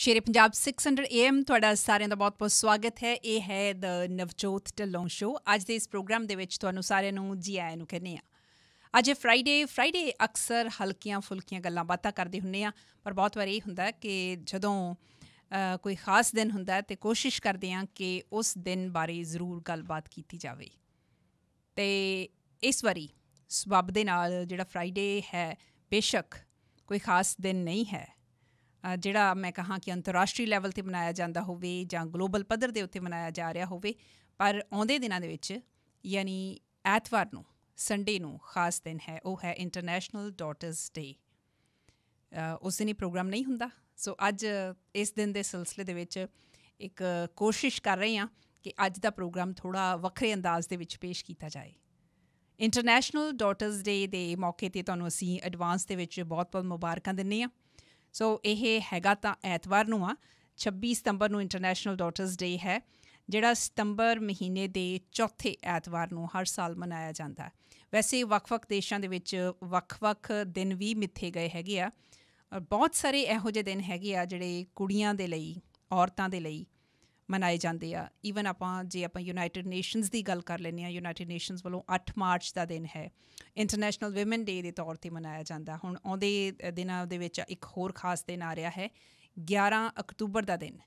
ਸ਼ੇਰੇ Punjab 600 AM ਤੁਹਾਡਾ ਸਾਰਿਆਂ ਦਾ ਬਹੁਤ-ਬਹੁਤ ਸਵਾਗਤ ਹੈ ਇਹ ਹੈ ਦ ਨਵਜੋਤ ਢਲੋਂ ਸ਼ੋ ਅੱਜ ਦੇ ਇਸ ਪ੍ਰੋਗਰਾਮ ਦੇ ਵਿੱਚ ਤੁਹਾਨੂੰ ਸਾਰਿਆਂ ਨੂੰ ਜੀ ਆਇਆਂ ਨੂੰ ਕਹਿੰਨੇ ਆ ਅੱਜ ਫਰਾਈਡੇ ਫਰਾਈਡੇ ਅਕਸਰ ਹਲਕੀਆਂ ਫੁਲਕੀਆਂ ਗੱਲਾਂ ਬਾਤਾਂ ਕਰਦੇ ਹੁੰਨੇ ਆ ਪਰ ਬਹੁਤ ਵਾਰ ਇਹ ਹੁੰਦਾ ਕਿ ਜਦੋਂ ਕੋਈ ਖਾਸ ਦਿਨ ਹੁੰਦਾ ਤੇ ਕੋਸ਼ਿਸ਼ ਕਰਦੇ ਆ ਕਿ ਉਸ ਦਿਨ ਬਾਰੇ ਜ਼ਰੂਰ ਗੱਲਬਾਤ ਕੀਤੀ ਜਾਵੇ ਤੇ ਇਸ ਵਾਰੀ ਸਬਬ ਦੇ ਨਾਲ ਜਿਹੜਾ ਫਰਾਈਡੇ ਹੈ ਬੇਸ਼ੱਕ ਕੋਈ ਖਾਸ ਦਿਨ ਨਹੀਂ ਹੈ ਜਿਹੜਾ ਮੈਂ ਕਹਾਂ ਕਿ ਅੰਤਰਰਾਸ਼ਟਰੀ ਲੈਵਲ ਤੇ ਮਨਾਇਆ ਜਾਂਦਾ ਹੋਵੇ ਜਾਂ ਗਲੋਬਲ ਪੱਧਰ ਦੇ ਉੱਤੇ ਮਨਾਇਆ ਜਾ ਰਿਹਾ ਹੋਵੇ ਪਰ ਆਉਂਦੇ ਦਿਨਾਂ ਦੇ ਵਿੱਚ ਯਾਨੀ ਐਤਵਾਰ ਨੂੰ ਸੰਡੇ ਨੂੰ ਖਾਸ ਦਿਨ ਹੈ ਉਹ ਹੈ ਇੰਟਰਨੈਸ਼ਨਲ ਡਾਟਰਸ ਡੇ ਉਸ ਦਿਨ ਹੀ ਪ੍ਰੋਗਰਾਮ ਨਹੀਂ ਹੁੰਦਾ ਸੋ ਅੱਜ ਇਸ ਦਿਨ ਦੇ ਸਿਲਸਿਲੇ ਦੇ ਵਿੱਚ ਇੱਕ ਕੋਸ਼ਿਸ਼ ਕਰ ਰਹੇ ਹਾਂ ਕਿ ਅੱਜ ਦਾ ਪ੍ਰੋਗਰਾਮ ਥੋੜਾ ਵੱਖਰੇ ਅੰਦਾਜ਼ ਦੇ ਵਿੱਚ ਪੇਸ਼ ਕੀਤਾ ਜਾਏ ਇੰਟਰਨੈਸ਼ਨਲ ਡਾਟਰਸ ਡੇ ਦੇ ਮੌਕੇ ਤੇ ਤੁਹਾਨੂੰ ਅਸੀਂ ਐਡਵਾਂਸ ਦੇ ਵਿੱਚ ਬਹੁਤ ਬਹੁਤ ਮੁਬਾਰਕਾਂ ਦਿੰਨੇ ਆ ਸੋ ਇਹ ਹੈਗਾ ਤਾਂ ਐਤਵਾਰ ਨੂੰ ਆ 26 ਸਤੰਬਰ ਨੂੰ ਇੰਟਰਨੈਸ਼ਨਲ ਡਾਟਰਸ ਡੇ ਹੈ ਜਿਹੜਾ ਸਤੰਬਰ ਮਹੀਨੇ ਦੇ ਚੌਥੇ ਐਤਵਾਰ ਨੂੰ ਹਰ ਸਾਲ ਮਨਾਇਆ ਜਾਂਦਾ ਹੈ ਵੈਸੇ ਵੱਖ-ਵੱਖ ਦੇਸ਼ਾਂ ਦੇ ਵਿੱਚ ਵੱਖ-ਵੱਖ ਦਿਨ ਵੀ ਮਿੱਥੇ ਗਏ ਹੈਗੇ ਆ ਬਹੁਤ ਸਾਰੇ ਇਹੋ ਜਿਹੇ ਦਿਨ ਹੈਗੇ ਆ ਜਿਹੜੇ ਕੁੜੀਆਂ ਦੇ ਲਈ ਔਰਤਾਂ ਦੇ ਲਈ ਮਨਾਏ ਜਾਂਦੇ ਆ ਈਵਨ ਆਪਾਂ ਜੇ ਆਪਾਂ ਯੂਨਾਈਟਿਡ ਨੇਸ਼ਨਸ ਦੀ ਗੱਲ ਕਰ ਲੈਂਦੇ ਆ ਯੂਨਾਈਟਿਡ ਨੇਸ਼ਨਸ ਵੱਲੋਂ 8 ਮਾਰਚ ਦਾ ਦਿਨ ਹੈ ਇੰਟਰਨੈਸ਼ਨਲ ਔਮਨ ਡੇ ਦੇ ਤੌਰ ਤੇ ਮਨਾਇਆ ਜਾਂਦਾ ਹੁਣ ਆਉਂਦੇ ਦਿਨਾਂ ਦੇ ਵਿੱਚ ਇੱਕ ਹੋਰ ਖਾਸ ਦਿਨ ਆ ਰਿਹਾ ਹੈ 11 ਅਕਤੂਬਰ ਦਾ ਦਿਨ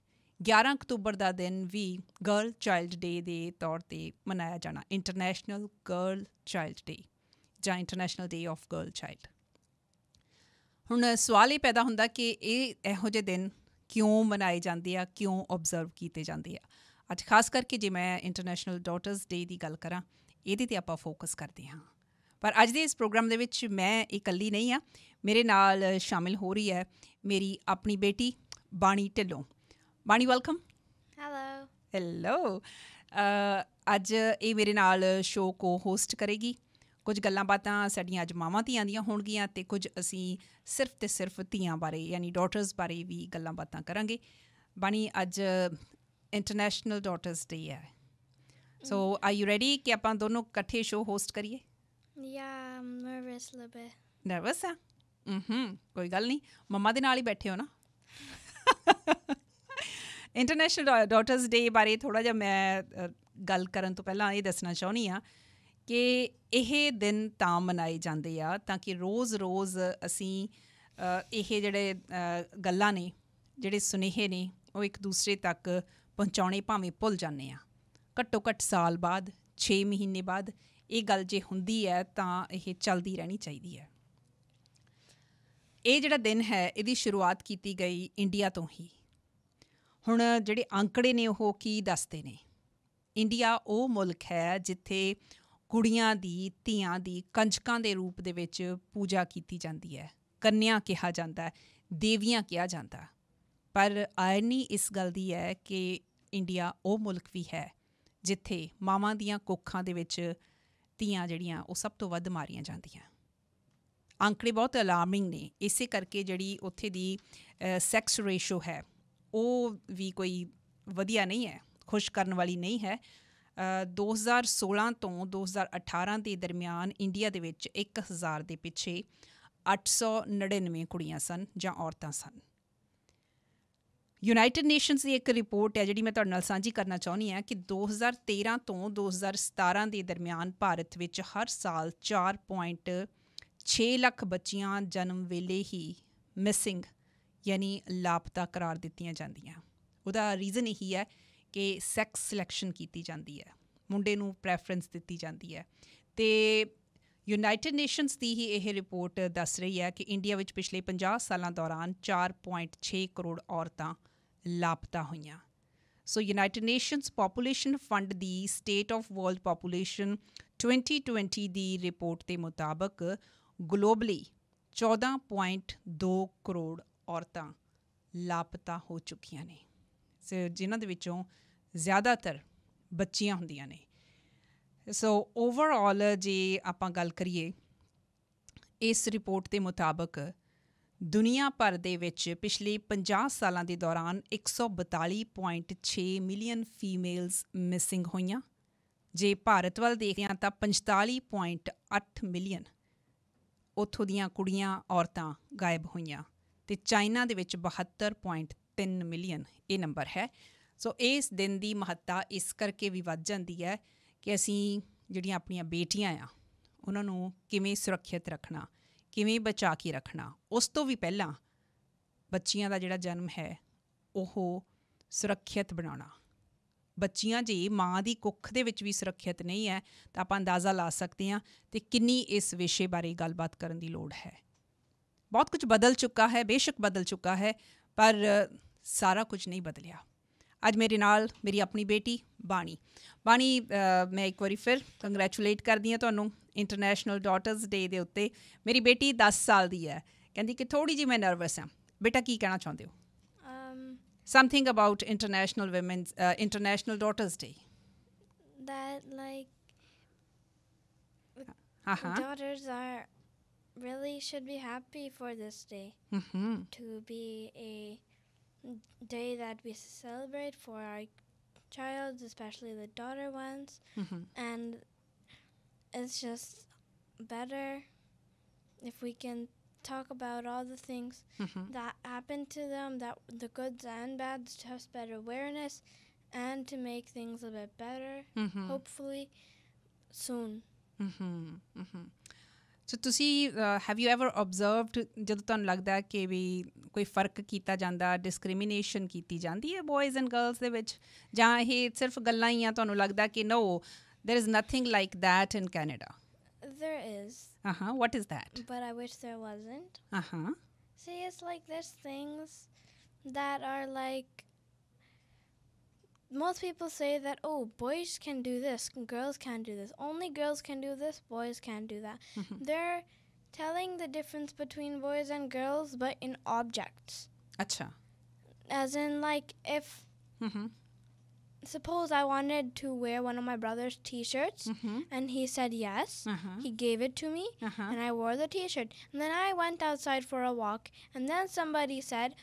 11 ਅਕਤੂਬਰ ਦਾ ਦਿਨ ਵੀ ਗਰਲ ਚਾਈਲਡ ਡੇ ਦੇ ਤੌਰ ਤੇ ਮਨਾਇਆ ਜਾਣਾ ਇੰਟਰਨੈਸ਼ਨਲ ਗਰਲ ਚਾਈਲਡ ਡੇ ਜਾਂ international day of girl child ਹੁਣ ਸਵਾਲ ਇਹ ਪੈਦਾ ਹੁੰਦਾ ਕਿ ਇਹ ਇਹੋ ਜਿਹੇ ਦਿਨ ਕਿਉਂ ਮਨਾਏ ਜਾਂਦੇ ਆ ਕਿਉਂ ਆਬਜ਼ਰਵ ਕੀਤੇ ਜਾਂਦੇ ਆ ਅੱਜ ਖਾਸ ਕਰਕੇ ਜੇ ਮੈਂ ਇੰਟਰਨੈਸ਼ਨਲ ਡਾਟਰਸ ਡੇ ਦੀ ਗੱਲ ਕਰਾਂ ਇਹਦੇ ਤੇ ਆਪਾਂ ਫੋਕਸ ਕਰਦੇ ਹਾਂ ਪਰ ਅੱਜ ਦੇ ਇਸ ਪ੍ਰੋਗਰਾਮ ਦੇ ਵਿੱਚ ਮੈਂ ਇਕੱਲੀ ਨਹੀਂ ਆ ਮੇਰੇ ਨਾਲ ਸ਼ਾਮਿਲ ਹੋ ਰਹੀ ਹੈ ਮੇਰੀ ਆਪਣੀ ਬੇਟੀ ਬਾਣੀ ਢਿੱਲੋਂ ਬਾਣੀ ਵੈਲਕਮ ਹੈਲੋ ਹੈਲੋ ਅ ਅੱਜ ਇਹ ਮੇਰੇ ਨਾਲ ਸ਼ੋਅ ਕੋ ਹੋਸਟ ਕਰੇਗੀ ਕੁਝ ਗੱਲਾਂ ਬਾਤਾਂ ਸਾਡੀਆਂ ਅੱਜ ਮਾਵਾਂ ਧੀਆਂ ਦੀਆਂ ਹੋਣਗੀਆਂ ਤੇ ਕੁਝ ਅਸੀਂ ਸਿਰਫ ਤੇ ਸਿਰਫ ਧੀਆਂ ਬਾਰੇ ਯਾਨੀ ਡਾਟਰਸ ਬਾਰੇ ਵੀ ਗੱਲਾਂ ਬਾਤਾਂ ਕਰਾਂਗੇ ਬਾਣੀ ਅੱਜ ਇੰਟਰਨੈਸ਼ਨਲ ਡਾਟਰਸ ਡੇ ਹੈ ਸੋ ਆਰ ਯੂ ਰੈਡੀ ਕਿ ਆਪਾਂ ਦੋਨੋਂ ਇਕੱਠੇ ਸ਼ੋ ਹੋਸਟ ਕਰੀਏ ਯਾ ਨਰਵਸ ਲਬੇ ਨਰਵਸ ਆ ਹਮ ਕੋਈ ਗੱਲ ਨਹੀਂ ਮਮਾ ਦੇ ਨਾਲ ਹੀ ਬੈਠੇ ਹੋ ਨਾ ਇੰਟਰਨੈਸ਼ਨਲ ਡਾਟਰਸ ਡੇ ਬਾਰੇ ਥੋੜਾ ਜਿਹਾ ਮੈਂ ਗੱਲ ਕਰਨ ਤੋਂ ਪਹਿਲਾਂ ਇਹ ਦੱਸਣਾ ਚਾਹੁੰਨੀ ਆ ਕਿ ਇਹ ਦਿਨ ਤਾਂ ਮਨਾਏ ਜਾਂਦੇ ਆ ਤਾਂ ਕਿ ਰੋਜ਼-ਰੋਜ਼ ਅਸੀਂ ਇਹ ਜਿਹੜੇ ਗੱਲਾਂ ਨੇ ਜਿਹੜੇ ਸੁਨੇਹੇ ਨੇ ਉਹ ਇੱਕ ਦੂਸਰੇ ਤੱਕ ਪਹੁੰਚਾਉਣੇ ਭਾਵੇਂ ਭੁੱਲ ਜਾਂਦੇ ਆ ਘੱਟੋ ਘੱਟ ਸਾਲ ਬਾਅਦ 6 ਮਹੀਨੇ ਬਾਅਦ ਇਹ ਗੱਲ ਜੇ ਹੁੰਦੀ ਹੈ ਤਾਂ ਇਹ ਚੱਲਦੀ ਰਹਿਣੀ ਚਾਹੀਦੀ ਹੈ ਇਹ ਜਿਹੜਾ ਦਿਨ ਹੈ ਇਹਦੀ ਸ਼ੁਰੂਆਤ ਕੀਤੀ ਗਈ ਇੰਡੀਆ ਤੋਂ ਹੀ ਹੁਣ ਜਿਹੜੇ ਅੰਕੜੇ ਨੇ ਉਹ ਕੀ ਦੱਸਦੇ ਨੇ ਇੰਡੀਆ ਉਹ ਮੁਲਕ ਹੈ ਜਿੱਥੇ ਕੁੜੀਆਂ ਦੀ ਧੀਆਂ ਦੀ ਕੰਜਕਾਂ ਦੇ ਰੂਪ ਦੇ ਵਿੱਚ ਪੂਜਾ ਕੀਤੀ ਜਾਂਦੀ ਹੈ ਕੰਨਿਆ ਕਿਹਾ ਜਾਂਦਾ ਹੈ ਦੇਵੀਆਂ ਕਿਹਾ ਜਾਂਦਾ ਪਰ ਆਇਰਨੀ ਇਸ ਗੱਲ ਦੀ ਹੈ ਕਿ ਇੰਡੀਆ ਉਹ ਮੁਲਕ ਵੀ ਹੈ ਜਿੱਥੇ ਮਾਵਾਂ ਦੀਆਂ ਕੋਖਾਂ ਦੇ ਵਿੱਚ ਧੀਆਂ ਜਿਹੜੀਆਂ ਉਹ ਸਭ ਤੋਂ ਵੱਧ ਮਾਰੀਆਂ ਜਾਂਦੀਆਂ ਅੰਕੜੇ ਬਹੁਤ ਅਲਾਰਮਿੰਗ ਨੇ ਇਸੇ ਕਰਕੇ ਜਿਹੜੀ ਉੱਥੇ ਦੀ ਸੈਕਸ ਰੇਸ਼ੋ ਹੈ ਉਹ ਵੀ ਕੋਈ ਵਧੀਆ ਨਹੀਂ ਹੈ ਖੁਸ਼ ਕਰਨ ਵਾਲੀ ਨਹੀਂ ਹੈ 2016 ਤੋਂ 2018 ਦੇ ਦਰਮਿਆਨ ਇੰਡੀਆ ਦੇ ਵਿੱਚ 1000 ਦੇ ਪਿੱਛੇ 899 ਕੁੜੀਆਂ ਸਨ ਜਾਂ ਔਰਤਾਂ ਸਨ ਯੂਨਾਈਟਿਡ ਨੇਸ਼ਨਸ ਦੀ ਇੱਕ ਰਿਪੋਰਟ ਹੈ ਜਿਹੜੀ ਮੈਂ ਤੁਹਾਡੇ ਨਾਲ ਸਾਂਝੀ ਕਰਨਾ ਚਾਹੁੰਦੀ ਹਾਂ ਕਿ 2013 ਤੋਂ 2017 ਦੇ ਦਰਮਿਆਨ ਭਾਰਤ ਵਿੱਚ ਹਰ ਸਾਲ 4.6 ਲੱਖ ਬੱਚੀਆਂ ਜਨਮ ਵੇਲੇ ਹੀ ਮਿਸਿੰਗ ਯਾਨੀ ਲਾਪਤਾ ਕਰਾਰ ਦਿੱਤੀਆਂ ਜਾਂਦੀਆਂ ਉਹਦਾ ਰੀਜ਼ਨ ਇਹੀ ਹੈ ਕਿ ਸੈਕਸ ਸਿਲੈਕਸ਼ਨ ਕੀਤੀ ਜਾਂਦੀ ਹੈ ਮੁੰਡੇ ਨੂੰ ਪ੍ਰੈਫਰੈਂਸ ਦਿੱਤੀ ਜਾਂਦੀ ਹੈ ਤੇ ਯੂਨਾਈਟਿਡ ਨੇਸ਼ਨਸ ਦੀ ਹੀ ਇਹ ਰਿਪੋਰਟ ਦੱਸ ਰਹੀ ਹੈ ਕਿ ਇੰਡੀਆ ਵਿੱਚ ਪਿਛਲੇ 50 ਸਾਲਾਂ ਦੌਰਾਨ 4.6 ਕਰੋੜ ਔਰਤਾਂ ਲਾਪਤਾ ਹੋਈਆਂ so United Nations Population Fund ਦੀ ਸਟੇਟ ਆਫ ਵਰਲਡ ਪੋਪੂਲੇਸ਼ਨ 2020 ਦੀ ਰਿਪੋਰਟ ਦੇ ਮੁਤਾਬਕ ਗਲੋਬਲੀ 14.2 ਕਰੋੜ ਔਰਤਾਂ ਲਾਪਤਾ ਹੋ ਚੁੱਕੀਆਂ ਨੇ ਜਿਨ੍ਹਾਂ ਦੇ ਵਿੱਚੋਂ ਜ਼ਿਆਦਾਤਰ ਬੱਚੀਆਂ ਹੁੰਦੀਆਂ ਨੇ ਸੋ ਓਵਰਆਲ ਜੇ ਆਪਾਂ ਗੱਲ ਕਰੀਏ ਇਸ ਰਿਪੋਰਟ ਦੇ ਮੁਤਾਬਕ ਦੁਨੀਆ ਭਰ ਦੇ ਵਿੱਚ ਪਿਛਲੇ 50 ਸਾਲਾਂ ਦੇ ਦੌਰਾਨ 142.6 ਮਿਲੀਅਨ ਫੀਮੇਲਸ ਮਿਸਿੰਗ ਹੋਈਆਂ ਜੇ ਭਾਰਤ ਵੱਲ ਦੇਖਦੇ ਹਾਂ ਤਾਂ 45.8 ਮਿਲੀਅਨ ਉੱਥੋਂ ਦੀਆਂ ਕੁੜੀਆਂ ਔਰਤਾਂ ਗਾਇਬ ਹੋਈਆਂ ਤੇ ਚਾਈਨਾ ਦੇ ਵਿੱਚ 3 ਮਿਲੀਅਨ ਇਹ ਨੰਬਰ ਹੈ ਸੋ ਇਸ ਦਿਨ ਦੀ ਮਹੱਤਤਾ ਇਸ ਕਰਕੇ ਵੀ ਵੱਧ ਜਾਂਦੀ ਹੈ ਕਿ ਅਸੀਂ ਜਿਹੜੀਆਂ ਆਪਣੀਆਂ ਬੇਟੀਆਂ ਆ ਉਹਨਾਂ ਨੂੰ ਕਿਵੇਂ ਸੁਰੱਖਿਅਤ ਰੱਖਣਾ ਕਿਵੇਂ ਬਚਾ ਕੇ ਰੱਖਣਾ ਉਸ ਤੋਂ ਵੀ ਪਹਿਲਾਂ ਬੱਚੀਆਂ ਦਾ ਜਿਹੜਾ ਜਨਮ ਹੈ ਉਹ ਸੁਰੱਖਿਅਤ ਬਣਾਉਣਾ ਬੱਚੀਆਂ ਜੇ ਮਾਂ ਦੀ ਕੁੱਖ ਦੇ ਵਿੱਚ ਵੀ ਸੁਰੱਖਿਅਤ ਨਹੀਂ ਹੈ ਤਾਂ ਆਪਾਂ ਅੰਦਾਜ਼ਾ ਲਾ ਸਕਦੇ ਹਾਂ ਤੇ ਕਿੰਨੀ ਇਸ ਵਿਸ਼ੇ ਬਾਰੇ ਗੱਲਬਾਤ ਕਰਨ ਦੀ ਲੋੜ ਹੈ ਬਹੁਤ ਕੁਝ ਬਦਲ ਚੁੱਕਾ ਹੈ ਬੇਸ਼ੱਕ ਬਦਲ ਚੁੱਕਾ ਹੈ ਪਰ ਸਾਰਾ ਕੁਝ ਨਹੀਂ ਬਦਲਿਆ ਅੱਜ ਮੇਰੇ ਨਾਲ ਮੇਰੀ ਆਪਣੀ ਬੇਟੀ ਬਾਣੀ ਬਾਣੀ ਮੈਂ ਇੱਕ ਵਾਰੀ ਫਿਰ ਕੰਗ੍ਰੈਚੁਲੇਟ ਕਰਦੀ ਹਾਂ ਤੁਹਾਨੂੰ ਇੰਟਰਨੈਸ਼ਨਲ ਡਾਟਰਸ ਡੇ ਦੇ ਉੱਤੇ ਮੇਰੀ ਬੇਟੀ 10 ਸਾਲ ਦੀ ਹੈ ਕਹਿੰਦੀ ਕਿ ਥੋੜੀ ਜੀ ਮੈਂ ਨਰਵਸ ਹਾਂ ਬੇਟਾ ਕੀ ਕਹਿਣਾ ਚਾਹੁੰਦੇ ਹੋ something about international women's international daughters day that like ਹਾਂ ਹਾਂ daughters are really should be happy for this day hmm to be a day that we celebrate for our child, especially the daughter ones. Mm-hmm. And it's just better if we can talk about all the things mm-hmm. that happened to them, that the goods and bads, to better awareness and to make things a bit better, mm-hmm. hopefully soon. Mm-hmm. Mm-hmm. So ਤੁਸੀਂ have you ever ਆਬਜ਼ਰਵਡ ਜਦੋਂ ਤੁਹਾਨੂੰ ਲੱਗਦਾ ਕਿ ਵੀ ਕੋਈ ਫਰਕ ਕੀਤਾ ਜਾਂਦਾ discrimination ਕੀਤੀ ਜਾਂਦੀ ਹੈ ਬॉयਜ਼ ਐਂਡ ਗਰਲਸ ਦੇ ਵਿੱਚ ਜਾਂ ਇਹ ਸਿਰਫ ਗੱਲਾਂ ਹੀ ਆ ਤੁਹਾਨੂੰ ਲੱਗਦਾ ਕਿ no there is nothing like that in Canada there is ਹਾਂ what is that but I wish there wasn't ਹਾਂ see it's like this things that are like most people say that oh boys can do this girls can't do this only girls can do this boys can't do that mm-hmm. they're telling the difference between boys and girls but in objects acha as in like if mm-hmm. suppose i wanted to wear one of my brother's t-shirts mm-hmm. and he said yes uh-huh. he gave it to me uh-huh. and i wore the t-shirt and then i went outside for a walk and then somebody said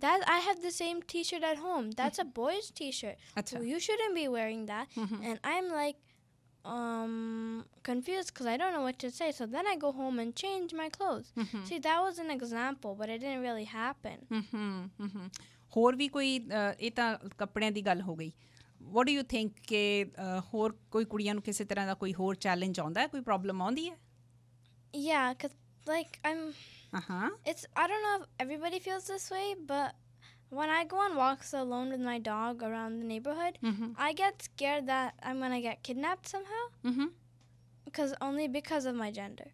that I have the same T-shirt at home. That's a mm-hmm. boy's T-shirt. You shouldn't be wearing that. Mm-hmm. And I'm like, um, confused because I don't know what to say. So then I go home and change my clothes. Mm-hmm. See, that was an example, but it didn't really happen. Mm-hmm. ਹੋਰ ਵੀ ਕੋਈ ਇਹ ਤਾਂ ਕੱਪੜਿਆਂ ਦੀ ਗੱਲ ਹੋ ਗਈ do you think ਕਿ ਹੋਰ ਕੋਈ ਕੁੜੀਆਂ ਨੂੰ ਕਿਸੇ ਤਰ੍ਹਾਂ ਦਾ ਕੋਈ ਹੋਰ ਚੈਲੰਜ ਆਉਂਦਾ ਕੋਈ ਪ੍ਰੋਬਲਮ ਆਉਂਦੀ ਹੈ yeah because like I'm. Uh huh. It's I don't know if everybody feels this way, but when I go on walks alone with my dog around the neighborhood, mm-hmm. I get scared that I'm gonna get kidnapped somehow. Mm-hmm. Because only because of my gender.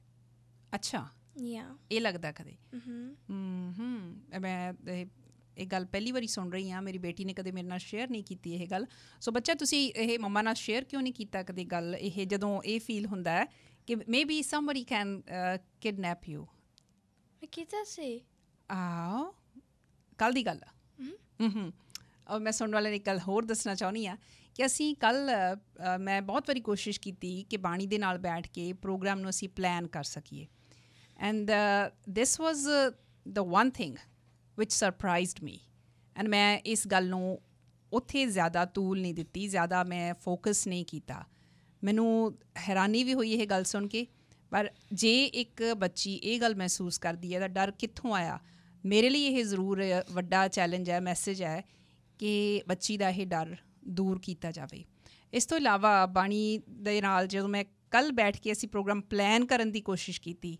ਅੱਛਾ ਯਾ ਇਹ ਲੱਗਦਾ ਕਦੇ ਹੂੰ ਹੂੰ ਮੈਂ ਇਹ ਗੱਲ ਪਹਿਲੀ ਵਾਰੀ ਸੁਣ ਰਹੀ ਹਾਂ ਮੇਰੀ ਬੇਟੀ ਨੇ ਕਦੇ ਮੇਰੇ ਨਾਲ ਸ਼ੇਅਰ ਨਹੀਂ ਕੀਤੀ ਇਹ ਗੱਲ ਸੋ ਬੱਚਾ ਤੁਸੀਂ ਇਹ ਮੰਮਾ ਨਾਲ ਸ਼ੇਅਰ ਕਿਉਂ ਨਹੀਂ ਕੀਤਾ ਕਦੇ ਗੱਲ ਇਹ ਜਦੋਂ ਇਹ ਫੀਲ ਹੁੰਦਾ ਹੈ maybe somebody can uh, kidnap you ਮੈਂ ਕੀਤਾ ਸੀ ਆਓ ਕੱਲ ਦੀ ਗੱਲ ਹੂੰ ਹੂੰ ਔਰ ਮੈਂ ਸੁਣਨ ਵਾਲੇ ਨੇ ਕੱਲ ਹੋਰ ਦੱਸਣਾ ਚਾਹੁੰਦੀ ਆ ਕਿ ਅਸੀਂ ਕੱਲ ਮੈਂ ਬਹੁਤ ਵਾਰੀ ਕੋਸ਼ਿਸ਼ ਕੀਤੀ ਕਿ ਬਾਣੀ ਦੇ ਨਾਲ ਬੈਠ ਕੇ ਪ੍ਰੋਗਰਾਮ ਨੂੰ ਅਸੀਂ ਪਲਾਨ ਕਰ ਸਕੀਏ and this was the one thing which surprised me and ਮੈਂ ਇਸ ਗੱਲ ਨੂੰ ਉੱਥੇ ਜ਼ਿਆਦਾ ਤੂਲ ਨਹੀਂ ਦਿੱਤੀ ਜ਼ਿਆਦਾ ਮੈਂ ਫੋਕਸ ਨਹੀਂ ਕੀਤਾ ਮੈਨੂੰ ਹੈਰਾਨੀ ਵੀ ਹੋਈ ਇਹ ਗੱਲ ਸੁਣ ਕੇ ਪਰ ਜੇ ਇੱਕ ਬੱਚੀ ਇਹ ਗੱਲ ਮਹਿਸੂਸ ਕਰਦੀ ਹੈ ਤਾਂ ਡਰ ਕਿੱਥੋਂ ਆਇਆ ਮੇਰੇ ਲਈ ਇਹ ਜ਼ਰੂਰ ਵੱਡਾ ਚੈਲੰਜ ਹੈ ਮੈਸੇਜ ਹੈ ਕਿ ਬੱਚੀ ਦਾ ਇਹ ਡਰ ਦੂਰ ਕੀਤਾ ਜਾਵੇ ਇਸ ਤੋਂ ਇਲਾਵਾ ਬਾਣੀ ਦੇ ਨਾਲ ਜਦੋਂ ਮੈਂ ਕੱਲ ਬੈਠ ਕੇ ਅਸੀਂ ਪ੍ਰੋਗਰਾਮ ਪਲਾਨ ਕਰਨ ਦੀ ਕੋਸ਼ਿਸ਼ ਕੀਤੀ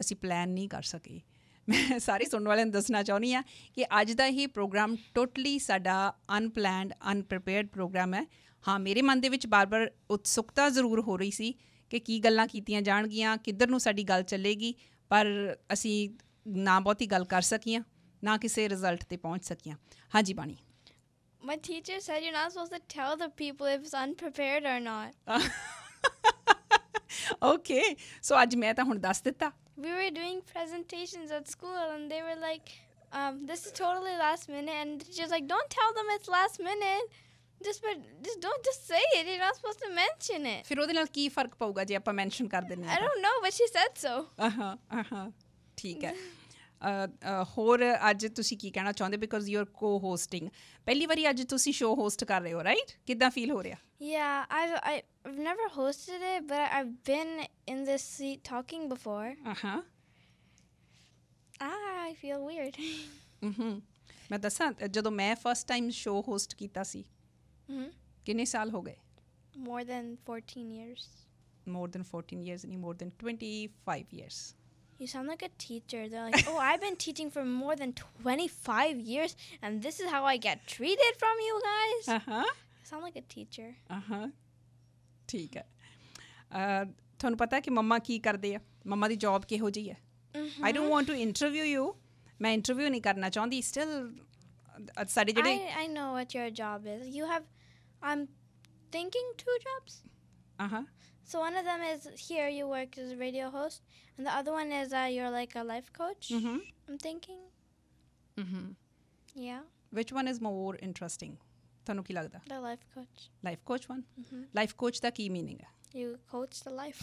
ਅਸੀਂ ਪਲਾਨ ਨਹੀਂ ਕਰ ਸਕੇ ਮੈਂ ਸਾਰੇ ਸੁਣਨ ਵਾਲਿਆਂ ਨੂੰ ਦੱਸਣਾ ਚਾਹੁੰਦੀ ਆ ਕਿ ਅੱਜ ਦਾ ਇਹ ਪ੍ਰੋਗਰਾਮ ਟੋਟਲੀ ਸਾਡਾ ਅਨਪਲਾਨਡ ਅਨਪ੍ਰੀਪੇਅਰਡ ਪ੍ਰੋਗਰਾਮ ਹੈ ਹਾਂ ਮੇਰੇ ਮਨ ਦੇ ਵਿੱਚ ਬਾਰ-ਬਾਰ ਉਤਸੁਕਤਾ ਜ਼ਰੂਰ ਹੋ ਰਹੀ ਸੀ ਕਿ ਕੀ ਗੱਲਾਂ ਕੀਤੀਆਂ ਜਾਣਗੀਆਂ ਕਿੱਧਰ ਨੂੰ ਸਾਡੀ ਗੱਲ ਚੱਲੇਗੀ ਪਰ ਅਸੀਂ ਨਾ ਬਹੁਤੀ ਗੱਲ ਕਰ ਸਕੀਆਂ ਨਾ ਕਿਸੇ ਰਿਜ਼ਲਟ ਤੇ ਪਹੁੰਚ ਸਕੀਆਂ ਹਾਂਜੀ ਬਾਣੀ My teacher said you're not supposed to tell the people if it's unprepared or not. okay. So ਅੱਜ ਮੈਂ ਤਾਂ ਹੁਣ ਦੱਸ ਦਿੱਤਾ. We were doing presentations at school and they were like um, this is totally last minute and the teacher's like don't tell them it's last minute. just but just don't just say it. You're not supposed to mention it. ਫਿਰ ਉਹਦੇ ਨਾਲ ਕੀ ਫਰਕ ਪਊਗਾ ਜੇ ਆਪਾਂ mention ਕਰ ਦਿੰਨੇ ਆ I don't know but she said so. ਆਹਾ ਆਹਾ ਠੀਕ ਹੈ ਹੋਰ ਅੱਜ ਤੁਸੀਂ ਕੀ ਕਹਿਣਾ ਚਾਹੁੰਦੇ because you are co hosting ਪਹਿਲੀ ਵਾਰੀ ਅੱਜ ਤੁਸੀਂ ਸ਼ੋ ਹੋਸਟ ਕਰ ਰਹੇ ਹੋ ਰਾਈਟ ਕਿਦਾਂ ਫੀਲ ਹੋ ਰਿਹਾ Yeah, I've I, have i have never hosted it, but I've been in this seat talking before. Uh-huh. Ah, I feel weird. mhm. ਮੈਂ ਦੱਸਾਂ ਜਦੋਂ ਮੈਂ ਫਸਟ ਟਾਈਮ ਸ਼ੋ ਹੋਸਟ ਕੀਤਾ ਸੀ ਕਿੰਨੇ ਸਾਲ ਹੋ ਗਏ more than 14 years more than 14 years ਨਹੀਂ more than 25 years You sound like a teacher. They're like, oh, I've been teaching for more than 25 years, and this is how I get treated from you guys. Uh-huh. sound like a teacher. Uh-huh. Okay. Uh, mama ki kar Mama di job ki ho hai? Mm-hmm. I don't want to interview you. Main interview ni karna chahundi. Still, at study today? I, I know what your job is. You have, I'm thinking two jobs. Uh huh. So one of them is here you work as a radio host, and the other one is uh, you're like a life coach. Mm-hmm. I'm thinking. Mm-hmm. Yeah. Which one is more interesting? ਤੁਹਾਨੂੰ ਕੀ ਲੱਗਦਾ ਦਾ life coach life coach one life coach ਦਾ ਕੀ meaning ਹੈ you coach ਦਾ life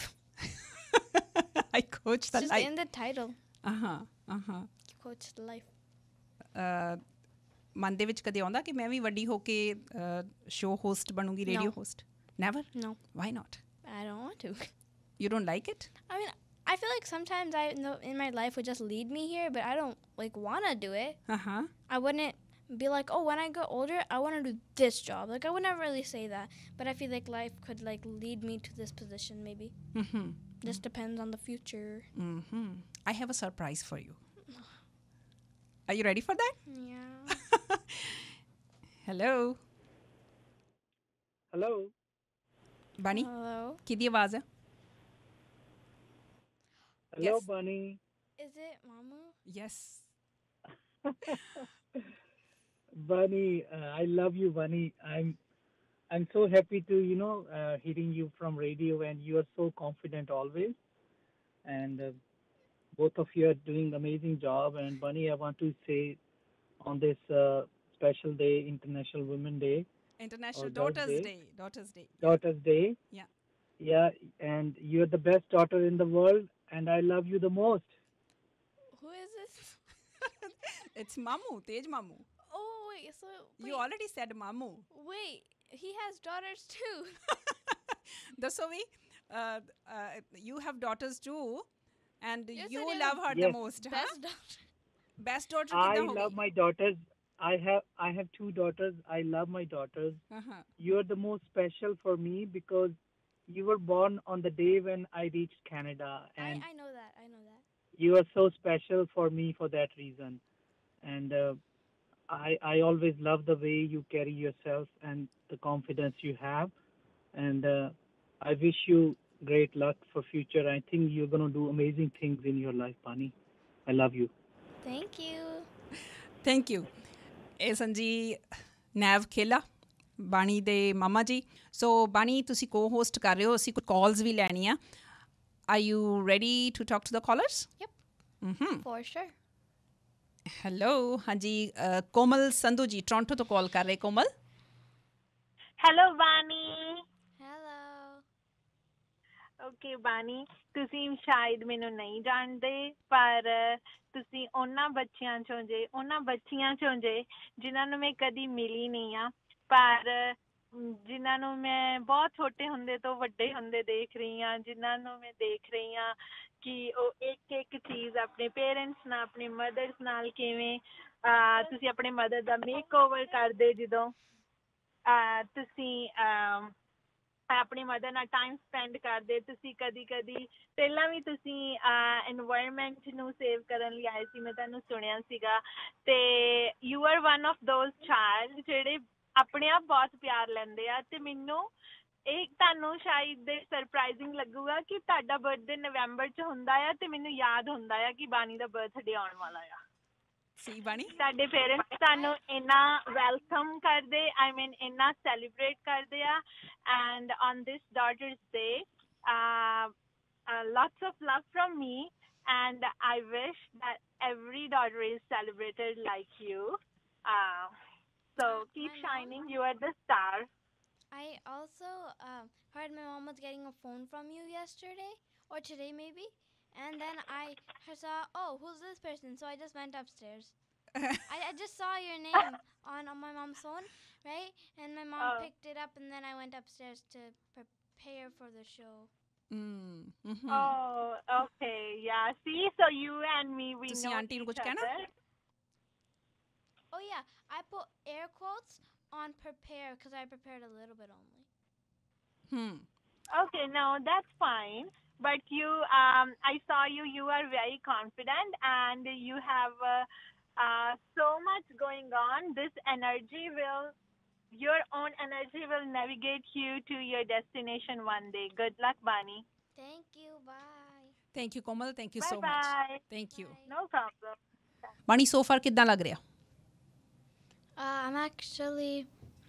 I coach ਦਾ life just in the title aha aha coach ਦਾ ਲਾਈਫ ਮਨ ਦੇ ਵਿੱਚ ਕਦੇ ਆਉਂਦਾ ਕਿ ਮੈਂ ਵੀ ਵੱਡੀ ਹੋ ਕੇ ਸ਼ੋ ਹੋਸਟ ਬਣੂੰਗੀ radio host never no why not I don't want to you don't like it I mean I feel like sometimes I in my life would just lead me here, but I don't like want to do it. Uh huh. I wouldn't be like, oh, when I get older, I want to do this job. Like I would never really say that, but I feel like life could like lead me to this position maybe. Mm-hmm. Just depends on the future. Mm-hmm. I have a surprise for you. Are you ready for that? Yeah. Hello. Hello, Bunny. Hello. Kidi आवाज yes. Bunny. Is it Mama? Yes. Bunny, बानी I love you बानी आई I'm so happy to, you know, uh, hearing you from radio, and you are so confident always. And uh, both of you are doing amazing job. And Bunny, I want to say on this uh, special day, International Women Day, International Daughters Day. Day. Daughters Day. Daughters Day. Yeah. Yeah, and you're the best daughter in the world, and I love you the most. Who is this? it's Mamu, Tej Mamu. Oh, wait, so. Wait. You already said Mamu. Wait, he has daughters too. Dasovi, uh, uh, you have daughters too. And yes, you love her yes. the most, huh? Best daughter. Best daughter. I love my daughters. I have I have two daughters. I love my daughters. Uh-huh. You are the most special for me because you were born on the day when I reached Canada. And I, I know that. I know that. You are so special for me for that reason, and uh, I I always love the way you carry yourself and the confidence you have, and uh, I wish you great luck for future. I think you're going to do amazing things in your life, Pani. I love you. Thank you. Thank you. ਇਸਨ ਜੀ ਨੈਵ ਖੇਲਾ ਬਾਣੀ ਦੇ ਮਾਮਾ ਜੀ ਸੋ ਬਾਣੀ ਤੁਸੀਂ ਕੋ host ਕਰ ਰਹੇ ਹੋ ਅਸੀਂ ਕੁਝ ਕਾਲਸ ਵੀ ਲੈਣੀ ਆ are you ready to talk to the callers yep hmm for sure hello ਹਾਂਜੀ ਕੋਮਲ ਸੰਧੂ ਜੀ ਟੋਰਾਂਟੋ ਤੋਂ ਕਾਲ ਕਰ ਰਹੇ ਕੋਮਲ ਹੈਲੋ ਬਾਣੀ ਓਕੇ ਬਾਨੀ ਤੁਸੀਂ ਸ਼ਾਇਦ ਮੈਨੂੰ ਨਹੀਂ ਜਾਣਦੇ ਪਰ ਤੁਸੀਂ ਉਹਨਾਂ ਬੱਚਿਆਂ ਚੋਂ ਜੇ ਉਹਨਾਂ ਬੱਚੀਆਂ ਚੋਂ ਜੇ ਜਿਨ੍ਹਾਂ ਨੂੰ ਮੈਂ ਕਦੀ ਮਿਲੀ ਨਹੀਂ ਆ ਪਰ ਜਿਨ੍ਹਾਂ ਨੂੰ ਮੈਂ ਬਹੁਤ ਛੋਟੇ ਹੁੰਦੇ ਤੋਂ ਵੱਡੇ ਹੁੰਦੇ ਦੇਖ ਰਹੀ ਆ ਜਿਨ੍ਹਾਂ ਨੂੰ ਮੈਂ ਦੇਖ ਰਹੀ ਆ ਕਿ ਉਹ ਇੱਕ ਇੱਕ ਚੀਜ਼ ਆਪਣੇ ਪੇਰੈਂਟਸ ਨਾਲ ਆਪਣੇ ਮਦਰਸ ਨਾਲ ਕਿਵੇਂ ਤੁਸੀਂ ਆਪਣੇ ਮਦਰ ਦਾ ਮੇਕਓਵਰ ਕਰਦੇ ਜਦੋਂ ਤੁਸੀਂ ਆਪਣੀ ਮਦਰ ਨਾਲ ਟਾਈਮ ਸਪੈਂਡ ਕਰਦੇ ਤੁਸੀਂ ਕਦੀ ਕਦੀ ਪਹਿਲਾਂ ਵੀ ਤੁਸੀਂ এনवायरमेंट ਨੂੰ ਸੇਵ ਕਰਨ ਲਈ ਆਏ ਸੀ ਮੈਂ ਤੁਹਾਨੂੰ ਸੁਣਿਆ ਸੀਗਾ ਤੇ you are one of those child ਜਿਹੜੇ ਆਪਣੇ ਆਪ ਬਹੁਤ ਪਿਆਰ ਲੈਂਦੇ ਆ ਤੇ ਮੈਨੂੰ ਇਹ ਤੁਹਾਨੂੰ ਸ਼ਾਇਦ ਦੇ ਸਰਪ੍ਰਾਈਜ਼ਿੰਗ ਲੱਗੂਗਾ ਕਿ ਤੁਹਾਡਾ ਬਰਥਡੇ ਨਵੰਬਰ ਚ ਹੁੰਦਾ ਆ ਤੇ ਮੈਨੂੰ ਯਾਦ ਹੁੰਦਾ ਆ ਕਿ ਬਾਨੀ ਦਾ ਬਰਥਡੇ ਆਉਣ ਵਾਲਾ ਆ ਸੀ ਬਾਣੀ ਸਾਡੇ ਪੇਰੈਂਟਸ ਸਾਨੂੰ ਇੰਨਾ ਵੈਲਕਮ ਕਰਦੇ ਆਈ ਮੀਨ ਇੰਨਾ celebrate ਕਰਦੇ ਆ and on this daughters day lots of love from me and I wish that every daughter is celebrated like you. Uh, so keep shining, you are the star. I also um, heard my mom was getting a phone from you yesterday or today maybe, and then I saw, oh, who's this person? So I just went upstairs. I, I, just saw your name on, on my mom's phone, right? And my mom oh. picked it up, and then I went upstairs to prepare for the show. Mm. hmm Oh, okay, yeah. See, so you and me, we so know each other. Oh yeah, I put air quotes on prepare because I prepared a little bit only. Hmm. Okay, no, that's fine but you um, i saw you you are very confident and you have uh, uh, so much going on this energy will your own energy will navigate you to your destination one day good luck bunny thank you bye thank you komal thank you bye so bye. much thank bye. you no problem bunny so far kidna lag reha uh, i'm actually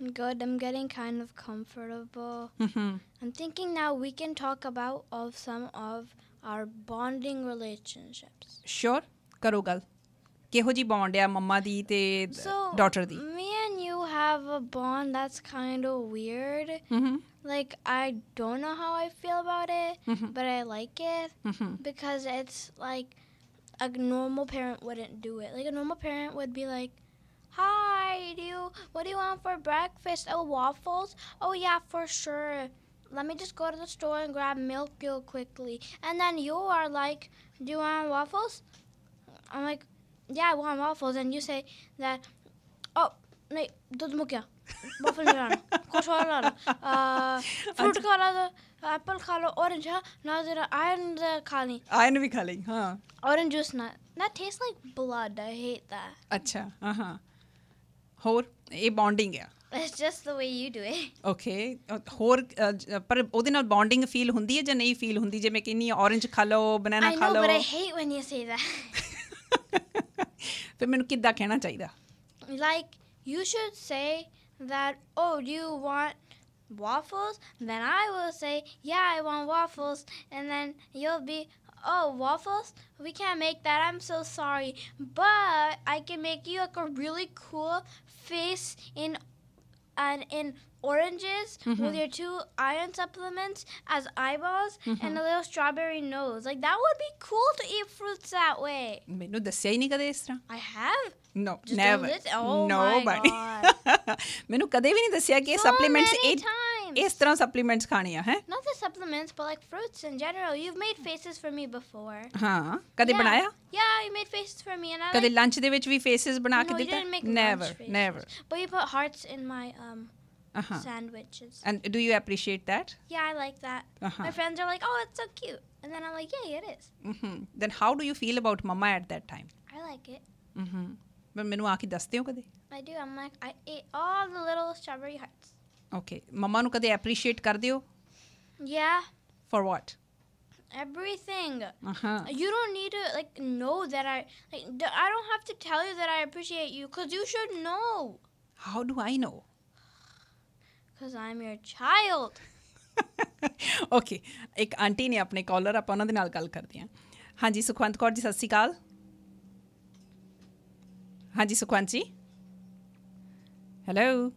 good. I'm getting kind of comfortable. Mm-hmm. I'm thinking now we can talk about of some of our bonding relationships. Sure, karo gal. ji bond ya ਆ di ਦੀ ਤੇ daughter ਦੀ me and you have a bond that's kind of weird mm-hmm. like i don't know how i feel about it mm-hmm. but i like it mm-hmm. because it's like a normal parent wouldn't do it like a normal parent would be like Hi, do you, what do you want for breakfast? Oh, waffles? Oh, yeah, for sure. Let me just go to the store and grab milk real quickly. And then you are like, do you want waffles? I'm like, yeah, I want waffles. And you say that, oh, no, दूध में क्या वफल नहीं लाना कुछ और लाना fruit खा लो Apple खा लो ऑरेंज हाँ ना जरा आयरन खा ली आयरन भी खा ली हाँ that tastes like blood I hate that अच्छा हाँ ਹੋਰ ਇਹ ਬੌਂਡਿੰਗ ਆ it's just the way you do it okay ਹੋਰ ਪਰ ਉਹਦੇ ਨਾਲ ਬੌਂਡਿੰਗ ਫੀਲ ਹੁੰਦੀ ਹੈ ਜਾਂ ਨਹੀਂ ਫੀਲ ਹੁੰਦੀ ਜਿਵੇਂ ਕਿੰਨੀ ਔਰੇਂਜ ਖਾ ਲਓ ਬਨਾਨਾ ਖਾ ਲਓ I know but I hate when you say that ਫਿਰ ਮੈਨੂੰ ਕਿੱਦਾਂ ਕਹਿਣਾ ਚਾਹੀਦਾ like you should say that, oh, do you want waffles? Then I will say, yeah, I want waffles. And then you'll be, oh, waffles? We can't make that. I'm so sorry. But I can make you like a really cool face in and in oranges mm-hmm. with your two iron supplements as eyeballs mm-hmm. and a little strawberry nose. Like that would be cool to eat fruits that way. Menuda, si hay extra. I have no, never. Oh Nobody. ਮੈਨੂੰ ਕਦੇ ਵੀ ਨਹੀਂ ਦੱਸਿਆ ਕਿ supplements ਇਸ ਤਰ੍ਹਾਂ supplements ਖਾਣੀਆਂ ਹੈ Not the supplements but like fruits in general. You've made faces for me before. ਹਾਂ ਕਦੇ ਬਣਾਇਆ Yeah, you made faces for me and I ਕਦੇ ਲੰਚ ਦੇ ਵਿੱਚ ਵੀ ਫੇਸਸ ਬਣਾ ਕੇ ਦਿੱਤਾ Never, never. But you put hearts in my um uh-huh. sandwiches. And do you appreciate that? Yeah, I like that. Uh-huh. My friends are like, "Oh, it's so cute," and then I'm like, "Yeah, it mm-hmm. Then how do you feel about Mama at that time? I like it. Mm-hmm. ਮੈਨੂੰ ਆ ਕੇ ਦੱਸਦੇ ਹੋ ਕਦੇ I do. I'm like I ate all the little strawberry hearts. Okay ਮੰਮਾ ਨੂੰ ਕਦੇ appreciate ਕਰਦੇ ਹੋ Yeah, ਫॉर ਵਾਟ everything. ਹਾਂ You don't need to like know that I like d- I don't have to tell you that I appreciate you cuz you should know how do I know cuz I'm your child. Okay ਇੱਕ aunty ਨੇ ਆਪਣੇ collar ਆਪਾਂ ਉਹਨਾਂ ਦੇ ਨਾਲ ਗੱਲ ਕਰਦੇ ਹਾਂ ਹਾਂਜੀ ਸੁਖਵੰਤ ਕੌਰ ਜੀ ਸਤਿ ਸ਼੍ਰੀ ਅਕਾਲ ਹਾਂਜੀ ਸੁਖਵੰਤ ਜੀ ਹੈਲੋ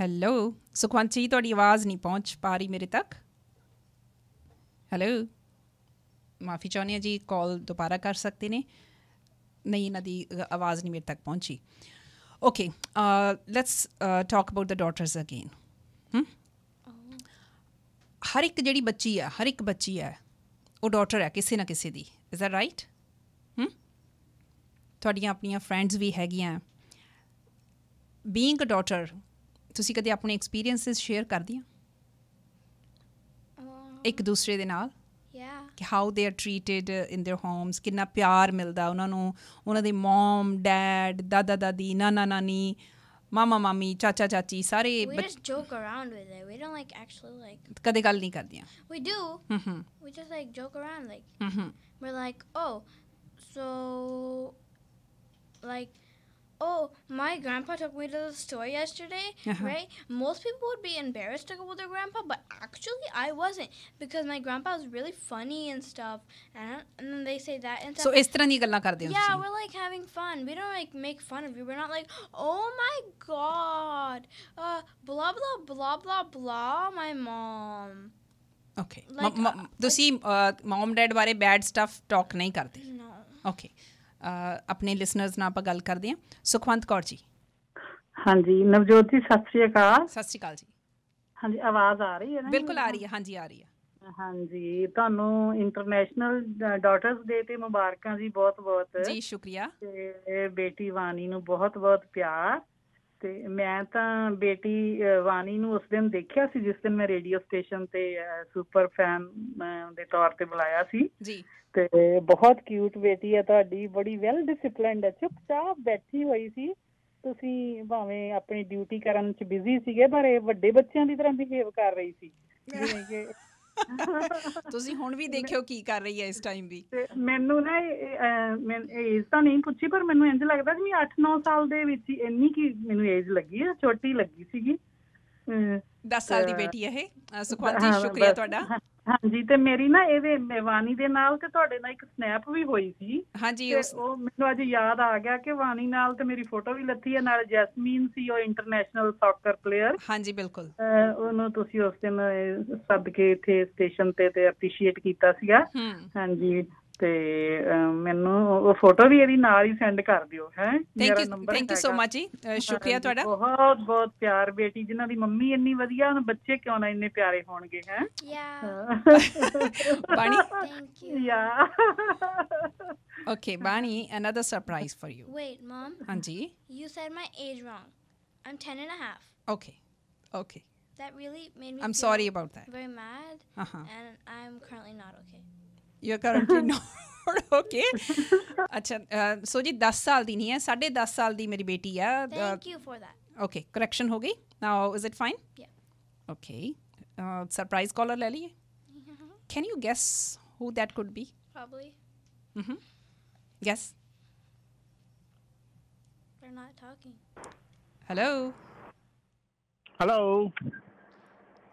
ਹੈਲੋ ਸੁਖਵੰਤ ਜੀ ਤੁਹਾਡੀ ਆਵਾਜ਼ ਨਹੀਂ ਪਹੁੰਚ ਪਾ ਰਹੀ ਮੇਰੇ ਤੱਕ ਹੈਲੋ ਮਾਫੀ ਚਾਹੁੰਦੀ ਹਾਂ ਜੀ ਕਾਲ ਦੁਬਾਰਾ ਕਰ ਸਕਦੇ ਨੇ ਨਹੀਂ ਇਹਨਾਂ ਦੀ ਆਵਾਜ਼ ਨਹੀਂ ਮੇਰੇ ਤੱਕ ਪਹੁੰਚੀ okay let's talk about the daughters again ਹਰ ਇੱਕ ਜਿਹੜੀ ਬੱਚੀ ਆ ਹਰ ਇੱਕ ਬੱਚੀ ਆ ਉਹ ਡਾਟਰ ਹੈ ਕਿਸੇ ਨਾ ਕਿਸੇ ਦੀ ਇਜ਼ ਦੈਟ ਰਾਈਟ ਤੁਹਾਡੀਆਂ ਆਪਣੀਆਂ ਫਰੈਂਡਸ ਵੀ ਹੈਗੀਆਂ ਬੀਇੰਗ ਅ ਡਾਟਰ ਤੁਸੀਂ ਕਦੇ ਆਪਣੇ ਐਕਸਪੀਰੀਐਂਸਸ ਸ਼ੇਅਰ ਕਰਦੀਆਂ um, ਇੱਕ ਦੂਸਰੇ ਦੇ ਨਾਲ ਯਾ ਕਿ how they are treated in their homes ਕਿੰਨਾ ਪਿਆਰ ਮਿਲਦਾ ਉਹਨਾਂ ਨੂੰ ਉਹਨਾਂ ਦੇ ਮਮ ਡੈਡ ਦਾਦਾ ਦਾਦੀ ਨਾਨਾ ਨਾਨੀ ਮਾਮਾ ਮਾਮੀ ਚਾਚਾ ਚਾਚੀ ਸਾਰੇ ਵੀ just joke around with it we don't like actually like ਕਦੇ ਗੱਲ ਨਹੀਂ ਕਰਦੀਆਂ we do hmm hmm we just like joke around like hmm hmm we like oh so like oh, my grandpa took me to the store yesterday, uh-huh. right? Most people would be embarrassed to go with their grandpa, but actually I wasn't because my grandpa was really funny and stuff. And, and then they say that and stuff. So is Yeah, we're like having fun. We don't like make fun of you. We're not like, oh my god, uh, blah blah blah blah blah, my mom. Okay. Like, ma- ma- uh, like, तुसी mom dad बारे bad stuff talk okay. ਆਪਣੇ listeners ਨਾਲ ਆਪਾਂ ਗੱਲ ਕਰਦੇ ਹਾਂ ਸੁਖਵੰਤ ਕੌਰ ਜੀ ਹਾਂਜੀ ਨਵਜੋਤ ਜੀ ਸਤਿ ਸ੍ਰੀ ਅਕਾਲ ਸਤਿ ਸ੍ਰੀ ਅਕਾਲ ਜੀ ਹਾਂਜੀ ਆਵਾਜ਼ ਆ ਰਹੀ ਹੈ ਨਾ ਬਿਲਕੁਲ ਆ ਰਹੀ ਹੈ ਹਾਂਜੀ ਆ ਰਹੀ ਹੈ ਹਾਂਜੀ ਤੁਹਾਨੂੰ ਇੰਟਰਨੈਸ਼ਨਲ ਡਾਟਰਸ ਡੇ ਤੇ ਮੁਬਾਰਕਾਂ ਜੀ ਬਹੁਤ ਬਹੁਤ ਜੀ ਸ਼ੁਕਰੀਆ ਤੇ ਬੇਟੀ ਵਾਨੀ ਨੂੰ ਬਹੁਤ ਬਹੁਤ ਪਿਆਰ ਤੇ ਮੈਂ ਤਾਂ ਬੇਟੀ ਵਾਨੀ ਨੂੰ ਉਸ ਦਿਨ ਦੇਖਿਆ ਸੀ ਜਿਸ ਦਿਨ ਮੈਂ ਰੇਡੀਓ ਸਟੇਸ਼ਨ ਤੇ ਸੁਪਰ ਫੈਨ ਦੇ ਤੌਰ ਤੇ ਬੁਲਾਇਆ ਸੀ ਜੀ ਤੇ ਬਹੁਤ ਕਿਊਟ ਬੇਟੀ ਹੈ ਤੁਹਾਡੀ ਬੜੀ ਵੈਲ ਡਿਸਪਲਿਨਡ ਹੈ ਚੁੱਪਚਾਪ ਬੈਠੀ ਹੋਈ ਸੀ ਤੁਸੀਂ ਭਾਵੇਂ ਆਪਣੀ ਡਿਊਟੀ ਕਰਨ ਚ ਬਿਜ਼ੀ ਸੀਗੇ ਪਰ ਇਹ ਵੱਡੇ ਬੱਚਿਆਂ ਦੀ ਤਰ੍ਹਾਂ ਬਿਹੇਵ ਕਰ ਰਹੀ ਸੀ ਜਿਵੇਂ ਕਿ ਤੁਸੀਂ ਹੁਣ ਵੀ ਦੇਖਿਓ ਕੀ ਕਰ ਰਹੀ ਹੈ ਇਸ ਟਾਈਮ ਵੀ ਮੈਨੂੰ ਨਾ ਮੈਂ ਏਜ ਤਾਂ ਨਹੀਂ ਪੁੱਛੀ ਪਰ ਮੈਨੂੰ ਇੰਜ ਲੱਗਦਾ ਕਿ 8-9 ਸਾਲ ਦੇ ਵਿੱਚ ਹੀ ਇੰਨੀ ਕੀ ਮੈਨੂੰ ਏਜ ਲੱਗੀ ਹੈ ਛੋਟੀ ਲੱਗੀ ਸੀਗੀ 10 ਸਾਲ ਦੀ ਬੇਟੀ ਹੈ ਇਹ ਸੁਖਵੰਤ ਜੀ ਸ਼ੁਕਰੀਆ ਤੁਹਾਡਾ ਹਾਂਜੀ ਤੇ ਮੇਰੀ ਨਾ ਇਹਦੇ ਮਹਿਵਾਨੀ ਦੇ ਨਾਲ ਤੇ ਤੁਹਾਡੇ ਨਾਲ ਇੱਕ ਸਨੈਪ ਵੀ ਹੋਈ ਸੀ ਹਾਂਜੀ ਉਹ ਮੈਨੂੰ ਅੱਜ ਯਾਦ ਆ ਗਿਆ ਕਿ ਵਾਨੀ ਨਾਲ ਤੇ ਮੇਰੀ ਫੋਟੋ ਵੀ ਲੱਥੀ ਹੈ ਨਾਲ ਜੈਸਮੀਨ ਸੀ ਉਹ ਇੰਟਰਨੈਸ਼ਨਲ ਸੌਕਰ ਪਲੇਅਰ ਹਾਂਜੀ ਬਿਲਕੁਲ ਉਹਨੂੰ ਤੁਸੀਂ ਉਸ ਦਿਨ ਸੱਦ ਕੇ ਇੱਥੇ ਸਟੇਸ਼ਨ ਤੇ ਤੇ ਅਪਰੀਸ਼ੀਏਟ ਕੀਤਾ ਸੀਗਾ ਹਾਂਜੀ ਤੇ ਮੈਨੂੰ ਉਹ ਫੋਟੋ ਵੀ ਇਹਦੀ ਨਾਲ ਹੀ ਸੈਂਡ ਕਰ ਦਿਓ ਹੈ thank you thank you so much ਜੀ ਸ਼ੁਕਰੀਆ ਤੁਹਾਡਾ ਬਹੁਤ ਬਹੁਤ ਪਿਆਰ ਬੇਟੀ ਜਿਨ੍ਹਾਂ ਦੀ ਮੰਮੀ ਇੰਨੀ ਵਧੀਆ ਹਨ ਬੱਚੇ ਕਿਉਂ ਨਾ ਇੰਨੇ ਪਿਆਰੇ ਹੋਣਗੇ ਹੈ yeah Bani thank you yeah okay Bani another surprise for you wait hmm ਹਾਂਜੀ you said my age wrong I'm 10 and a half okay okay that really made me I'm sorry about that very mad and I'm currently not okay you're currently not okay अच्छा सो जी 10 साल दी नहीं है साढ़े 10 साल दी मेरी बेटी है thank you for that okay correction हो गई now is it fine okay surprise caller ले लिए can you guess who that could be probably mhm yes they're not talking hello hello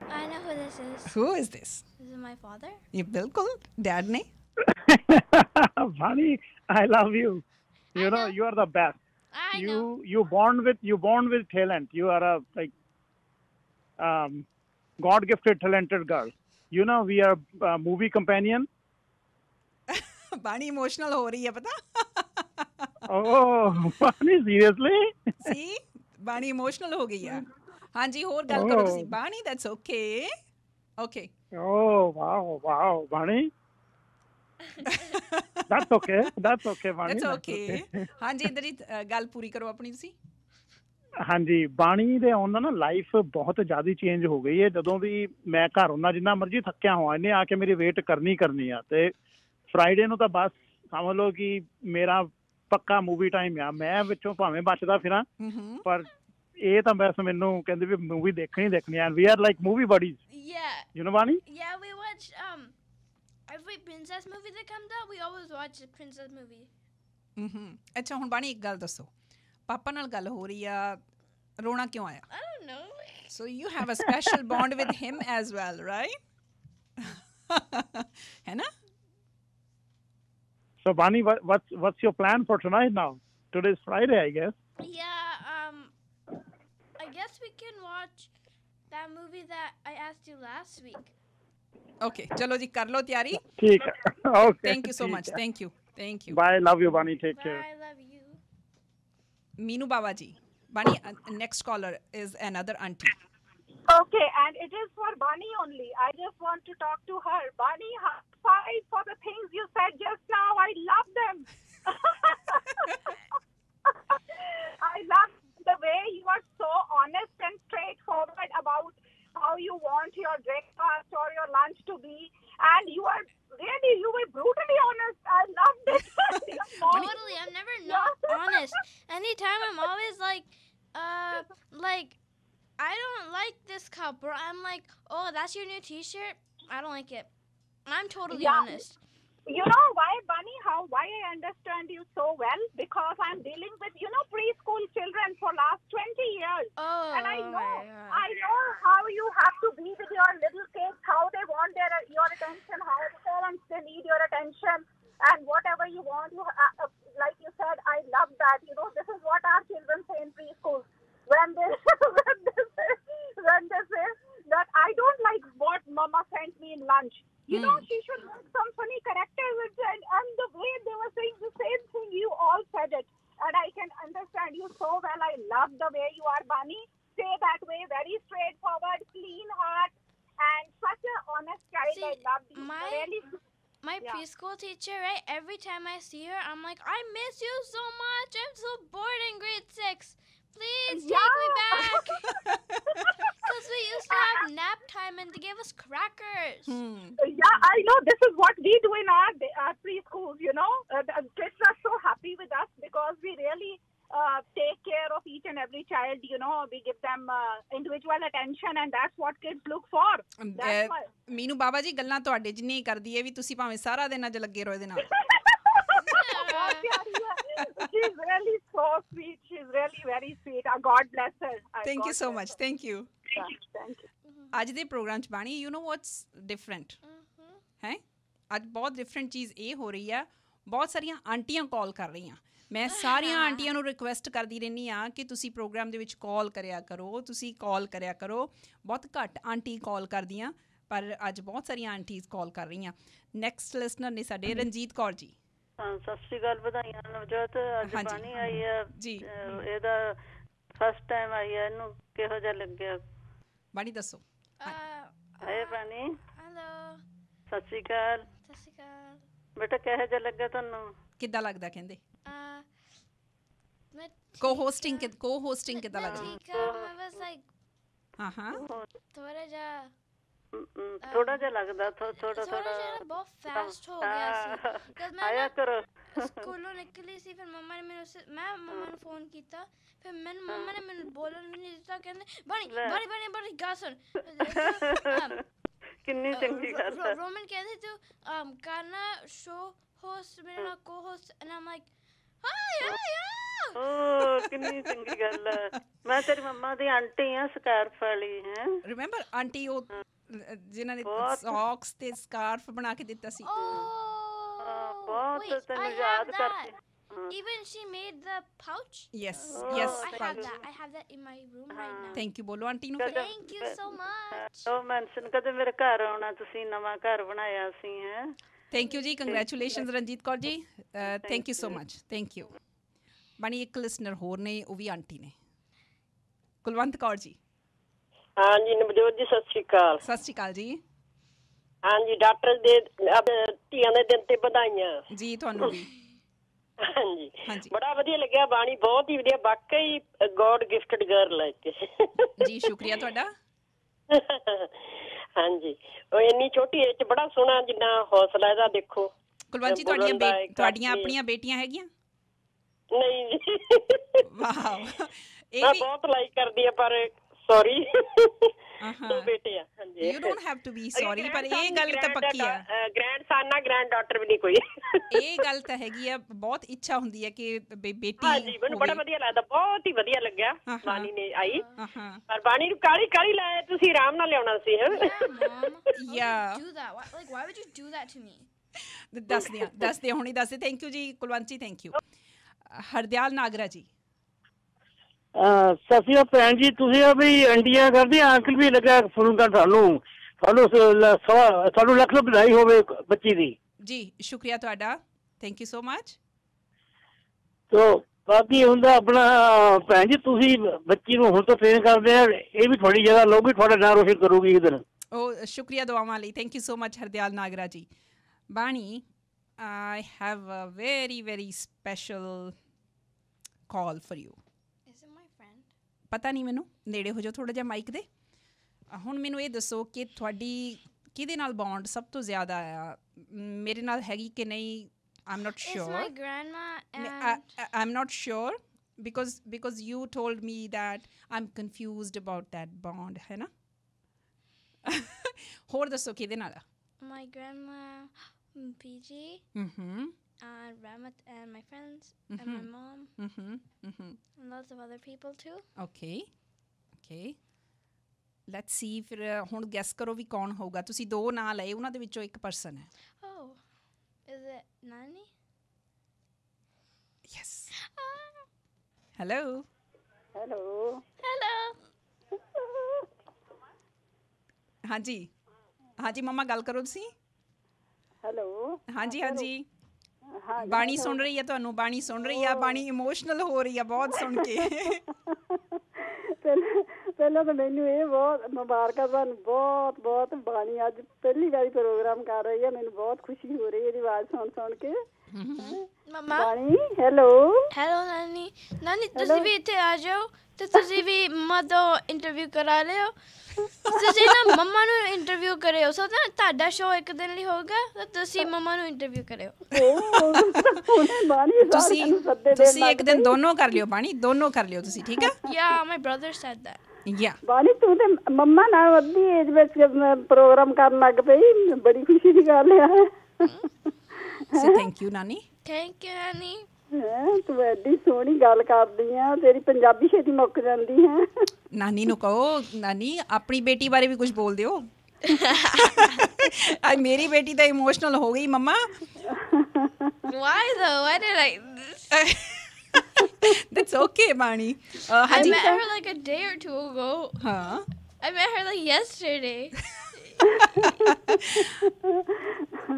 I know who this is. Who is this? This is my father. You're dad ने Bani, I love you. You know, know. you are the best. I you know. you born with you born with talent. You are a like um, God gifted talented girl. You know, we are a movie companion. Bani emotional हो रही है oh, Bani seriously? See, Bani emotional हो गई ਹਾਂਜੀ ਹੋਰ ਗੱਲ ਕਰੋ ਤੁਸੀਂ Bani that's okay okay oh wow wow Bani that's okay that's okay Bani that's okay ਹਾਂਜੀ ਇੰਦਰ ਜੀ ਗੱਲ ਪੂਰੀ ਕਰੋ ਆਪਣੀ ਤੁਸੀਂ ਹਾਂਜੀ ਬਾਣੀ ਦੇ ਆਉਣ ਦਾ ਨਾ ਲਾਈਫ ਬਹੁਤ ਜ਼ਿਆਦਾ ਚੇਂਜ ਹੋ ਗਈ ਹੈ ਜਦੋਂ ਵੀ ਮੈਂ ਘਰ ਹੁੰਦਾ ਜਿੰਨਾ ਮਰਜ਼ੀ ਥੱਕਿਆ ਹੋਵਾਂ ਇਹਨੇ ਆ ਕੇ ਮੇਰੀ ਵੇਟ ਕਰਨੀ ਕਰਨੀ ਆ ਤੇ ਫਰਾਈਡੇ ਨੂੰ ਤਾਂ ਬਸ ਸਮਝ ਲਓ ਕਿ ਮੇਰਾ ਪੱਕਾ ਮੂਵੀ ਟਾਈਮ ਆ ਮੈਂ ਵਿੱਚੋਂ ਭਾਵੇਂ ਬਚਦਾ ਫਿਰਾਂ ਪਰ ਇਹ ਤਾਂ ਵੈਸੇ ਮੈਨੂੰ ਕਹਿੰਦੇ ਵੀ ਮੂਵੀ ਦੇਖਣੀ ਦੇਖਣੀ and we are like movie buddies Yeah. You know Bani Yeah, we watch um, every princess movie that comes out, we always watch a princess movie. ਹੂੰ ਅੱਛਾ ਹੁਣ ਬਾਣੀ ਇੱਕ ਗੱਲ ਦੱਸੋ ਪਾਪਾ ਨਾਲ ਗੱਲ ਹੋ ਰਹੀ ਆ ਰੋਣਾ ਕਿਉਂ ਆਇਆ I don't know. So you have a special bond with him as well, right? है ना? So, Bonnie, what's what's your plan for tonight now? Today is Friday, I guess. Yeah, can watch that movie that I asked you last week. Okay, चलो जी कर लो तैयारी ठीक है okay thank you so Thank you. You thank you bye love you Bani take care bye love you Meenu Baba Bunny, uh, next caller is another auntie. Okay, and it is for Bunny only. I just want to talk to her. Bunny, five for the things you said just now. I love them. I love the way you are so honest your breakfast or your lunch to be. And you are really, you were brutally honest. I loved it. totally. I'm never not honest. Anytime I'm always like, uh, like, I don't like this cup, or I'm like, oh, that's your new T-shirt. I don't like it. I'm totally yeah. honest. You know why, Bunny? How why I understand you so well? because I'm dealing with you know preschool children for last 20 years, oh, and I know I know how you have to be with your little kids, how they want their your attention, how the parents they need your attention, and whatever you want. You uh, uh like you said, I love that. You know, this is what our children say in preschool when they when they say, when they say that I don't like what Mama sent me in lunch. You mm. know, hmm. she should my my yeah. preschool teacher, right? Every time I see her, I'm like, I miss you so much. I'm so bored in grade six. Please yeah. take me back. Because we used to have nap time and they gave us crackers. Hmm. Yeah, I know. This is what we do in our, our preschools, you know. Uh, the uh, kids are so happy with us because we really uh, take care of each and every child, you know. We give them uh, individual attention, and that's what kids look for. That's that, Meenu Baba ji ਗੱਲਾਂ ਤੁਹਾਡੇ ਜਿੰਨੀ ਕਰਦੀ ਹੈ ਵੀ ਤੁਸੀਂ ਭਾਵੇਂ ਸਾਰਾ ਦਿਨ ਅੱਜ ਲੱਗੇ ਰਹੋ ਇਹਦੇ ਨਾਲ she's really so sweet. She's really very sweet. Uh, God bless her. Uh, Thank God you so much. Her. Thank you. ਅੱਜ ਦੇ ਪ੍ਰੋਗਰਾਮ ਚ ਬਾਣੀ ਯੂ نو ਵਾਟਸ ਡਿਫਰੈਂਟ ਹੈ ਅੱਜ ਬਹੁਤ ਡਿਫਰੈਂਟ ਚੀਜ਼ ਇਹ ਹੋ ਰਹੀ ਆ ਬਹੁਤ ਸਾਰੀਆਂ ਆਂਟੀਆਂ ਕਾਲ ਕਰ ਰਹੀਆਂ ਮੈਂ ਸਾਰੀਆਂ ਆਂਟੀਆਂ ਨੂੰ ਰਿਕੁਐਸਟ ਕਰਦੀ ਰਹਿੰਦੀ ਆ ਕਿ ਤੁਸੀਂ ਪ੍ਰੋਗਰਾਮ ਦੇ ਵਿੱਚ ਕਾਲ ਕਰਿਆ ਕਰੋ ਤੁਸੀਂ ਕਾਲ ਕਰਿਆ ਕਰੋ ਬਹੁਤ ਘੱਟ ਆਂਟੀ ਕਾਲ ਕਰਦੀਆਂ ਪਰ ਅੱਜ ਬਹੁਤ ਸਾਰੀਆਂ ਆਂਟੀਜ਼ ਕਾਲ ਕਰ ਰਹੀਆਂ ਨੈਕਸਟ ਲਿਸਨਰ ਨੇ ਸਾਡੇ ਰਣਜੀਤ ਕੌਰ ਜੀ ਸਤਿ ਸ਼੍ਰੀ ਅਕਾਲ ਵਧਾਈਆਂ ਨਵਜੋਤ ਅੱਜ ਬਾਣੀ ਆਈ ਹੈ ਜੀ ਇਹਦਾ ਫਸਟ ਟਾਈਮ ਆਈ ਹੈ ਇਹਨੂੰ ਕਿਹੋ ਜਿਹਾ ਲੱਗਿਆ ਬਾਣੀ ਦੱਸੋ ਹਾਏ ਬਾਣੀ ਹਲੋ ਸਤਿ ਸ਼੍ਰੀ ਅਕਾਲ ਸਤਿ ਸ਼੍ਰੀ ਅਕਾਲ ਬੇਟਾ ਕਿਹੋ ਜਿਹਾ ਲੱਗਾ ਤੁਹਾਨੂੰ ਕਿੱਦਾਂ ਲੱਗਦਾ ਕਹਿੰਦੇ ਮੈਂ ਕੋ ਹੋਸਟਿੰਗ ਕੋ ਹੋਸਟਿੰਗ ਕਿੱਦਾਂ ਲੱਗਦਾ ਬਸ ਹਾਂ ਹਾਂ ਥੋੜਾ ਜਿਹਾ ਥੋੜਾ ਜਿਹਾ ਲੱਗਦਾ ਥੋੜਾ ਥੋੜਾ ਬਹੁਤ ਫਾਸਟ ਹੋ ਗਿਆ ਸੀ ਜਦ ਮੈਂ ਆਇਆ ਕਰ ਸਕੂਲੋਂ ਨਿਕਲੀ ਸੀ ਫਿਰ ਮੰਮਾ ਨੇ ਮੈਨੂੰ ਮੈਂ ਮੰਮਾ ਨੂੰ ਫੋਨ ਕੀਤਾ ਫਿਰ ਮੈਂ ਮੰਮਾ ਨੇ ਮੈਨੂੰ ਬੋਲਣ ਨਹੀਂ ਦਿੱਤਾ ਕਹਿੰਦੇ ਬਣੀ ਬਣੀ ਬਣੀ ਬਣੀ ਗਾਸਣ ਕਿੰਨੀ ਚੰਗੀ ਗੱਲ ਹੈ ਰੋਮਨ ਕਹਿੰਦੇ ਤੂੰ ਅਮ ਕਾਨਾ ਸ਼ੋ ਹੋਸਟ ਮੇਰੇ ਨਾਲ ਕੋ ਹੋਸਟ ਐਂਡ ਆਮ ਲਾਈਕ ਹਾਏ ਹਾਏ ਓ ਕਿੰਨੀ ਚੰਗੀ ਗੱਲ ਹੈ ਮੈਂ ਤੇਰੀ ਮੰਮਾ ਦੀ ਆਂਟੀ ਆ ਸਕਾਰਫ ਵਾਲੀ ਹੈ ਰਿਮੈਂਬਰ ਆਂਟੀ ਉਹ ਜਿਨ੍ਹਾਂ ਨੇ ਬਹੁਤ- ਸੌਕਸ ਤੇ ਸਕਾਰਫ ਬਣਾ ਕੇ ਦਿੱਤਾ ਸੀ Oh, ਬਹੁਤ wait, I ਤੈਨੂੰ have ਯਾਦ that. ਕਰਕੇ ਹਾਂ। Even she made the pouch. Yes Oh, yes I have that. I have that in my room right now. Thank you ਬੋਲੋ ਆਂਟੀ ਨੂੰ ਫਿਰ ਕਦੋਂ- Thank you so much. ਉਹ ਮੈਂਸ਼ਨ ਕਦੇ ਮੇਰੇ ਘਰ ਆਉਣਾ ਤੁਸੀਂ ਨਵਾਂ ਘਰ ਬਣਾਇਆ ਸੀ ਹੈ ਥੈਂਕ ਯੂ ਜੀ congratulations Ranjit Kaur ji thank you so much thank you Bani ਇੱਕ ਲਿਸਨਰ ਹੋਰ ਨੇ ਉਹ ਵੀ ਆਂਟੀ ਨੇ ਕੁਲਵੰਤ ਕੌਰ ਜੀ ਹਾਂਜੀ ਨਵਜੋਤ ਜੀ ਸਤਿ ਸ਼੍ਰੀ ਅਕਾਲ ਸਤਿ ਸ਼੍ਰੀ ਅਕਾਲ ਜੀ ਹਾਂਜੀ ਡਾਕਟਰ ਦੇ ਅਹ, ਧੀਆਂ ਦੇ ਦਿਨ ਤੇ ਵਧਾਈਆਂ ਜੀ ਤੁਹਾਨੂੰ ਵੀ ਹਾਂਜੀ ਬੜਾ ਵਧੀਆ ਲੱਗਿਆ ਬਾਣੀ ਬਹੁਤ ਹੀ ਵਧੀਆ ਵਾਕਈ ਗੋਡ ਗਿਫਟਡ ਗਰਲ ਹੈ ਤੇ ਜੀ ਸ਼ੁਕਰੀਆ ਤੁਹਾਡਾ ਹਾਂਜੀ ਉਹ ਇੰਨੀ ਛੋਟੀ ਏਜ ਚ ਬੜਾ ਸੋਹਣਾ ਜਿੰਨਾ ਹੌਸਲਾ ਇਹਦਾ ਦੇਖੋ ਕੁਲਵੰਤ ਜੀ ਤੁਹਾਡੀਆਂ ਤੁਹਾਡੀਆਂ ਆਪਣੀਆਂ ਬੇਟੀਆਂ ਹੈਗੀਆਂ ਨਹੀਂ ਜੀ ਵਾਹ ਇਹ ਮੈਂ ਬਹੁਤ ਲਾਈਕ ਕਰਦੀ ਆ ਪਰ ਸੌਰੀ ਤੂੰ uh-huh. ਬੇਟੇ ਆ ਹਾਂਜੀ you don't have to be sorry ਪਰ ਇਹ ਗੱਲ ਤਾਂ ਪੱਕੀ ਆ ਗ੍ਰੈਂਡ ਸਨ ਨਾ ਗ੍ਰੈਂਡ ਡਾਟਰ ਵੀ ਨਹੀਂ ਕੋਈ ਇਹ ਗੱਲ ਤਾਂ ਹੈਗੀ ਆ ਬਹੁਤ ਇੱਛਾ ਹੁੰਦੀ ਹੈ ਕਿ ਬੇਟੀ ਹਾਂਜੀ ਮੈਨੂੰ ਬੜਾ ਵਧੀਆ ਲੱਗਦਾ ਬਹੁਤ ਹੀ ਵਧੀਆ ਲੱਗਿਆ ਬਾਣੀ ਨੇ ਆਈ ਪਰ ਬਾਣੀ ਨੂੰ ਕਾਲੀ ਕਾਲੀ ਲਾਇਆ ਤੁਸੀਂ ਆਰਾਮ ਨਾਲ ਲਿਆਉਣਾ ਸੀ ਹੈ yeah do that like why would you do that to me ਦੱਸ ਦਿਆਂ ਦੱਸ ਦੇ ਹੁਣੀ ਦੱਸ ਦੇ ਥੈਂਕ ਯੂ ਜੀ ਕੁਲਵੰਤੀ ਥੈਂਕ ਯੂ ਹਰਦਿਆਲ ਨਾਗਰਾ ਜੀ ਸਸਿਓ ਭੈਣ ਜੀ ਤੁਸੀਂ ਆ ਵੀ ਇੰਡੀਆ ਕਰਦੇ ਅੰਕਲ ਵੀ ਲੱਗਾ ਫੋਨ ਕਰ ਤੁਹਾਨੂੰ ਤੁਹਾਨੂੰ ਤੁਹਾਨੂੰ ਲੱਖ ਲੱਖ ਵਧਾਈ ਹੋਵੇ ਬੱਚੀ ਦੀ ਜੀ ਸ਼ੁਕਰੀਆ ਤੁਹਾਡਾ ਥੈਂਕ ਯੂ ਸੋ ਮੱਚ ਤੋ ਬਾਕੀ ਹੁੰਦਾ ਆਪਣਾ ਭੈਣ ਜੀ ਤੁਸੀਂ ਬੱਚੀ ਨੂੰ ਹੁਣ ਤੋਂ ਟ੍ਰੇਨ ਕਰਦੇ ਆ ਇਹ ਵੀ ਥੋੜੀ ਜਿਆਦਾ ਲੋਕ ਵੀ ਤੁਹਾਡਾ ਨਾਮ ਰੋਸ਼ਨ ਕਰੂਗੀ ਇਸ ਦਿਨ ਉਹ ਸ਼ੁਕਰੀਆ ਦੁਆਵਾਂ ਲਈ thank you so much Hardial Nagra ji Bani I have a very very special call for you ਪਤਾ ਨਹੀਂ ਮੈਨੂੰ ਨੇੜੇ ਹੋ ਜਾ ਥੋੜਾ ਜਿਹਾ ਮਾਈਕ ਦੇ ਹੁਣ ਮੈਨੂੰ ਇਹ ਦੱਸੋ ਕਿ ਤੁਹਾਡੀ ਕਿਹਦੇ ਨਾਲ ਬੌਂਡ ਸਭ ਤੋਂ ਜ਼ਿਆਦਾ ਆ ਮੇਰੇ ਨਾਲ ਹੈਗੀ ਕਿ ਨਹੀਂ I'm not sure it's my grandma and I'm not sure because because you told me that I'm confused about that bond hai na ਹੋਰ ਦੱਸੋ ਕਿਹਦੇ ਨਾਲ ਮਾਈ ਗ੍ਰੈਂਡਮਾ ਪੀਜੀ BG. mm And Ramat and my friends mm-hmm. and my mm-hmm. mom. Mm-hmm. Mm-hmm. And lots of other people too. Okay. Okay. Let's let's see ਫਿਰ ਹੁਣ gas ਕਰੋ ਵੀ ਕੌਣ ਹੋਊਗਾ ਤੁਸੀਂ ਦੋ ਨਾਂ ਲਏ ਉਹਨਾਂ ਦੇ ਵਿੱਚੋਂ ਇੱਕ ਪਰਸਨ ਹੈ oh, ah. Hello. Hello. Hello. Yes hello hello Hello. Hello. Hello. ਮਮਾ ਗੱਲ Hello. ਤੁਸੀਂ Hello. ਹਾਂਜੀ ਹਾਂਜੀ ਬਾਣੀ ਸੁਣ ਰਹੀ ਹੈ ਤੁਹਾਨੂੰ ਬਾਣੀ ਸੁਣ ਰਹੀ ਹੈ ਬਾਣੀ ਇਮੋਸ਼ਨਲ ਹੋ ਰਹੀ ਹੈ ਬਹੁਤ ਸੁਣ ਕੇ ਪਹਿਲਾਂ ਤਾਂ ਮੈਨੂੰ ਇਹ ਬਹੁਤ ਮੁਬਾਰਕਾਂ ਤੁਹਾਨੂੰ ਬਹੁਤ ਬਹੁਤ ਬਾਣੀ ਅੱਜ ਪਹਿਲੀ ਵਾਰੀ ਪ੍ਰੋਗਰਾਮ ਕਰ ਰਹੀ ਹੈ ਮੈਨੂੰ ਬਹੁਤ ਖੁਸ਼ੀ ਹੋ ਰਹੀ ਹੈ ਇਹਦੀ ਆਵਾਜ਼ ਸੁਣ ਸੁਣ ਕੇ ਮਮਾ ਨਾਨੀ ਹੈਲੋ ਹੈਲੋ ਨਾਨੀ ਨਾਨੀ ਤੁਸੀਂ ਵੀ ਇੱਥੇ ਆ ਜਾਓ ਤੇ ਤੁਸੀਂ ਵੀ ਮਮਾ ਤੋਂ ਇੰਟਰਵਿਊ ਕਰਾ ਲਿਓ ਤੁਸੀਂ ਨਾ ਮਮਾ ਨੂੰ ਇੰਟਰਵਿਊ ਕਰਿਓ ਸੋ ਤਾਂ ਤੁਹਾਡਾ ਸ਼ੋਅ ਇੱਕ ਦਿਨ ਲਈ ਹੋਊਗਾ ਤੇ ਤੁਸੀਂ ਮਮਾ ਨੂੰ ਇੰਟਰਵਿਊ ਕਰਿਓ ਤੁਸੀਂ ਤੁਸੀਂ ਇੱਕ ਦਿਨ ਦੋਨੋਂ ਕਰ ਲਿਓ ਬਾਣੀ ਦੋਨੋਂ ਕਰ ਲਿਓ ਤੁਸੀਂ ਠੀਕ ਆ ਯਾ ਮਾਈ ਬ੍ਰਦਰ ਸੈਡ ਦੈਟ ਯਾ ਬਾਣੀ ਤੂੰ ਤੇ ਮਮਾ ਨਾਲ ਅੱਧੀ ਏਜ ਵਿੱਚ ਪ੍ਰੋਗਰਾਮ ਕਰਨ ਲੱਗ ਪਈ ਬੜੀ ਖੁਸ਼ੀ ਦੀ ਗੱਲ ਆ ਸੇ ਥੈਂਕ ਯੂ ਨਾਨੀ ਥੈਂਕ ਯੂ ਨਾਨੀ ਹੈਂ, ਤੂੰ ਐਡੀ ਸੋਹਣੀ ਗੱਲ ਕਰਦੀ ਆ ਤੇਰੀ ਪੰਜਾਬੀ ਛੇਤੀ ਮੁੱਕ ਜਾਂਦੀ ਹੈ ਨਾਨੀ ਨੂੰ ਕਹੋ ਨਾਨੀ ਆਪਣੀ ਬੇਟੀ ਬਾਰੇ ਵੀ ਕੁਝ ਬੋਲ ਦਿਓ ਆ ਮੇਰੀ ਬੇਟੀ ਤਾਂ ਇਮੋਸ਼ਨਲ ਹੋ ਗਈ ਮਮਾ Why though? Why did I? That's okay Bani ah, I ਹਾਂਜੀ met her like a day or two ago. ਹਾਂ I met her like yesterday.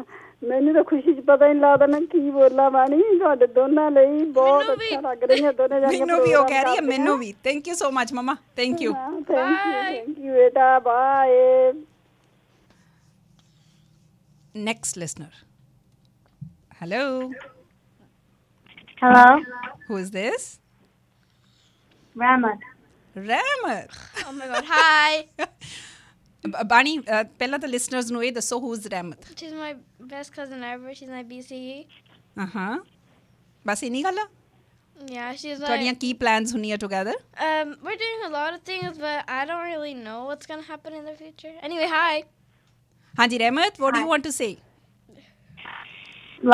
ਮੈਨੂੰ ਤਾਂ ਖੁਸ਼ੀ ਚ ਪਤਾ ਹੀ ਨਹੀਂ ਲੱਗਦਾ ਮੈਂ ਕੀ ਬੋਲਾਂ ਵਾਣੀ ਤੁਹਾਡੇ ਦੋਨਾਂ ਲਈ ਬਹੁਤ ਅੱਛਾ ਲੱਗ ਰਿਹਾ ਦੋਨੇ ਜਾਨੇ ਮੈਨੂੰ ਵੀ ਉਹ ਕਹਿ ਰਹੀ ਹੈ ਮੈਨੂੰ ਵੀ ਥੈਂਕ ਯੂ ਸੋ ਮਚ ਮਮਾ ਥੈਂਕ ਯੂ ਥੈਂਕ ਯੂ ਬੇਟਾ bye next listener. Hello. Hello. Who is this? Ramad. Ramad. Oh my god. Hi. Bani, uh, પહેલા the listeners know the so who's Rehmat? She's my best cousin ever. She's my BCE. Uh huh. बस इन्हीं गल्ला? Yeah, she's like. What key plans are together? Um, we're doing a lot of things, but I don't really know what's gonna happen in the future. Anyway, hi. Hanji Rehmat, what hi. do you want to say?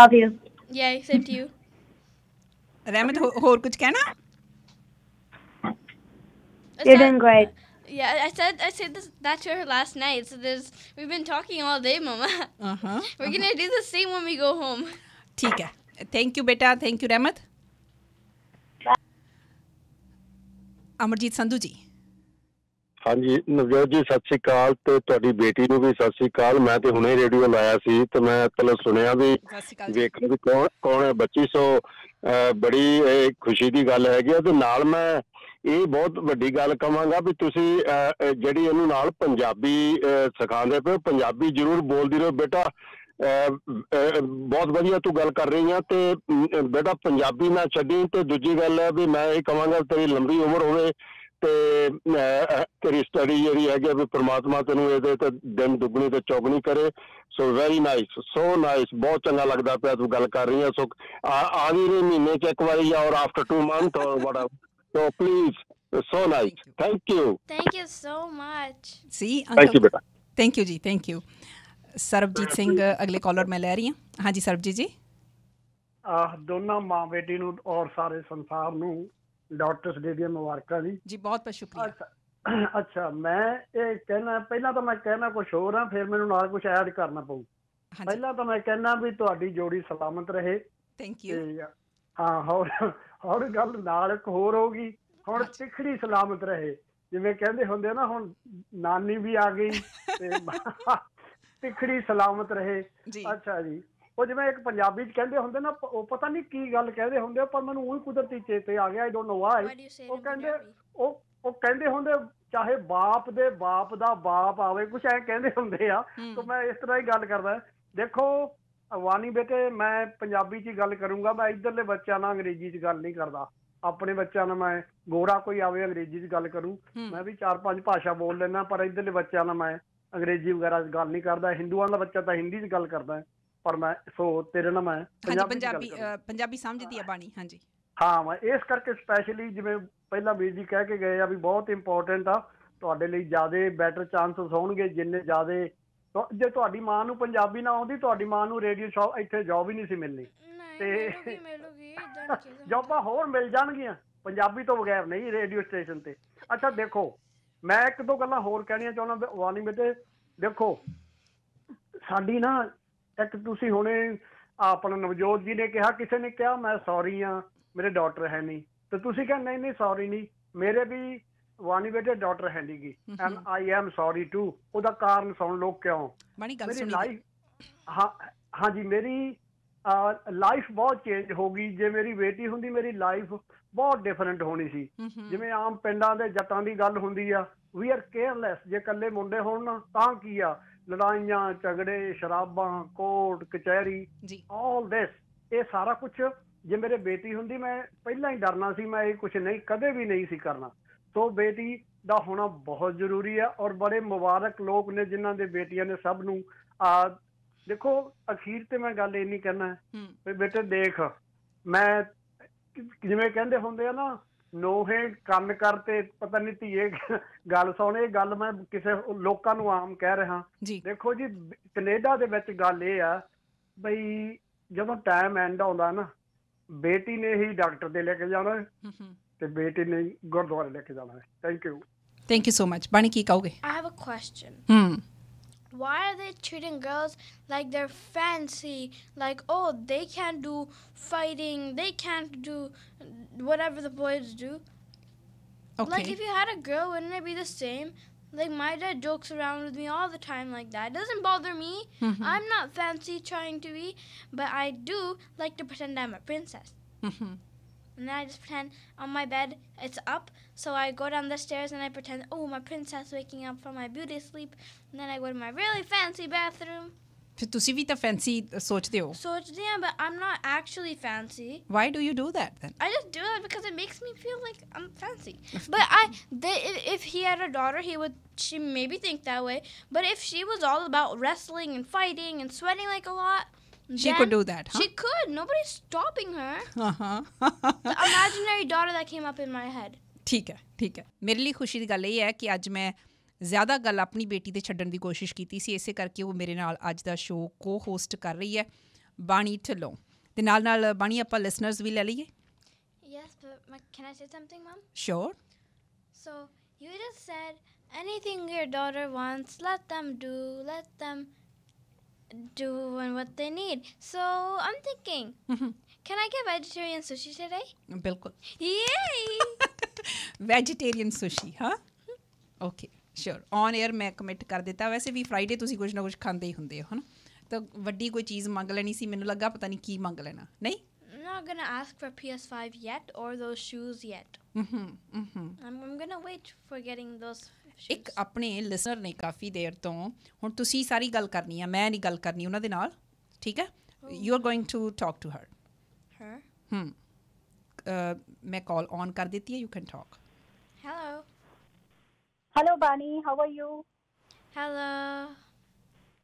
Love you. Yeah, same to you. Rehmat, ho- और kuch कहना? You're doing great. Yeah, I said I said this, that to her last night. So there's we've been talking all day, Mama. Uh huh. We're uh-huh. gonna do the same when we go home. Tika, Thank you, Beta. Thank you, रहमत. ਅਮਰਜੀਤ ਸੰਧੂ ਜੀ ਹਾਂਜੀ ਨਵਜੋਤ ਜੀ ਸਤਿ ਸ੍ਰੀ ਅਕਾਲ ਤੇ ਤੁਹਾਡੀ ਬੇਟੀ ਨੂੰ ਵੀ ਸਤਿ ਸ੍ਰੀ ਅਕਾਲ ਮੈਂ ਤੇ ਹੁਣੇ ਰੇਡੀਓ ਲਾਇਆ ਸੀ ਤੇ ਮੈਂ ਪਹਿਲਾਂ ਸੁਣਿਆ ਵੀ ਵੇਖਣ ਵੀ ਕੌਣ ਕੌਣ ਹੈ ਬੱਚੀ ਸੋ ਬੜੀ ਖੁਸ਼ੀ ਦੀ ਗੱਲ ਹੈਗੀ ਤੇ ਨਾਲ ਮੈਂ ਇਹ ਬਹੁਤ ਵੱਡੀ ਗੱਲ ਕਵਾਂਗਾ ਵੀ ਤੁਸੀਂ ਜਿਹੜੀ ਇਹਨੂੰ ਨਾਲ ਪੰਜਾਬੀ ਸਿਖਾਉਂਦੇ ਪਏ ਪੰਜਾਬੀ ਜ਼ਰੂਰ ਬੋਲਦੀ ਰਹੋ ਬੇਟਾ ਬਹੁਤ ਵਧੀਆ ਤੂੰ ਗੱਲ ਕਰ ਰਹੀ ਆ ਤੇ ਬੇਟਾ ਪੰਜਾਬੀ ਨਾ ਛੱਡੀ ਤੇ ਦੂਜੀ ਗੱਲ ਹੈ ਵੀ ਮੈਂ ਇਹ ਕਵਾਂਗਾ ਤੇਰੀ ਲੰਬੀ ਉਮਰ ਹੋਵੇ ਤੇ ਤੇਰੀ ਸਟੱਡੀ ਜਿਹੜੀ ਹੈਗੀ ਵੀ ਪ੍ਰਮਾਤਮਾ ਤੈਨੂੰ ਇਹਦੇ ਤੇ ਦਿਨ ਦੁੱਗਣੀ ਤੇ ਚੌਗਣੀ ਕਰੇ so very nice so nice ਬਹੁਤ ਚੰਗਾ ਲੱਗਦਾ ਪਿਆ ਤੂੰ ਗੱਲ ਕਰ ਰਹੀ ਆ ਸੋ ਆ ਵੀ ਮਹੀਨੇ ਚ ਇੱਕ ਵਾਰੀ ਆ ਔਰ ਆਫਟਰ 2 ਮੰਥ ਔਰ ਵਾਟ So please, so nice. Thank you. Thank you so much. See, uncle. Thank you, beta. Thank you, ji. Thank you. Sarabjit Singh ਅਗਲੇ ਕਾਲਰ ਮੈਂ ਲੈ ਰਹੀ ਹਾਂ ਹਾਂਜੀ ਸਰਬਜੀਤ ਜੀ ਆਹ ਦੋਨਾਂ ਮਾਂ ਬੇਟੀ ਨੂੰ ਔਰ ਸਾਰੇ ਸੰਸਾਰ ਨੂੰ ਡਾਕਟਰਸ ਡੇ ਦੀਆਂ ਮੁਬਾਰਕਾਂ ਜੀ ਜੀ ਬਹੁਤ ਬਹੁਤ ਸ਼ੁਕਰੀਆ ਅੱਛਾ ਮੈਂ ਇਹ ਕਹਿਣਾ ਪਹਿਲਾਂ ਤਾਂ ਮੈਂ ਕਹਿਣਾ ਕੁਝ ਹੋਰ ਆ ਫਿਰ ਮੈਨੂੰ ਨਾਲ ਕੁਝ ਐਡ ਕਰਨਾ ਪਊ ਪਹਿਲਾਂ ਤਾਂ ਮੈਂ ਕਹਿਣਾ ਵੀ ਤੁਹਾਡੀ ਜੋੜੀ ਸਲਾਮਤ ਰਹੇ ਥੈਂਕ ਯੂ ਹਾਂ ਹੋਰ ਹੁਣ ਗੱਲ ਨਾਲ ਇੱਕ ਹੋਰ ਹੋ ਗਈ ਹੁਣ ਸਿੱਖੜੀ ਸਲਾਮਤ ਰਹੇ ਜਿਵੇਂ ਕਹਿੰਦੇ ਹੁੰਦੇ ਨਾ ਹੁਣ ਨਾਨੀ ਵੀ ਆ ਗਈ ਤੇ ਸਿੱਖੜੀ ਸਲਾਮਤ ਰਹੇ ਅੱਛਾ ਜੀ ਉਹ ਜਿਵੇਂ ਇੱਕ ਪੰਜਾਬੀ ਚ ਕਹਿੰਦੇ ਹੁੰਦੇ ਨਾ ਉਹ ਪਤਾ ਨਹੀਂ ਕੀ ਗੱਲ ਕਹਿੰਦੇ ਹੁੰਦੇ ਪਰ ਮੈਨੂੰ ਉਹੀ ਕੁਦਰਤੀ ਚੇਤੇ ਆ ਗਿਆ ਆਈ ਡੋਨਟ ਨੋ ਵਾਈ ਉਹ ਕਹਿੰਦੇ ਉਹ ਉਹ ਕਹਿੰਦੇ ਹੁੰਦੇ ਚਾਹੇ ਬਾਪ ਦੇ ਬਾਪ ਦਾ ਬਾਪ ਆਵੇ ਕੁਛ ਐ ਕਹਿੰਦੇ ਹੁੰਦੇ ਆ ਤਾਂ ਮੈਂ ਇਸ ਤਰ੍ਹਾਂ ਹੀ ਗੱਲ ਕਰਦਾ ਦੇਖੋ ਵਾਨੀ ਬੇਟੇ ਮੈਂ ਪੰਜਾਬੀ 'ਚ ਹੀ ਗੱਲ ਕਰੂੰਗਾ ਮੈਂ ਇਧਰਲੇ ਬੱਚਿਆਂ ਨਾਲ ਅੰਗਰੇਜ਼ੀ 'ਚ ਗੱਲ ਨਹੀਂ ਕਰਦਾ ਆਪਣੇ ਬੱਚਿਆਂ ਨਾਲ ਮੈਂ ਗੋਰਾ ਕੋਈ ਆਵੇ ਅੰਗਰੇਜ਼ੀ 'ਚ ਗੱਲ ਕਰੂੰ ਮੈਂ ਵੀ ਚਾਰ ਪੰਜ ਭਾਸ਼ਾ ਬੋਲ ਲੈਣਾ ਪਰ ਇਧਰਲੇ ਬੱਚਿਆਂ ਨਾਲ ਮੈਂ ਅੰਗਰੇਜ਼ੀ ਵਗੈਰਾ 'ਚ ਗੱਲ ਨਹੀਂ ਕਰਦਾ ਹਿੰਦੂਆਂ ਦਾ ਬੱਚਾ ਤਾਂ ਹਿੰਦੀ 'ਚ ਗੱਲ ਕਰਦਾ ਪਰ ਮੈਂ ਸੋ ਤੇਰੇ ਨਾਲ ਮੈਂ ਪੰਜਾਬੀ ਪੰਜਾਬੀ ਸਮਝਦੀ ਆ ਬਾਣੀ ਹਾਂਜੀ ਹਾਂ ਮੈਂ ਇਸ ਕਰਕੇ ਸਪੈਸ਼ਲੀ ਜਿਵੇਂ ਪਹਿਲਾਂ ਵੀਰ ਜੀ ਕਹਿ ਕੇ ਗਏ ਆ ਵੀ ਬਹੁਤ ਇੰਪੋਰਟੈਂਟ ਆ ਤੁਹਾਡੇ ਲਈ ਜਿਆਦੇ ਬੈਟਰ ਚਾਂਸਸ ਹੋਣਗੇ ਜਿੰਨੇ ਜਿਆਦੇ ਜੇ ਤੁਹਾਡੀ ਮਾਂ ਨੂੰ ਪੰਜਾਬੀ ਨਾ ਆਉਂਦੀ ਤੁਹਾਡੀ ਮਾਂ ਨੂੰ ਰੇਡੀਓ ਸ਼ੋਅ ਇੱਥੇ ਜੌਬ ਹੀ ਨਹੀਂ ਸੀ ਮਿਲਣੀ ਤੇ ਮਿਲੂਗੀ ਜੌਬਾਂ ਹੋਰ ਮਿਲ ਜਾਣਗੀਆਂ ਪੰਜਾਬੀ ਤੋਂ ਬਗੈਰ ਨਹੀਂ ਰੇਡੀਓ ਸਟੇਸ਼ਨ ਤੇ ਅੱਛਾ ਦੇਖੋ ਮੈਂ ਇੱਕ ਦੋ ਗੱਲਾਂ ਹੋਰ ਕਹਿਣੀਆਂ ਚਾਹੁੰਦਾ ਵਾਲੀ ਮੇਤੇ ਦੇਖੋ ਸਾਡੀ ਨਾ ਇੱਕ ਤੁਸੀਂ ਹੁਣੇ ਆਪਣਾ ਨਵਜੋਤ ਜੀ ਨੇ ਕਿਹਾ ਕਿਸੇ ਨੇ ਕਿਹਾ ਮੈਂ ਸੌਰੀ ਆ ਮੇਰੇ ਡਾਕਟਰ ਹੈ ਨਹੀਂ ਤੇ ਤੁਸੀਂ ਕਹਿੰਦੇ ਨਹੀਂ ਨਹੀਂ ਸੌਰੀ ਨਹੀਂ ਮੇਰੇ ਵੀ ਵਾਨੀ ਡਾਕਟਰ ਹੈਂਡੀ ਗਈ and I am sorry too ਉਹਦਾ ਕਾਰਨ ਸੁਣ ਲੋ ਕਿਉਂ ਮੇਰੀ ਲਾਈਫ ਹਾਂ ਹਾਂਜੀ ਮੇਰੀ ਲਾਈਫ ਬਹੁਤ ਚੇਂਜ ਹੋ ਗਈ ਜੇ ਮੇਰੀ ਬੇਟੀ ਹੁੰਦੀ ਮੇਰੀ ਲਾਈਫ ਬਹੁਤ ਡਿਫਰੈਂਟ ਹੋਣੀ ਸੀ ਜਿਵੇਂ ਆਮ ਪਿੰਡਾਂ ਦੇ ਜੱਟਾਂ ਦੀ ਗੱਲ ਹੁੰਦੀ ਆ ਵੀ ਆਰ ਕੇਅਰਲੈਸ ਜੇ ਇਕੱਲੇ ਮੁੰਡੇ ਹੋਣ ਤਾਂ ਕੀ ਆ ਲੜਾਈਆਂ ਝਗੜੇ ਸ਼ਰਾਬਾਂ ਕੋਰਟ ਕਚਹਿਰੀ ਆਲ ਦਿਸ ਇਹ ਸਾਰਾ ਕੁਝ ਜੇ ਮੇਰੇ ਬੇਟੀ ਹੁੰਦੀ ਮੈਂ ਪਹਿਲਾਂ ਹੀ ਡਰਨਾ ਸੀ ਮੈਂ ਇਹ ਕੁਝ ਨਹੀਂ ਕਦੇ ਵੀ ਨਹੀਂ ਸੀ ਕਰਨਾ ਸੋ ਬੇਟੀ ਦਾ ਹੋਣਾ ਬਹੁਤ ਜ਼ਰੂਰੀ ਹੈ ਔਰ ਬੜੇ ਮੁਬਾਰਕ ਲੋਕ ਨੇ ਜਿਨ੍ਹਾਂ ਦੇ ਬੇਟੀਆਂ ਨੇ ਸਭ ਨੂੰ ਆ ਦੇਖੋ ਅਖੀਰ ਤੇ ਮੈਂ ਗੱਲ ਇੰਨੀ ਕਰਨਾ ਕਹਿਣਾ ਵੀ ਬੇਟੇ ਦੇਖ ਮੈਂ ਜਿਵੇਂ ਕਹਿੰਦੇ ਹੁੰਦੇ ਆ ਨਾ ਨੋਹੇ ਕੰਨ ਕਰਤੇ ਪਤਾ ਨਹੀਂ ਧੀਏ ਗੱਲ ਸੋਣੇ ਗੱਲ ਮੈਂ ਕਿਸੇ ਲੋਕਾਂ ਨੂੰ ਆਮ ਕਹਿ ਰਿਹਾ ਦੇਖੋ ਜੀ ਕੈਨੇਡਾ ਦੇ ਵਿੱਚ ਗੱਲ ਇਹ ਆ ਬਈ ਜਦੋਂ ਟਾਈਮ ਐਂਡ ਆਉਂਦਾ ਨਾ ਬੇਟੀ ਨੇ ਹੀ ਡਾਕਟਰ ਦੇ ਲੈ ਕੇ ਜਾਣਾ ਹੂੰ ਹੂੰ ਤੇ you ਨੇ ਗੁਰਦੁਆਰੇ ਲੈ ਕੇ ਜਾਣਾ ਹੈ thank you thank you so much Bani ਕੀ ਕਹੋਗੇ I have a question hmm why are they treating girls like they're fancy like oh they can't do fighting they can't do whatever the boys do okay. like if you had a girl wouldn't it be the same like my dad jokes around with me all the time like that it doesn't bother me mm-hmm. i'm not fancy trying to be but i do like to pretend i'm a princess mm-hmm and then I just pretend on my bed it's up. So I go down the stairs and I pretend, oh, my princess waking up from my beauty sleep. And then I go to my really fancy bathroom. तो सीवी तो fancy, uh, but I'm not actually fancy. Why do you do that then? I just do that because it makes me feel like I'm fancy. but I, they, if he had a daughter, he would she maybe think that way. But if she was all about wrestling and fighting and sweating like a lot, She then could do that. Huh? She could. Nobody's stopping her. Uh-huh. the imaginary daughter that came up in my head. ਠੀਕ ਹੈ ਠੀਕ ਹੈ ਮੇਰੇ ਲਈ ਖੁਸ਼ੀ ਦੀ ਗੱਲ ਇਹ ਹੈ ਕਿ ਅੱਜ ਮੈਂ ਜ਼ਿਆਦਾ ਗੱਲ ਆਪਣੀ ਬੇਟੀ ਤੇ ਛੱਡਣ ਦੀ ਕੋਸ਼ਿਸ਼ ਕੀਤੀ ਸੀ ਇਸੇ ਕਰਕੇ ਉਹ ਮੇਰੇ ਨਾਲ ਅੱਜ ਦਾ ਸ਼ੋਅ ਕੋ ਹੋਸਟ ਕਰ ਰਹੀ ਹੈ ਬਾਣੀ ਢਿੱਲੋਂ ਤੇ ਨਾਲ ਨਾਲ ਬਾਣੀ ਆਪਾਂ ਲਿਸਨਰਸ ਵੀ ਲੈ ਲਈਏ yes but can I say something hmm sure so you just said anything your daughter wants let them do let them doing what they need. So I'm thinking, mm-hmm. can I get vegetarian sushi today? Bilkul. Yay! vegetarian sushi, huh? Okay, sure. On air ਮੈਂ commit ਕਰ ਦਿੱਤਾ ਵੈਸੇ ਵੀ Friday ਤੁਸੀਂ ਕੁਝ ਨਾ ਕੁਝ ਖਾਂਦੇ ਹੀ ਹੁੰਦੇ ਹੋ ਹਨਾ ਤਾਂ ਵੱਡੀ ਕੋਈ ਚੀਜ਼ ਮੰਗ ਲੈਣੀ ਸੀ ਮੈਨੂੰ ਲੱਗਾ ਪਤਾ ਨਹੀਂ ਕੀ ਮੰਗ ਲੈਣਾ ਨਹੀਂ I'm not gonna ask for PS5 yet or those shoes yet. Mm-hmm, mm-hmm. I'm, I'm gonna wait for getting those ਇੱਕ ਆਪਣੇ ਲਿਸਨਰ ਨੇ ਕਾਫੀ ਦੇਰ ਤੋਂ ਹੁਣ ਤੁਸੀਂ ਸਾਰੀ ਗੱਲ ਕਰਨੀ ਆ ਮੈਂ ਨਹੀਂ ਗੱਲ ਕਰਨੀ ਉਹਨਾਂ ਦੇ ਨਾਲ ਠੀਕ ਹੈ you are going to talk to her her hmm ਮੈਂ ਕਾਲ ਔਨ ਕਰ ਦਿੱਤੀ ਹੈ you can talk hello hello Bani how are you hello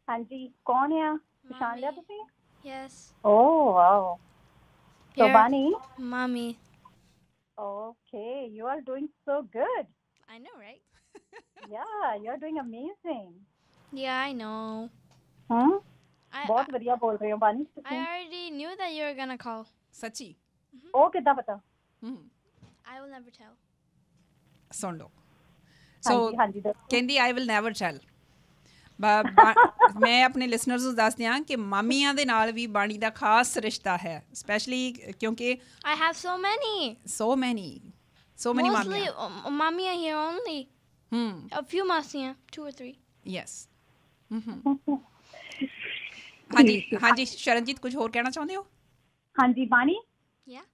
ਹਾਂਜੀ ਕੌਣ ਆ ਪਛਾਣ ਲਿਆ ਤੁਸੀਂ yes O wow so Bani mummy okay you are doing so good I know right yeah, you're doing amazing. Yeah, I know. Huh? I, I, I already knew that you were gonna call. Sachi. Mm-hmm. ਸੱਚੀ ਉਹ ਕਿੱਦਾਂ ਪਤਾ hmm I will never tell. Sondo. So, Kendi, I will never tell. ਬਾ ਮੈਂ ਆਪਣੇ listeners ਨੂੰ ਦੱਸਦੀ ਦਿਆਂ ਕਿ ਮਾਮੀਆਂ ਦੇ ਨਾਲ ਵੀ ਬਾਣੀ ਦਾ ਖਾਸ ਰਿਸ਼ਤਾ ਹੈ ਸਪੈਸ਼ਲੀ ਕਿਉਂਕਿ ਆਈ ਹੈਵ ਸੋ many. ਸੋ ਮੈਨੀ ਸੋ ਮੈਨੀ Mostly ਮਾਮੀਆਂ um, mommy here only. Hmm. A few months, yeah, two or three. Yes. Hmm mm-hmm. हाँ जी हाँ जी शरणजीत कुछ और कहना चाहते हो हाँ जी बानी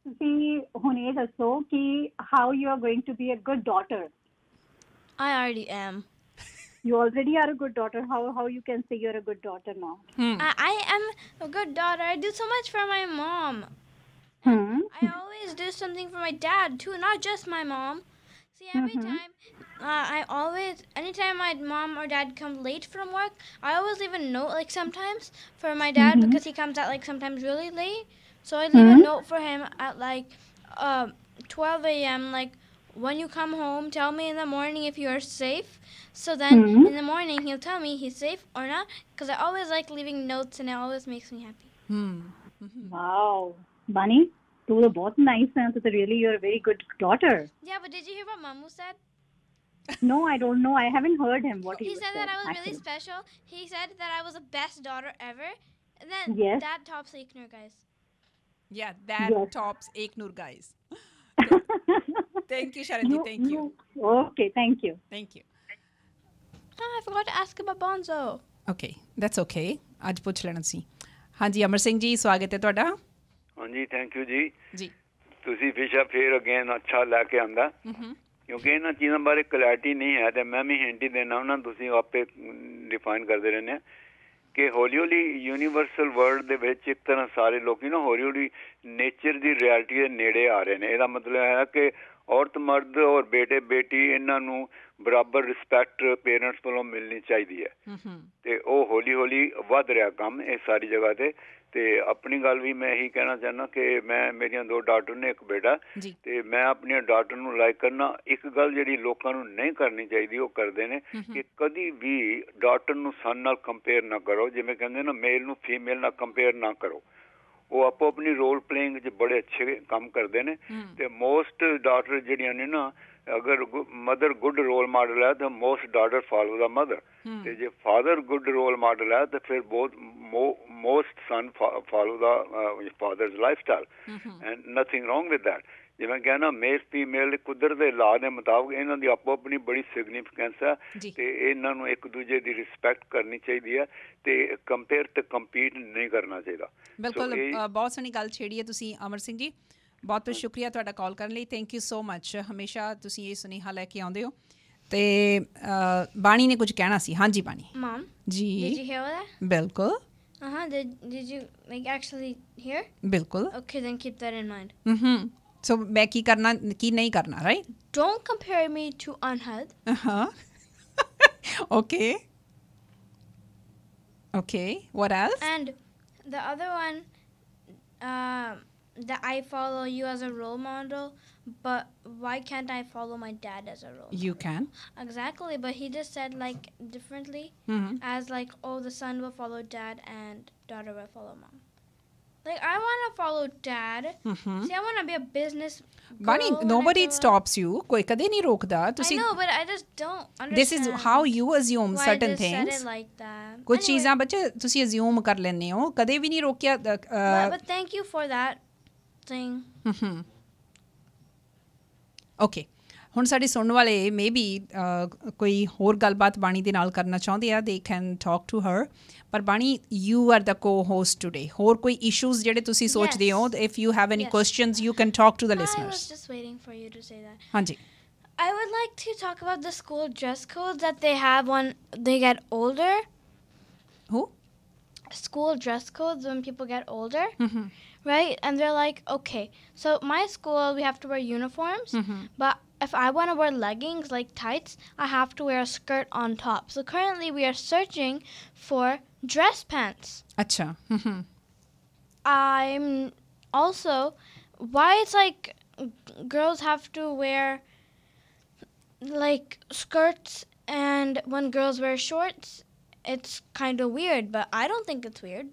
ਤੁਸੀਂ ਹੁਣ ਇਹ ਦੱਸੋ ਕਿ how you are going to be a good daughter I already am. You already are a good daughter. How how you can say you're a good daughter now? Hmm. I, am a good daughter. I do so much for my mom. Hmm. I always do something for my dad too, not just my mom. See, every mm-hmm. time uh, I always, anytime my mom or dad come late from work, I always leave a note, like sometimes, for my dad mm-hmm. because he comes out, like, sometimes really late. So I leave mm-hmm. a note for him at, like, uh, 12 a.m., like, when you come home, tell me in the morning if you are safe. So then mm-hmm. in the morning, he'll tell me he's safe or not because I always like leaving notes and it always makes me happy. Hmm. Mm-hmm. Wow. Bunny, you are both nice and really you're a very good daughter. Yeah, but did you hear what Mamu said? No, I don't know. I haven't heard him. What he, he said, said that I was actually. really special. He said that I was the best daughter ever. And then yes. that tops Eknur guys. Yeah, that yes. tops Eknur guys. thank you, Sharanji. No, thank you. No. Okay, thank you. Thank you. Oh, I forgot to ask about Bonzo. Okay, that's okay. ਅੱਜ ਪੁੱਛ ਲੈਣਾ ਸੀ ਹਾਂਜੀ ਅਮਰ ਸਿੰਘ ਜੀ ਸਵਾਗਤ ਹੈ ਤੁਹਾਡਾ ਹਾਂਜੀ thank you ਜੀ ਜੀ ਤੁਸੀਂ ਵਿਸ਼ਾ ਫੇਰ ਅਗੇਨ ਅੱਛਾ ਲੈ ਕੇ ਆਂਦਾ ਹੂੰ ਕਿਉਂਕਿ ਇਹਨਾਂ ਚੀਜ਼ਾਂ ਬਾਰੇ ਕਲੈਰਿਟੀ ਨਹੀਂ ਹੈ ਤੇ ਮੈਂ ਵੀ ਹਿੰਟ ਹੀ ਦੇਣਾ ਉਹਨਾਂ ਤੁਸੀਂ ਆਪੇ ਡਿਫਾਈਨ ਕਰਦੇ ਰਹਿੰਦੇ ਆ ਕਿ ਹੌਲੀ ਹੌਲੀ ਯੂਨੀਵਰਸਲ ਵਰਲਡ ਦੇ ਵਿੱਚ ਇੱਕ ਤਰ੍ਹਾਂ ਸਾਰੇ ਲੋਕੀ ਨਾ ਹੌਲੀ ਹੌਲੀ ਨੇਚਰ ਦੀ ਰਿਐਲਿਟੀ ਦੇ ਨੇੜੇ ਆ ਰਹੇ ਨੇ ਇਹਦਾ ਮਤਲਬ ਹੈ ਕਿ ਔਰਤ ਮਰਦ ਔਰ ਬੇਟੇ ਬੇਟੀ ਇਹਨਾਂ ਨੂੰ ਬਰਾਬਰ ਰਿਸਪੈਕਟ ਪੇਰੈਂਟਸ ਵੱਲੋਂ ਮਿਲਣੀ ਚਾਹੀਦੀ ਹੈ ਤੇ ਉਹ ਹੌਲੀ ਹੌਲੀ ਵੱਧ ਰਿਹਾ ਕੰਮ ਇਹ ਸਾਰੀ ਜਗ੍ਹਾ ਤੇ ਤੇ ਆਪਣੀ ਗੱਲ ਵੀ ਮੈਂ ਇਹੀ ਕਹਿਣਾ ਚਾਹਨਾ ਕਿ ਮੈਂ ਮੇਰੀਆਂ ਦੋ ਡਾਟਰ ਨੇ ਇੱਕ ਬੇਟਾ ਤੇ ਮੈਂ ਆਪਣੀਆਂ ਡਾਟਰ ਨੂੰ ਲਾਈਕ ਕਰਨਾ ਇੱਕ ਗੱਲ ਜਿਹੜੀ ਲੋਕਾਂ ਨੂੰ ਨਹੀਂ ਕਰਨੀ ਚਾਹੀਦੀ ਉਹ ਕਰਦੇ ਨੇ ਕਿ ਕਦੀ ਵੀ ਡਾਟਰ ਨੂੰ ਸਨ ਨਾਲ ਕੰਪੇਅਰ ਨਾ ਕਰੋ ਜਿਵੇਂ ਕਹਿੰਦੇ ਨਾ ਮੇਲ ਨੂੰ ਫੀਮੇਲ ਨਾਲ ਕੰਪੇਅਰ ਨਾ ਕਰੋ ਉਹ ਆਪੋ ਆਪਣੀ ਰੋਲ ਪਲੇਇੰਗ 'ਚ ਬੜੇ ਅੱਛੇ ਕੰਮ ਕਰਦੇ ਨੇ ਤੇ ਮੋਸਟ ਡਾਟਰ ਜਿਹੜੀਆਂ ਨੇ ਨਾ ਅਗਰ ਮਦਰ ਗੁੱਡ ਰੋਲ ਮਾਡਲ ਹੈ ਤਾਂ most daughter follow the mother ਤੇ ਜੇ ਫਾਦਰ ਗੁੱਡ ਰੋਲ ਮਾਡਲ ਹੈ ਤਾਂ ਫਿਰ both most son follow the father's lifestyle and nothing wrong with that ਜਿਵੇਂ ਕਹਿੰਦਾ ਮੇਲ ਫੀਮੇਲ ਦੇ ਕੁਦਰਤ ਦੇ ਲਾ ਦੇ ਮੁਤਾਬਕ ਇਹਨਾਂ ਦੀ ਆਪੋ ਆਪਣੀ ਬੜੀ ਸਿਗਨੀਫੀਕੈਂਸ ਹੈ ਤੇ ਇਹਨਾਂ ਨੂੰ ਇੱਕ ਦੂਜੇ ਦੀ ਰਿਸਪੈਕਟ ਕਰਨੀ ਚਾਹੀਦੀ ਹੈ ਤੇ ਕੰਪੇਅਰ ਤੇ ਕੰਪੀਟ ਨਹੀਂ ਕਰਨਾ ਚਾਹੀਦਾ ਬਿਲਕੁਲ ਬਹੁਤ ਸਣੀ ਗੱਲ ਛੇੜੀ ਹੈ ਤੁਸੀਂ ਅਮਰ ਸਿੰਘ ਜੀ ਬਹੁਤ ਬਹੁਤ ਸ਼ੁਕਰੀਆ ਤੁਹਾਡਾ ਕਾਲ ਕਰਨ ਲਈ ਥੈਂਕ ਯੂ ਸੋ ਮੱਚ ਹਮੇਸ਼ਾ ਤੁਸੀਂ ਇਹ ਸੁਨੇਹਾ ਲੈ ਕੇ ਆਉਂਦੇ ਹੋ ਤੇ ਬਾਣੀ ਨੇ ਕੁਝ ਕਹਿਣਾ ਸੀ ਹਾਂਜੀ ਬਾਣੀ ਮਮ ਜੀ ਜੀ ਜੀ ਹੇਅਰ ਬਿਲਕੁਲ ਹਾਂ ਜੀ ਜੀ ਮੇਕ ਐਕਚੁਅਲੀ ਹੇਅਰ ਬਿਲਕੁਲ okay then keep that in mind hmm so ਮੈਂ ਕੀ ਕਰਨਾ ਕੀ ਨਹੀਂ ਕਰਨਾ right don't compare me to Anhad ਹਾਂ okay okay what else and the other one um that I follow you as a role model, but why can't I follow my dad as a role? You can exactly, but he just said like differently, mm-hmm. as like oh the son will follow dad and daughter will follow mom. Like I want to follow dad. Mm-hmm. See, I want to be a business. Bunny, nobody stops you. कोई कदे नहीं रोकता. I know, but I just don't understand. This is how you assume why certain things. Said it like that. कुछ चीज़ां बच्चे तुसी assume कर लेने हो. कदे भी नहीं रोकिया. But, but thank you for that thing. Mm-hmm. Okay ਹੁਣ ਸਾਡੇ ਸੁਣਨ ਵਾਲੇ ਮੇਬੀ ਕੋਈ ਹੋਰ ਗੱਲਬਾਤ ਬਾਣੀ ਦੇ ਨਾਲ ਕਰਨਾ ਚਾਹੁੰਦੇ ਆ ਦੇ ਕੈਨ ਟਾਕ ਟੂ ਹਰ ਪਰ ਬਾਣੀ ਯੂ ਆਰ ਦਾ ਕੋ ਹੋਸਟ ਟੁਡੇ ਹੋਰ ਕੋਈ ਇਸ਼ੂਜ਼ ਜਿਹੜੇ ਤੁਸੀਂ ਸੋਚਦੇ ਹੋ if you have any questions you can talk to the listeners I was just waiting for you to say that ਹਾਂਜੀ I would like to talk about the school dress code that they have when they get older. Who? School dress codes when people get older right? And they're like, okay, so my school, we have to wear uniforms, mm-hmm. but if I want to wear leggings like tights, I have to wear a skirt on top. So currently we are searching for dress pants. Acha. Mm-hmm. I'm also why it's like girls have to wear like skirts and when girls wear shorts, it's kind of weird, but I don't think it's weird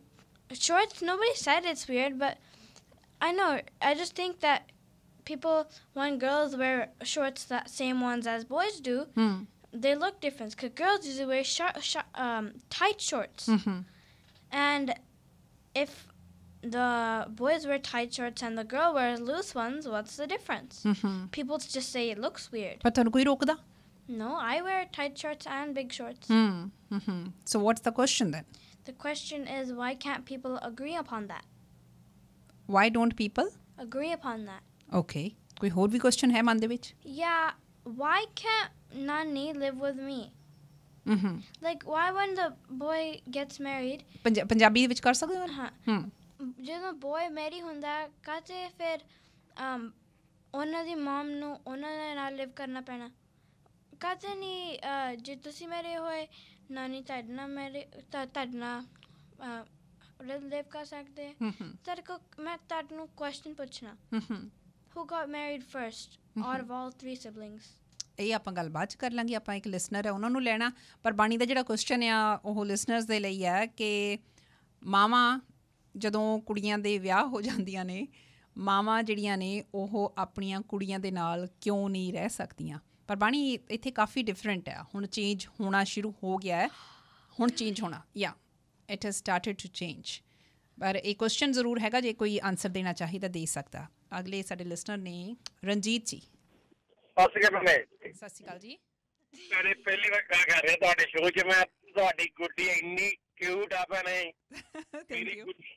shorts, nobody said it's weird, but I know. I just think that people, when girls wear shorts, that same ones as boys do, mm. they look different. Because girls usually wear short, short, um, tight shorts. Mm-hmm. And if the boys wear tight shorts and the girl wears loose ones, what's the difference? Mm-hmm. People just say it looks weird. No, I wear tight shorts and big shorts. Hmm. Mm-hmm. So what's the question then? The question is why can't people agree upon that? Why don't people agree upon that? Okay. ਕੋਈ ਹੋਰ ਵੀ question ਹੈ ਮਨ ਦੇ ਵਿੱਚ why can't Nani live with me? Mm-hmm. Like why when the boy gets married Punjabi ਵਿੱਚ ਕਰ ਸਕਦੇ ਹੋ ਹਾਂ ਜਦੋਂ ਬੋਏ ਮੈਰੀ ਹੁੰਦਾ ਕਾਤੇ ਫਿਰ ਅਮ ਉਹਨਾਂ ਦੀ ਮਮ ਨੂੰ ਉਹਨਾਂ ਦੇ ਨਾਲ ਲਿਵ ਕਰਨਾ ਪੈਣਾ ਕਾਤੇ ਨਹੀਂ ਜੇ ਤੁਸੀਂ ਮੇਰੇ ਹੋਏ ਨਾਨੀ ਤੁਹਾਡੇ ਨਾਲ ਮੇਰੇ ਤੁਹਾਡੇ ਨਾਲ ਰਿਲੇਵ ਕਰ ਸਕਦੇ ਤੇਰੇ ਕੋ ਮੈਂ ਨੂੰ ਕੁਐਸਚਨ ਪੁੱਛਣਾ who got married first out of all three siblings ਇਹ ਆਪਾਂ ਗੱਲ ਬਾਅਦ ਚ ਕਰ ਲਾਂਗੇ ਆਪਾਂ ਇੱਕ ਲਿਸਨਰ ਹੈ ਉਹਨਾਂ ਨੂੰ ਲੈਣਾ ਪਰ ਬਾਣੀ ਦਾ ਜਿਹੜਾ ਕੁਐਸਚਨ ਆ ਉਹ ਲਿਸਨਰਸ ਦੇ ਲਈ ਹੈ ਕਿ ਮਾਵਾ ਜਦੋਂ ਕੁੜੀਆਂ ਦੇ ਵਿਆਹ ਹੋ ਜਾਂਦੀਆਂ ਨੇ ਮਾਵਾ ਜਿਹੜੀਆਂ ਨੇ ਉਹ ਆਪਣੀਆਂ ਕੁੜੀਆਂ ਦੇ ਨਾਲ ਕਿਉਂ ਨਹੀਂ ਰਹਿ ਸਕਦੀਆਂ ਪਰ ਬਾਣੀ ਇੱਥੇ ਕਾਫੀ ਡਿਫਰੈਂਟ ਹੈ ਹੁਣ ਚੇਂਜ ਹੋਣਾ ਸ਼ੁਰੂ ਹੋ ਗਿਆ ਹੈ ਹੁਣ ਚੇਂਜ ਹੋਣਾ yeah it has started to change ਪਰ ਇਹ ਕੁਐਸਚਨ ਜ਼ਰੂਰ ਹੈਗਾ ਜੇ ਕੋਈ ਆਨਸਰ ਦੇਣਾ ਚਾਹੀਦਾ ਦੇ ਸਕਦਾ ਅਗਲੇ ਸਾਡੇ ਲਿਸਨਰ ਨੇ ਰਣਜੀਤ ਜੀ ਸਤਿ ਸ਼੍ਰੀ ਅਕਾਲ ਸਤਿ ਸ਼੍ਰੀ ਅਕਾਲ ਜੀ ਮੈਂ ਪਹਿਲੀ ਵਾਰ ਕਾ ਕਰ ਰਿਹਾ ਤੁਹਾਡੇ ਸ਼ੋਅ 'ਚ ਮੈਂ ਤੁਹਾਡੀ ਗੁੱਡੀ ਇੰਨੀ ਕਿਊਟ ਆ ਭੈਣੇ ਮੇਰੀ ਗੁੱਡੀ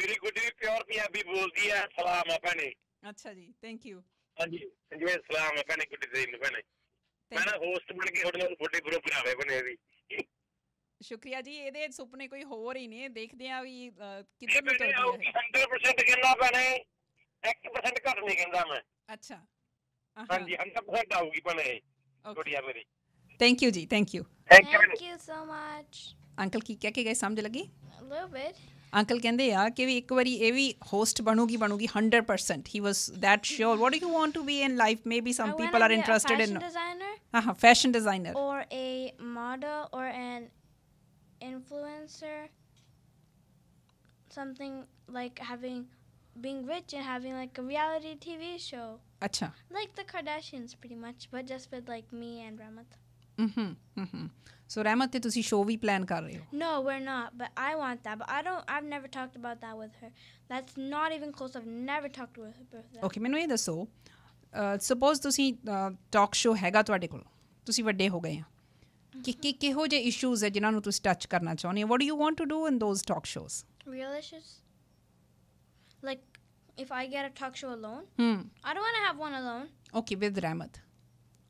ਮੇਰੀ ਗੁੱਡੀ ਪਿਓਰ ਪੰਜਾਬੀ ਬੋਲਦੀ ਆ ਸਲਾਮ ਆ ਭੈਣੇ ਅੱਛਾ ਜੀ ਥੈਂਕ ਯੂ ਹਾਂਜੀ ਸੰਜੇ ਸਲਾਮ ਹੈ ਭੈਣੇ ਗੁੱਡੀ ਜੀ ਭੈਣੇ ਮੈਂ ਨਾ ਹੋਸਟ ਬਣ ਕੇ ਤੁਹਾਡੇ ਨਾਲ ਵੱਡੇ ਗਰੁੱਪ ਬਣਾਵੇ ਬਣੇ ਵੀ ਸ਼ੁਕਰੀਆ ਜੀ ਇਹਦੇ ਸੁਪਨੇ ਕੋਈ ਹੋਰ ਹੀ ਨਹੀਂ ਦੇਖਦੇ ਆ ਵੀ ਕਿੱਧਰ ਨੂੰ ਤੁਰਦੀ ਹੈ 100% ਕਿੰਨਾ ਭੈਣੇ 1% ਘੱਟ ਨਹੀਂ ਕਹਿੰਦਾ ਮੈਂ ਅੱਛਾ ਹਾਂਜੀ 100% ਆਊਗੀ ਬਣੇ ਗੁੱਡੀਆ ਮੇਰੀ ਥੈਂਕ ਯੂ ਜੀ thank you thank you so much uncle ਕੀ ਕਹਿ ਕੇ ਗਏ ਸਮਝ ਲੱਗੀ ਲਿਟਲ ਬਿਟ ਅੰਕਲ ਕਹਿੰਦੇ ਆ ਕਿ ਵੀ ਇੱਕ ਵਾਰੀ ਇਹ ਵੀ ਹੋਸਟ ਬਣੂਗੀ ਬਣੂਗੀ 100% ਹੀ was that sure what do you want to be in life maybe some people are interested in ਹਾਂ ਹਾਂ ਫੈਸ਼ਨ ਡਿਜ਼ਾਈਨਰ ਔਰ ਅ ਮਾਡਲ ਔਰ ਐਨ influencer something like having being rich and having like a reality TV show. Acha. Like the Kardashians pretty much, but just with like me and Ramat. Mm-hmm. Mm-hmm. So Ramat, ਤੁਸੀਂ show we plan kar rahe ho. No, we're not, but I want that. But I don't I've never talked about that with her. That's not even close. I've never talked with her. Okay, ਮੈਨੂੰ ਇਹ ਦੱਸੋ suppose ਤੁਸੀਂ talk show ਹੈਗਾ ਤੁਹਾਡੇ ਕੋਲ ਤੁਸੀਂ ਵੱਡੇ ਹੋ ਗਏ ਆ ਕਿ ਕਿ ਕਿਹੋ ਜਿਹੇ ਇਸ਼ੂਜ਼ ਹੈ ਜਿਨ੍ਹਾਂ ਨੂੰ ਤੁਸੀਂ ਟੱਚ ਕਰਨਾ ਚਾਹੁੰਦੇ ਹੋ what do you want to do in those talk shows real issues like if I get a talk show alone, hmm. I don't want to have one alone. Okay, with Ramat.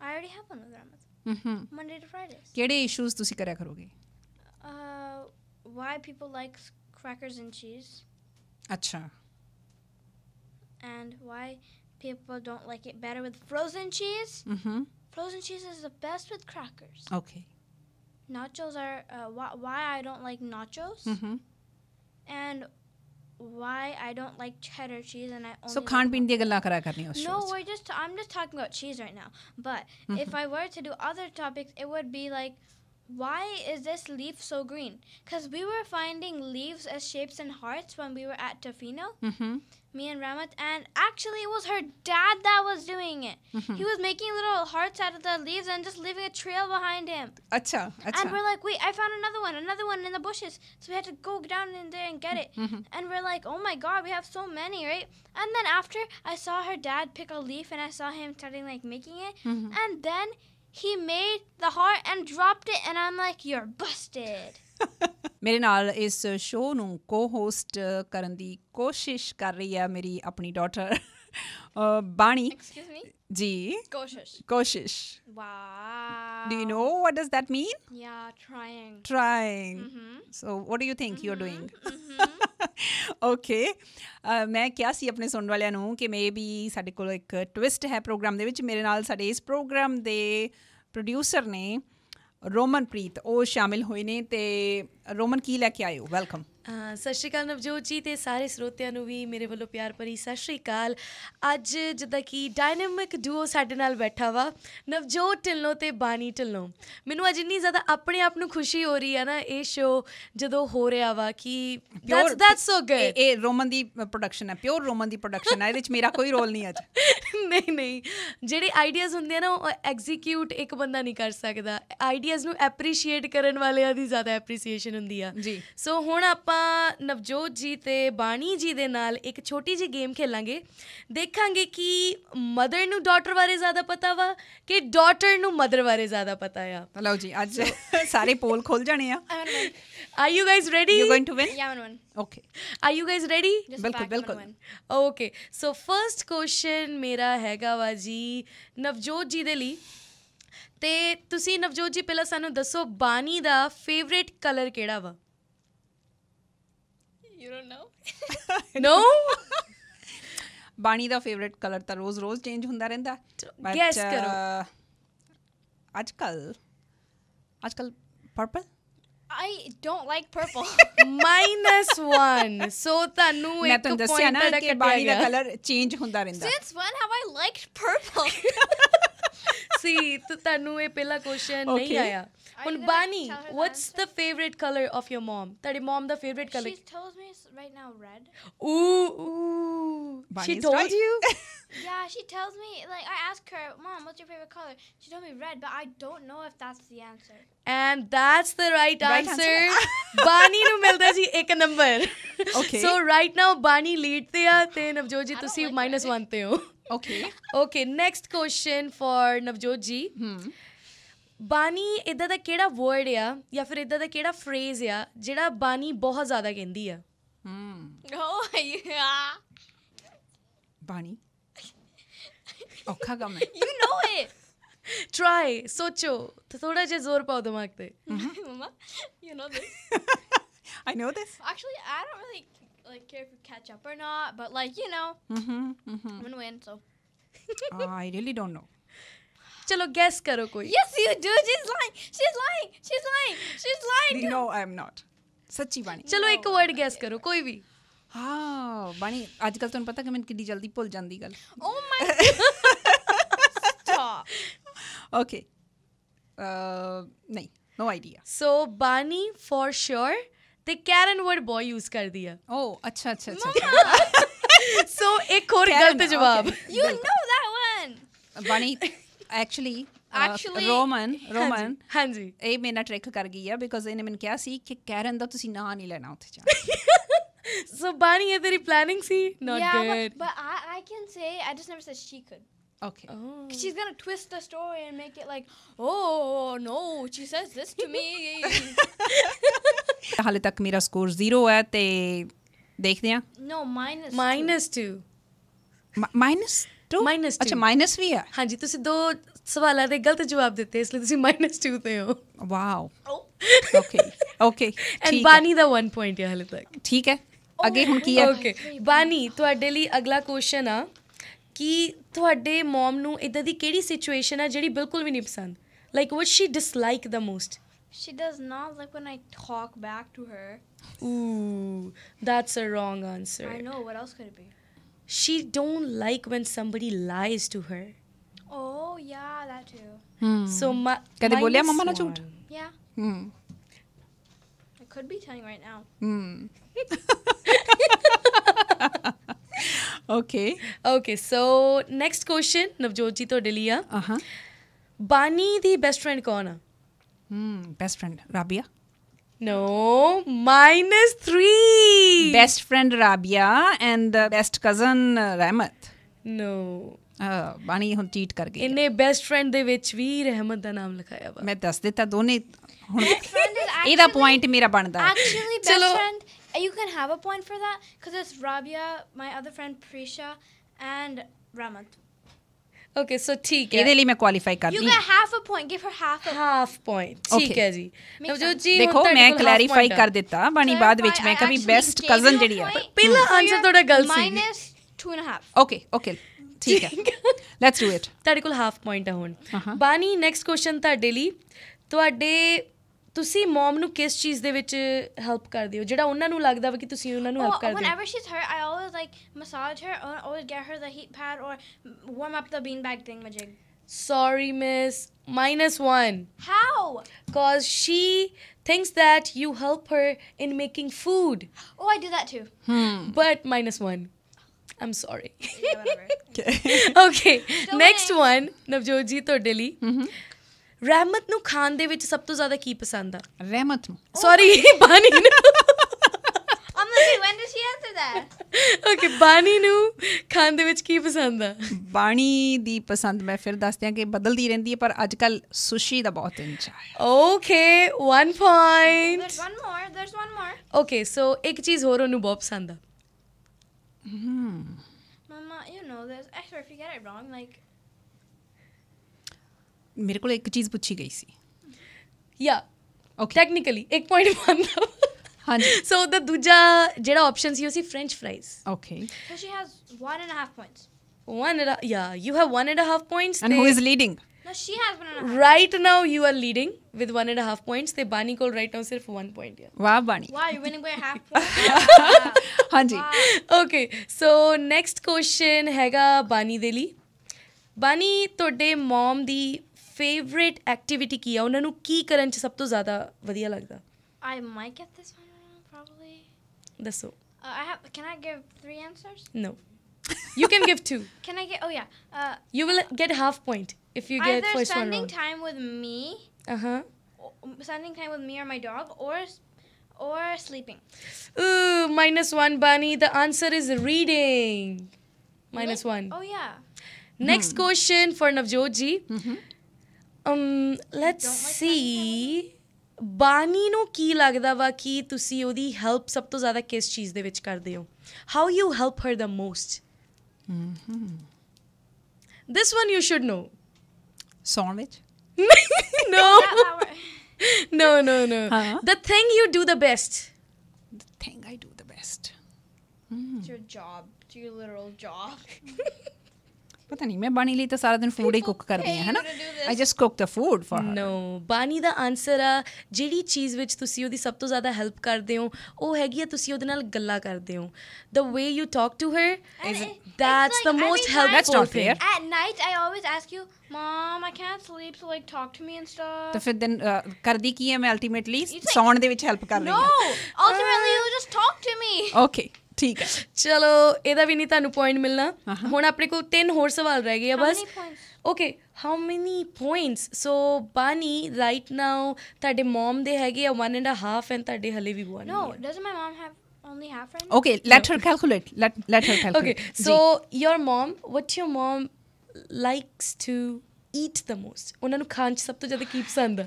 I already have one with Ramat. Monday to Fridays ਕਿਹੜੇ issues ਤੁਸੀਂ ਕਰਿਆ ਕਰੋਗੇ why people like crackers and cheese. Acha. And why people don't like it better with frozen cheese. Mm-hmm. Frozen cheese is the best with crackers. Okay. Nachos are uh, wh- why I don't like nachos. Mm-hmm. And why I don't like cheddar cheese and I only So can't be the kara karni us No, we're just I'm just talking about cheese right now. But mm-hmm. if I were to do other topics, it would be like why is this leaf so green? Because we were finding leaves as shapes and hearts when we were at Tofino. hmm me and Ramat, and actually it was her dad that was doing it. Mm-hmm. He was making little hearts out of the leaves and just leaving a trail behind him. Acha, acha. And we're like, wait, I found another one, another one in the bushes. So we had to go down in there and get it. Mm-hmm. And we're like, oh my god, we have so many, right? And then after, I saw her dad pick a leaf and I saw him starting like making it. Mm-hmm. And then he made the heart and dropped it, and I'm like, you're busted. ਮੇਰੇ ਨਾਲ ਇਸ show ਨੂੰ ਕੋ-ਹੋਸਟ ਕਰਨ ਦੀ ਕੋਸ਼ਿਸ਼ ਕਰ ਰਹੀ ਹੈ ਮੇਰੀ ਆਪਣੀ ਡਾਟਰ ਬਾਣੀ ਐਕਸਕਿਊਜ਼ ਮੀ ਜੀ ਕੋਸ਼ਿਸ਼ ਕੋਸ਼ਿਸ਼ wow do you know what does that mean yeah trying trying so what do you think you are doing okay ਮੈਂ ਕਿਹਾ ਸੀ ਆਪਣੇ ਸੁਣਨ ਵਾਲਿਆਂ ਨੂੰ ਕਿ ਮੇਬੀ ਸਾਡੇ ਕੋਲ ਇੱਕ ਟਵਿਸਟ ਹੈ ਪ੍ਰੋਗਰਾਮ ਦੇ ਵਿੱਚ ਮੇਰੇ ਨਾਲ ਸਾਡੇ ਇਸ ਪ੍ਰੋਗਰਾਮ ਦੇ ਪ੍ਰੋਡਿਊਸਰ ਨੇ ਰੋਮਨਪ੍ਰੀਤ ਉਹ ਸ਼ਾਮਿਲ ਹੋਏ ਨੇ ਤੇ ਰੋਮਨ ਕੀ ਲੈ ਕੇ ਆਏ ਹੋ ਵੈਲਕਮ ਸਤਿ ਸ਼੍ਰੀ ਅਕਾਲ ਨਵਜੋਤ ਜੀ ਤੇ ਸਾਰੇ ਸਰੋਤਿਆਂ ਨੂੰ ਵੀ ਮੇਰੇ ਵੱਲੋਂ ਪਿਆਰ ਭਰੀ ਸਤਿ ਸ਼੍ਰੀ ਅਕਾਲ ਅੱਜ ਜਿੱਦਾਂ ਕਿ ਡਾਇਨਾਮਿਕ ਡੂਓ ਸਾਡੇ ਨਾਲ ਬੈਠਾ ਵਾ ਨਵਜੋਤ ਢਿੱਲੋਂ ਤੇ ਬਾਨੀ ਢਿੱਲੋਂ ਮੈਨੂੰ ਅੱਜ ਇੰਨੀ ਜ਼ਿਆਦਾ ਆਪਣੇ ਆਪ ਨੂੰ ਖੁਸ਼ੀ ਹੋ ਰਹੀ ਹੈ ਨਾ ਇਹ ਸ਼ੋ ਜਦੋਂ ਹੋ ਰਿਹਾ ਵਾ ਕਿ ਦੈਟਸ ਦੈਟਸ ਸੋ ਗੁੱਡ ਇਹ ਰੋਮਨ ਦੀ ਪ੍ਰੋਡਕਸ਼ਨ ਹੈ ਪਿਓਰ ਰੋਮਨ ਦੀ ਪ੍ਰੋਡਕਸ਼ਨ ਹੈ ਇਹਦੇ ਵਿੱਚ ਮੇਰਾ ਕੋਈ ਰੋਲ ਨਹੀਂ ਅੱਜ ਨਹੀਂ ਨਹੀਂ ਜਿਹੜੇ ਆਈਡੀਆਜ਼ ਹੁੰਦੇ ਆ ਨਾ ਉਹ ਐਗਜ਼ੀਕਿਊਟ ਇੱਕ ਬੰਦਾ ਨਹੀਂ ਕਰ ਸਕਦਾ ਆਈਡੀਆਜ਼ ਨੂੰ ਐਪਰੀਸ਼ੀਏਟ ਕਰਨ ਵਾਲਿਆਂ ਦੀ ਜ਼ਿਆਦਾ ਐਪਰੀਸੀਏਸ਼ਨ ਹੁੰਦੀ ਆ ਜੀ ਸੋ ਹੁਣ ਆਪਾਂ ਆਪਾਂ ਨਵਜੋਤ ਜੀ ਤੇ ਬਾਣੀ ਜੀ ਦੇ ਨਾਲ ਇੱਕ ਛੋਟੀ ਜੀ ਗੇਮ ਖੇਲਾਂਗੇ ਦੇਖਾਂਗੇ ਕਿ ਮਦਰ ਨੂੰ ਡਾਟਰ ਬਾਰੇ ਜ਼ਿਆਦਾ ਪਤਾ ਵਾ ਕਿ ਡਾਟਰ ਨੂੰ ਮਦਰ ਬਾਰੇ ਜ਼ਿਆਦਾ ਪਤਾ ਆ ਲਓ ਜੀ ਅੱਜ ਸਾਰੇ ਪੋਲ ਖੁੱਲ ਜਾਣੇ ਆ are you guys ready you going to win yeah one okay are you guys ready ਬਿਲਕੁਲ ਬਿਲਕੁਲ ਓਕੇ ਸੋ ਫਰਸਟ ਕੁਐਸਚਨ ਮੇਰਾ ਹੈਗਾ ਵਾ ਜੀ ਨਵਜੋਤ ਜੀ ਦੇ ਲਈ ਤੇ ਤੁਸੀਂ ਨਵਜੋਤ ਜੀ ਪਹਿਲਾਂ ਸਾਨੂੰ ਦੱਸੋ ਬਾਣੀ ਦਾ ਫੇਵਰੇਟ ਕਲਰ ਕਿਹੜਾ ਵਾ you don't know no Bani the favourite colour ਤਾਂ ਰੋਜ਼-ਰੋਜ਼ ਚੇਂਜ ਹੁੰਦਾ ਰਹਿੰਦਾ ਗੈਸ ਕਰੋ ਅੱਜ ਕੱਲ ਅੱਜ ਕੱਲ purple I don't like purple. Minus 1. So ਤੁਹਾਨੂੰ ਇੱਕ ਮੈਂ ਤੁਹਾਨੂੰ ਦੱਸਿਆ ਨਾ ਕਿ ਬਾਣੀ ਦਾ ਕਲਰ ਚੇਂਜ ਹੁੰਦਾ ਰਹਿੰਦਾ. Since when have I liked purple? see તો તનુ એ પેલા ક્વેશ્ચન નહીં આયા પણ Bani what's the favorite color of your mom તારી mom the favorite color she tells me right now red ooh, she told you yeah she tells me like i ask her mom what's your favorite color she told me red but i don't know if that's the answer and that's the right, right answer, answer. bani nu milda ji ek number okay so right now bani lead te hai te navjot ji tusi minus 1 te ho okay okay next question for Navjot ji ਹਮ ਬਾਣੀ ਇਦਾਂ ਦਾ ਕਿਹੜਾ word ਆ ਜਾਂ ਫਿਰ ਇਦਾਂ ਦਾ ਕਿਹੜਾ phrase ਆ ਜਿਹੜਾ ਬਾਣੀ ਬਹੁਤ ਜ਼ਿਆਦਾ ਕਹਿੰਦੀ ਆ ਹੂੰ ਓ ਯਾ ਬਾਣੀ ਔਖਾ ਕੰਮ ਹੈ ਯੂ نو ਇਟ ਟਰਾਈ ਸੋਚੋ ਥੋੜਾ ਜਿਹਾ ਜ਼ੋਰ ਪਾਓ ਦਿਮਾਗ ਤੇ mama you know this I know this actually I don't really like care if we catch up or not, but like you know, mm-hmm, mm-hmm. I'm gonna win. So I really don't know. Chalo, guess karo koi. Yes, you do. She's lying. She's lying. She's lying. She's lying. No, I'm not. Sachi bani. Chalo, no, ek word okay. guess karo. Koi bhi. हाँ बानी आजकल तो पता comment कि जल्दी भूल जाती गल ओके नहीं No idea. So Bani for sure. ਤੇ ਕੈਰਨ ਵਰਡ ਬॉय ਯੂਜ਼ ਕਰਦੀ ਆ ਓ ਅੱਛਾ ਅੱਛਾ ਅੱਛਾ ਸੋ ਇੱਕ ਹੋਰ ਗਲਤ ਜਵਾਬ you know that one Bani actually actually Roman Roman ਹਾਂਜੀ ਇਹ ਮੇਰਾ ਟ੍ਰਿਕ ਕਰ ਗਈ ਆ ਬਿਕੋਜ਼ ਇਹਨੇ ਮੈਨੂੰ ਕਿਹਾ ਸੀ ਕਿ ਕੈਰਨ ਦਾ ਤੁਸੀਂ ਨਾਂ ਨਹੀਂ ਲੈਣਾ ਉੱਥੇ ਜਾ ਸੋ Bani, ਇਹ ਤੇਰੀ planning? ਸੀ not good yeah but I I, I can say I just never said she Okay. Oh. She's gonna twist the story and make it like, oh no, she says this to me. ਹਾਲੇ ਤੱਕ ਮੇਰਾ score 0 ਹੈ ਤੇ ਦੇਖਦੇ ਆ No, minus. Minus 2 minus 2 ਅੱਛਾ minus ਵੀ ਹੈ ਹਾਂਜੀ ਤੁਸੀਂ ਦੋ ਸਵਾਲਾਂ ਦੇ ਗਲਤ ਜਵਾਬ ਦਿੱਤੇ ਇਸ ਲਈ ਤੁਸੀਂ ਮਾਈਨਸ 2 ਤੇ ਹੋ wow Oh. Okay okay and Bani ਦਾ 1 ਪੁਆਇੰਟ ਹੈ ਹਾਲੇ ਤੱਕ ਠੀਕ ਹੈ ਅੱਗੇ ਹੁਣ ਕੀ ਹੈ ਓਕੇ ਬਾਨੀ ਤੁਹਾਡੇ ਲਈ ਅਗਲਾ ਕੁਐਸਚਨ ਆ ਕਿ ਤੁਹਾਡੇ ਮਮ ਨੂੰ ਇਦਾਂ ਦੀ ਕਿਹੜੀ ਸਿਚੁਏਸ਼ਨ ਆ ਜਿਹੜੀ ਬਿਲਕੁਲ ਵੀ ਨਹੀਂ ਪਸੰਦ ਲਾਈਕ ਵਾਟ ਸ਼ੀ ਡਿਸਲਾਈਕ ਦਾ most She does not like when I talk back to her. Ooh, that's a wrong answer. I know. What else could it be? She don't like when somebody lies to her. Oh yeah, that too. Hmm. So my. Kade bolya mama na jhoot. Yeah. Hmm. I could be telling right now. Hmm. Okay okay so next question Navjot ji ਤੋਂ ਲਈ ਆ ਹਾਂ uh-huh. ਬਾਨੀ ਦੀ best friend ਕੌਣ ਆ hmm best friend Rabia No, -3 best friend Rabia and and the best cousin Rahmat. No. Bani uh, ਹੁਣ cheat ਕਰ ਗਈ ਇਹਨੇ ਬੈਸਟ ਫਰੈਂਡ ਦੇ ਵਿੱਚ ਵੀ ਰਹਿਮਤ ਦਾ ਨਾਮ ਲਿਖਾਇਆ ਵਾ ਮੈਂ ਦੱਸ ਦਿੱਤਾ ਦੋਨੇ ਹੁਣ ਇਹਦਾ ਪੁਆਇੰਟ ਮੇਰਾ ਬਣਦਾ actually best friend you can have a point for that because it's Rabia, my other friend Prisha, and Ramant. Okay so ਠੀਕ ਹੈ ਇਹਦੇ ਲਈ ਮੈਂ ਕੁਆਲੀਫਾਈ ਕਰ ਲਈ you get half a point give her half a half point ਠੀਕ ਹੈ ਜੀ ਨਵਜੋਤ ਜੀ ਦੇਖੋ ਮੈਂ ਕਲੈਰੀਫਾਈ ਕਰ ਦਿੱਤਾ ਬਾਣੀ ਬਾਅਦ ਵਿੱਚ ਮੈਂ ਕਹਾਂ ਵੀ ਬੈਸਟ ਕਜ਼ਨ ਜਿਹੜੀ ਹੈ ਪਹਿਲਾ ਆਨਸਰ ਤੁਹਾਡਾ ਗਲਤ ਸੀ minus 2 and half okay okay ਠੀਕ ਹੈ ਲੈਟਸ ਡੂ ਇਟ ਤੁਹਾਡੇ ਕੋਲ ਹਾਫ ਪੁਆਇੰਟ ਹੈ ਹੁਣ ਬਾਣੀ ਨੈਕਸਟ ਕੁਐਸਚਨ ਤੁਹਾਡੇ ਲਈ ਤੁਹਾਡੇ ਤੁਸੀਂ ਮਮ ਨੂੰ ਕਿਸ ਚੀਜ਼ ਦੇ ਵਿੱਚ ਹੈਲਪ ਕਰਦੇ ਹੋ ਜਿਹੜਾ ਉਹਨਾਂ ਨੂੰ ਲੱਗਦਾ ਵਾ ਕਿ ਤੁਸੀਂ ਉਹਨਾਂ ਨੂੰ ਹੈਲਪ ਕਰਦੇ ਹੋ whenever she's hurt i always like massage her or always get her the heat pad or warm up the bean bag thing majig sorry miss minus 1 how cuz she thinks that you help her in making food oh i do that too hmm. but minus 1 I'm sorry. okay. okay. next one, Navjot ji, ਤੁਹਾਡੇ ਰਹਿਮਤ ਨੂੰ ਖਾਣ ਦੇ ਵਿੱਚ ਸਭ ਤੋਂ ਜ਼ਿਆਦਾ ਕੀ ਪਸੰਦ ਆ ਰਹਿਮਤ ਨੂੰ ਸੌਰੀ oh ਬਾਨੀ ਨੂੰ ਅਮਲੀ when does she answer that okay Bani ਨੂੰ ਖਾਣ ਦੇ ਵਿੱਚ ਕੀ ਪਸੰਦ ਆ ਬਾਣੀ ਦੀ ਪਸੰਦ ਮੈਂ ਫਿਰ ਦੱਸਦਿਆਂ ਆ ਕਿ ਬਦਲਦੀ ਰਹਿੰਦੀ ਹੈ ਪਰ ਅੱਜ ਕੱਲ ਸੁਸ਼ੀ ਦਾ ਬਹੁਤ ਇੰਚਾ okay 1 point there's more others 1 ਮੋਰ ਓਕੇ ਸੋ ਇੱਕ ਚੀਜ਼ ਹੋਰ ਉਹਨੂੰ ਬਹੁਤ ਪਸੰਦ ਆ hmm mama you know this I get it wrong like मेरे को एक चीज़ पूछी गई सी या ਟੈਕਨੀਕਲੀ 1.1 ਦਾ ਹਾਂਜੀ ਸੋ ਦਾ ਦੂਜਾ ਜਿਹੜਾ ਆਪਸ਼ਨ ਸੀ ਉਹ ਸੀ French fries okay so she has 1 and 1/2 points 1 yeah you have 1 and 1/2 points and No, she has one and a half. Right now, you are leading with one and a half points. The Bani called right now, for one point. Yeah. Wow, Bani. Wow, you're winning by a half point. Hanji. Wow. Okay, so next question हैगा बानी देली बानी today, mom the Favorite activity? ਕੀ ਆ ਉਹਨਾਂ ਨੂੰ ਕੀ ਕਰਨ ਚ ਸਭ ਤੋਂ ਜ਼ਿਆਦਾ I might get this one wrong probably ਦੱਸੋ Uh, Can I give three answers? No. You can give two. Can I get? Oh yeah. Uh, you will get half point if you get first one spending time with me. Uh huh. Spending time with me or my dog, or or sleeping. Ooh, minus one, Bani. The answer is reading. one. Oh yeah. Next hmm. question for Navjot ji. Mm-hmm um let's see ਬਾਨੀ ਨੂੰ ਕੀ ki ਵਾ ਕਿ help sab to ਸਭ kis ਜ਼ਿਆਦਾ de vich ਦੇ ਵਿੱਚ ਕਰਦੇ ਹੋ how you help this one you should know sandwich no no no no huh? the thing you do the best the thing i do the best mm. it's your job it's your literal job ਪਤਾ ਨਹੀਂ ਮੈਂ ਬਾਣੀ ਲਈ ਤਾਂ ਸਾਰਾ ਦਿਨ food ਹੀ cook ਕਰਦੀ ਹਾਂ ਹਨਾ I just cook the food for her no Bani ਦਾ ਆਨਸਰ ਆ ਜਿਹੜੀ ਚੀਜ਼ ਵਿੱਚ ਤੁਸੀਂ ਉਹਦੀ ਸਭ ਤੋਂ ਜ਼ਿਆਦਾ ਹੈਲਪ ਕਰਦੇ ਹੋ ਉਹ ਹੈਗੀ ਆ ਤੁਸੀਂ ਉਹਦੇ ਨਾਲ ਗੱਲਾਂ ਕਰਦੇ ਹੋ the way you talk to her that's the most helpful thing at night I always ask you mum I can't sleep so like talk to me and stuff ਤਾਂ ਫਿਰ ਦੈਨ ਕਰਦੀ ਕੀ ਹੈ ਮੈਂ ਅਲਟੀਮੇਟਲੀ ਸੌਣ ਦੇ ਵਿੱਚ ਹੈਲਪ ਕਰ ਰਹੀ ਹਾਂ no ultimately you just talk to me okay ਠੀਕ ਹੈ ਚਲੋ ਇਹਦਾ ਵੀ ਨਹੀਂ ਤੁਹਾਨੂੰ ਪੁਆਇੰਟ ਮਿਲਣਾ ਹੁਣ ਆਪਣੇ ਕੋਲ ਤਿੰਨ ਹੋਰ ਸਵਾਲ ਰਹਿ ਗਏ ਆ ਬਸ okay how many points so Bani right now ਤੁਹਾਡੇ ਮਮ ਦੇ ਹੈਗੇ ਆ 1 ਐਂਡ 1/2 ਐਂਡ ਤੁਹਾਡੇ ਹਲੇ ਵੀ 1 no doesn't my mum have only half right okay let her calculate let let her calculate okay so your mom what's your mom likes to eat the most ਉਹਨਾਂ ਨੂੰ ਖਾਣ ਚ ਸਭ ਤੋਂ ਜ਼ਿਆਦਾ ਕੀ ਪਸੰਦ ਆ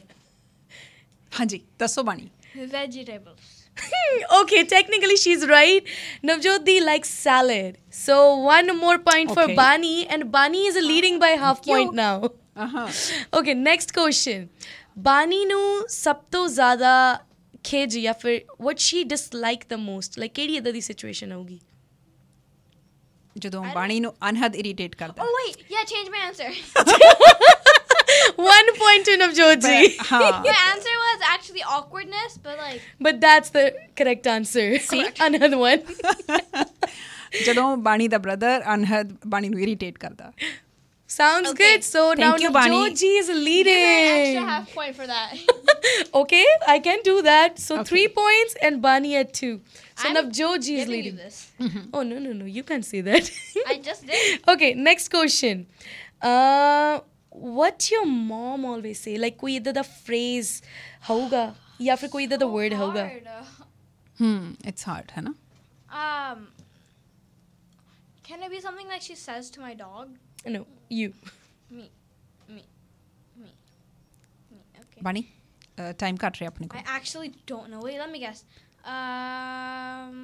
ਹਾਂਜੀ ਦੱਸੋ Bani vegetables okay, technically she's right. Navjodhi likes salad. So one more point for Bani, and Bani is leading by half point now. Uh-huh. Okay, next question. Bani nu sapto zada khej ya what she disliked the most? Like, kedi edda di situation aogi? Jadon Bani nu anhad irritate karta. Oh, wait. Yeah, change my answer. one point to Navjodhi. My awkwardness, but like. But that's the correct answer. See, another one. ਜਦੋਂ ਬਾਣੀ ਦਾ brother ਅਨਹਦ ਬਾਣੀ ਨੂੰ irritate ਕਰਦਾ Sounds good. So now Joji is leading. okay, I can do that. So three points and Bani at two. So now Joji is leading. Mm-hmm. Oh no no no! You can't say that. I just did. Okay, next question. Uh, what your mom always say? Like we the, the phrase "Hauga." या फिर कोई इधर तो word oh, होगा hmm it's hard है ना um can it be something like she says to my dog no you me me me me okay bunny uh, time काट रहे अपने को I actually don't know wait let me guess um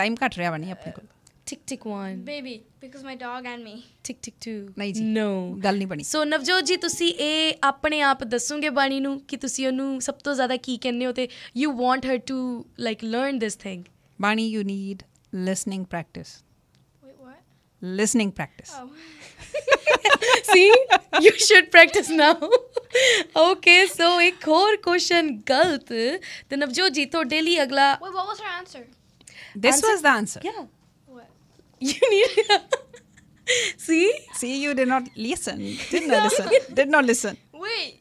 time काट रहे बनी अपने को uh, tick tick 1 baby because my dog and me tick tick 2 ਨਹੀਂ ਜੀ ਨੋ ਗੱਲ ਨਹੀਂ ਬਣੀ ਸੋ ਨਵਜੋਤ ਜੀ ਤੁਸੀਂ ਇਹ ਆਪਣੇ ਆਪ ਦੱਸੋਗੇ ਬਾਣੀ ਨੂੰ ਕਿ ਤੁਸੀਂ ਉਹਨੂੰ ਸਭ ਤੋਂ ਜ਼ਿਆਦਾ ਕੀ ਕਹਿੰਦੇ ਹੋ ਤੇ you want her to like learn this thing Bani you need listening practice wait what listening practice see you should practice now okay so ਇੱਕ ਹੋਰ ਕੁਐਸਚਨ ਗਲਤ ਤੇ ਨਵਜੋਤ ਜੀ ਤੁਹਾਡੇ ਲਈ ਅਗਲਾ wait what was her answer This answer? was the answer. Yeah. You need. See? See, you did not listen. Did not listen. Did not listen. Wait.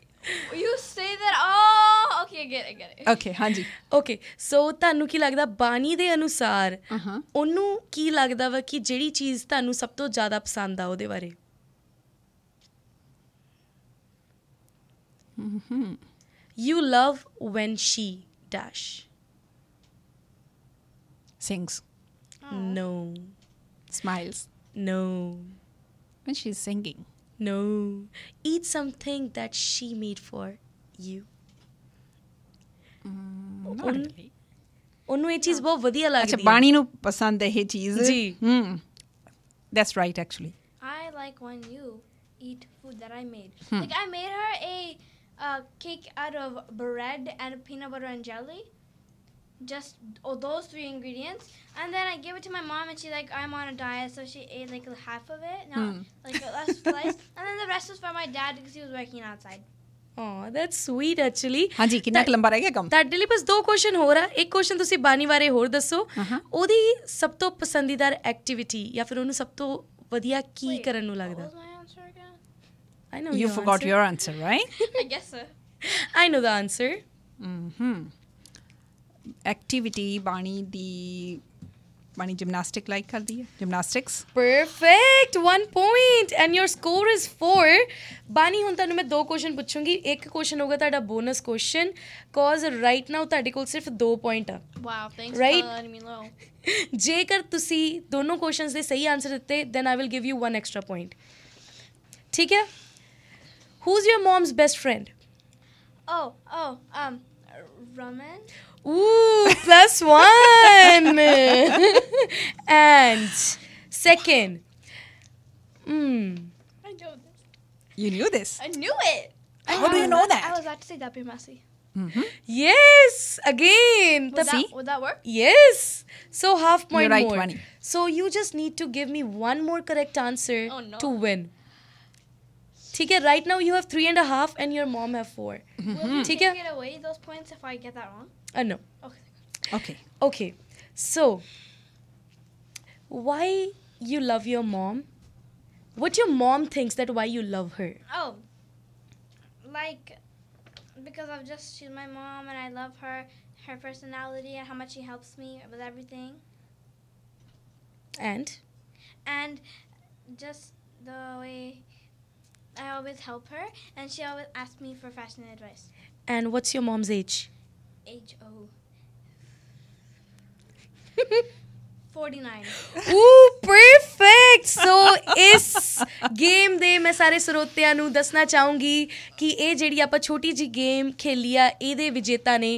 You say that. Oh, okay, I get it, I get it. Okay, ਹਾਂਜੀ Okay, so ਤੁਹਾਨੂੰ ਕੀ ਲੱਗਦਾ ਬਾਣੀ ਦੇ ਅਨੁਸਾਰ Uh-huh. ਉਹਨੂੰ ਕੀ ਲੱਗਦਾ ਵਾ ਕਿ ਜਿਹੜੀ ਚੀਜ਼ ਤੁਹਾਨੂੰ ਸਭ ਤੋਂ ਜ਼ਿਆਦਾ ਪਸੰਦ ਆ ਉਹਦੇ ਬਾਰੇ mm-hmm. You love when she dash Sings. No smiles. No. When she's singing. No. Eat something that she made for you. ਉਹਨੂੰ ਉਹਨੂੰ ਇਹ ਚੀਜ਼ ਬਹੁਤ ਵਧੀਆ ਲੱਗਦੀ ਹੈ ਅੱਛਾ ਬਾਣੀ ਨੂੰ ਪਸੰਦ ਹੈ ਇਹ ਚੀਜ਼ ਜੀ hmm that's right actually I like one cake out of bread and peanut butter and jelly just oh, those three ingredients and then i gave it to my mom and she like i'm on a diet so she ate like half of it not mm. like a last slice and then the rest was for my dad because he was working outside ਹਾਂ ਜੀ ਕਿੰਨਾ ਲੰਬਾ ਰਹਿ ਗਿਆ ਕੰਮ ਤੁਹਾਡੇ ਲਈ ਬਸ ਦੋ ਕੁਐਸਚਨ ਹੋਰ ਆ ਇੱਕ ਕੁਐਸਚਨ ਤੁਸੀਂ ਬਾਨੀ ਬਾਰੇ ਹੋਰ ਦੱਸੋ ਉਹਦੀ ਸਭ ਤੋਂ ਪਸੰਦੀਦਾਰ ਐਕਟੀਵਿਟੀ ਜਾਂ ਫਿਰ ਉਹਨੂੰ ਸਭ ਤੋਂ ਵਧੀਆ ਕੀ ਕਰਨ ਨੂੰ ਲੱਗਦਾ I know you forgot your answer, right? I guess so. I know the answer. Mm-hmm. Activity Bani ਦੀ ਬਾਣੀ ਜਿਮਨਾਸਟਿਕ ਲਾਈਕ ਕਰਦੀ ਹੈ gymnastics perfect 1 point and your score is 4 Bani ਹੁਣ ਤੁਹਾਨੂੰ ਮੈਂ ਦੋ ਕੁਐਸਚਨ ਪੁੱਛੂੰਗੀ ਇੱਕ ਕੁਐਸਚਨ ਹੋਗਾ ਤੁਹਾਡਾ bonus question cause right now ਤੁਹਾਡੇ ਕੋਲ ਸਿਰਫ 2 ਪੁਆਇੰਟ ਆ ਵਾਓ ਥੈਂਕਸ ਰਾਈਟ ਲੋ ਜੇਕਰ ਤੁਸੀਂ ਦੋਨੋਂ ਕੁਐਸਚਨਸ ਦੇ ਸਹੀ ਆਨਸਰ ਦਿੱਤੇ then I will give you 1 extra point ਠੀਕ ਹੈ who is your mum's best friend oh oh um Raman Ooh, plus one. and second. Mm. I know this. You knew this. I knew it. How do you know that? I was about to say that be Mm -hmm. Yes, again. Would that, would that, work? Yes. So half point right, more. 20. So you just need to give me one more correct answer oh, no. to win. ठीक है right now you have three and a half and your mom have four. Mm -hmm. Will you take away those points if I get that wrong? Uh, no. Okay. Okay. Okay. So, why you love your mom? What your mom thinks that why you love her? Oh, like because I've just she's my mom and I love her, her personality and how much she helps me with everything. And. And, just the way I always help her, and she always asks me for fashion advice. And what's your mom's age? H O. 49 oh perfect so ਇਸ game ਦੇ ਮੈਂ ਸਾਰੇ ਸਰੋਤਿਆਂ ਨੂੰ ਦੱਸਣਾ ਚਾਹੂੰਗੀ ਕਿ ਇਹ ਜਿਹੜੀ ਆਪਾਂ ਛੋਟੀ ਜੀ ਗੇਮ ਖੇਲੀ ਆ ਇਹਦੇ ਵਿਜੇਤਾ ਨੇ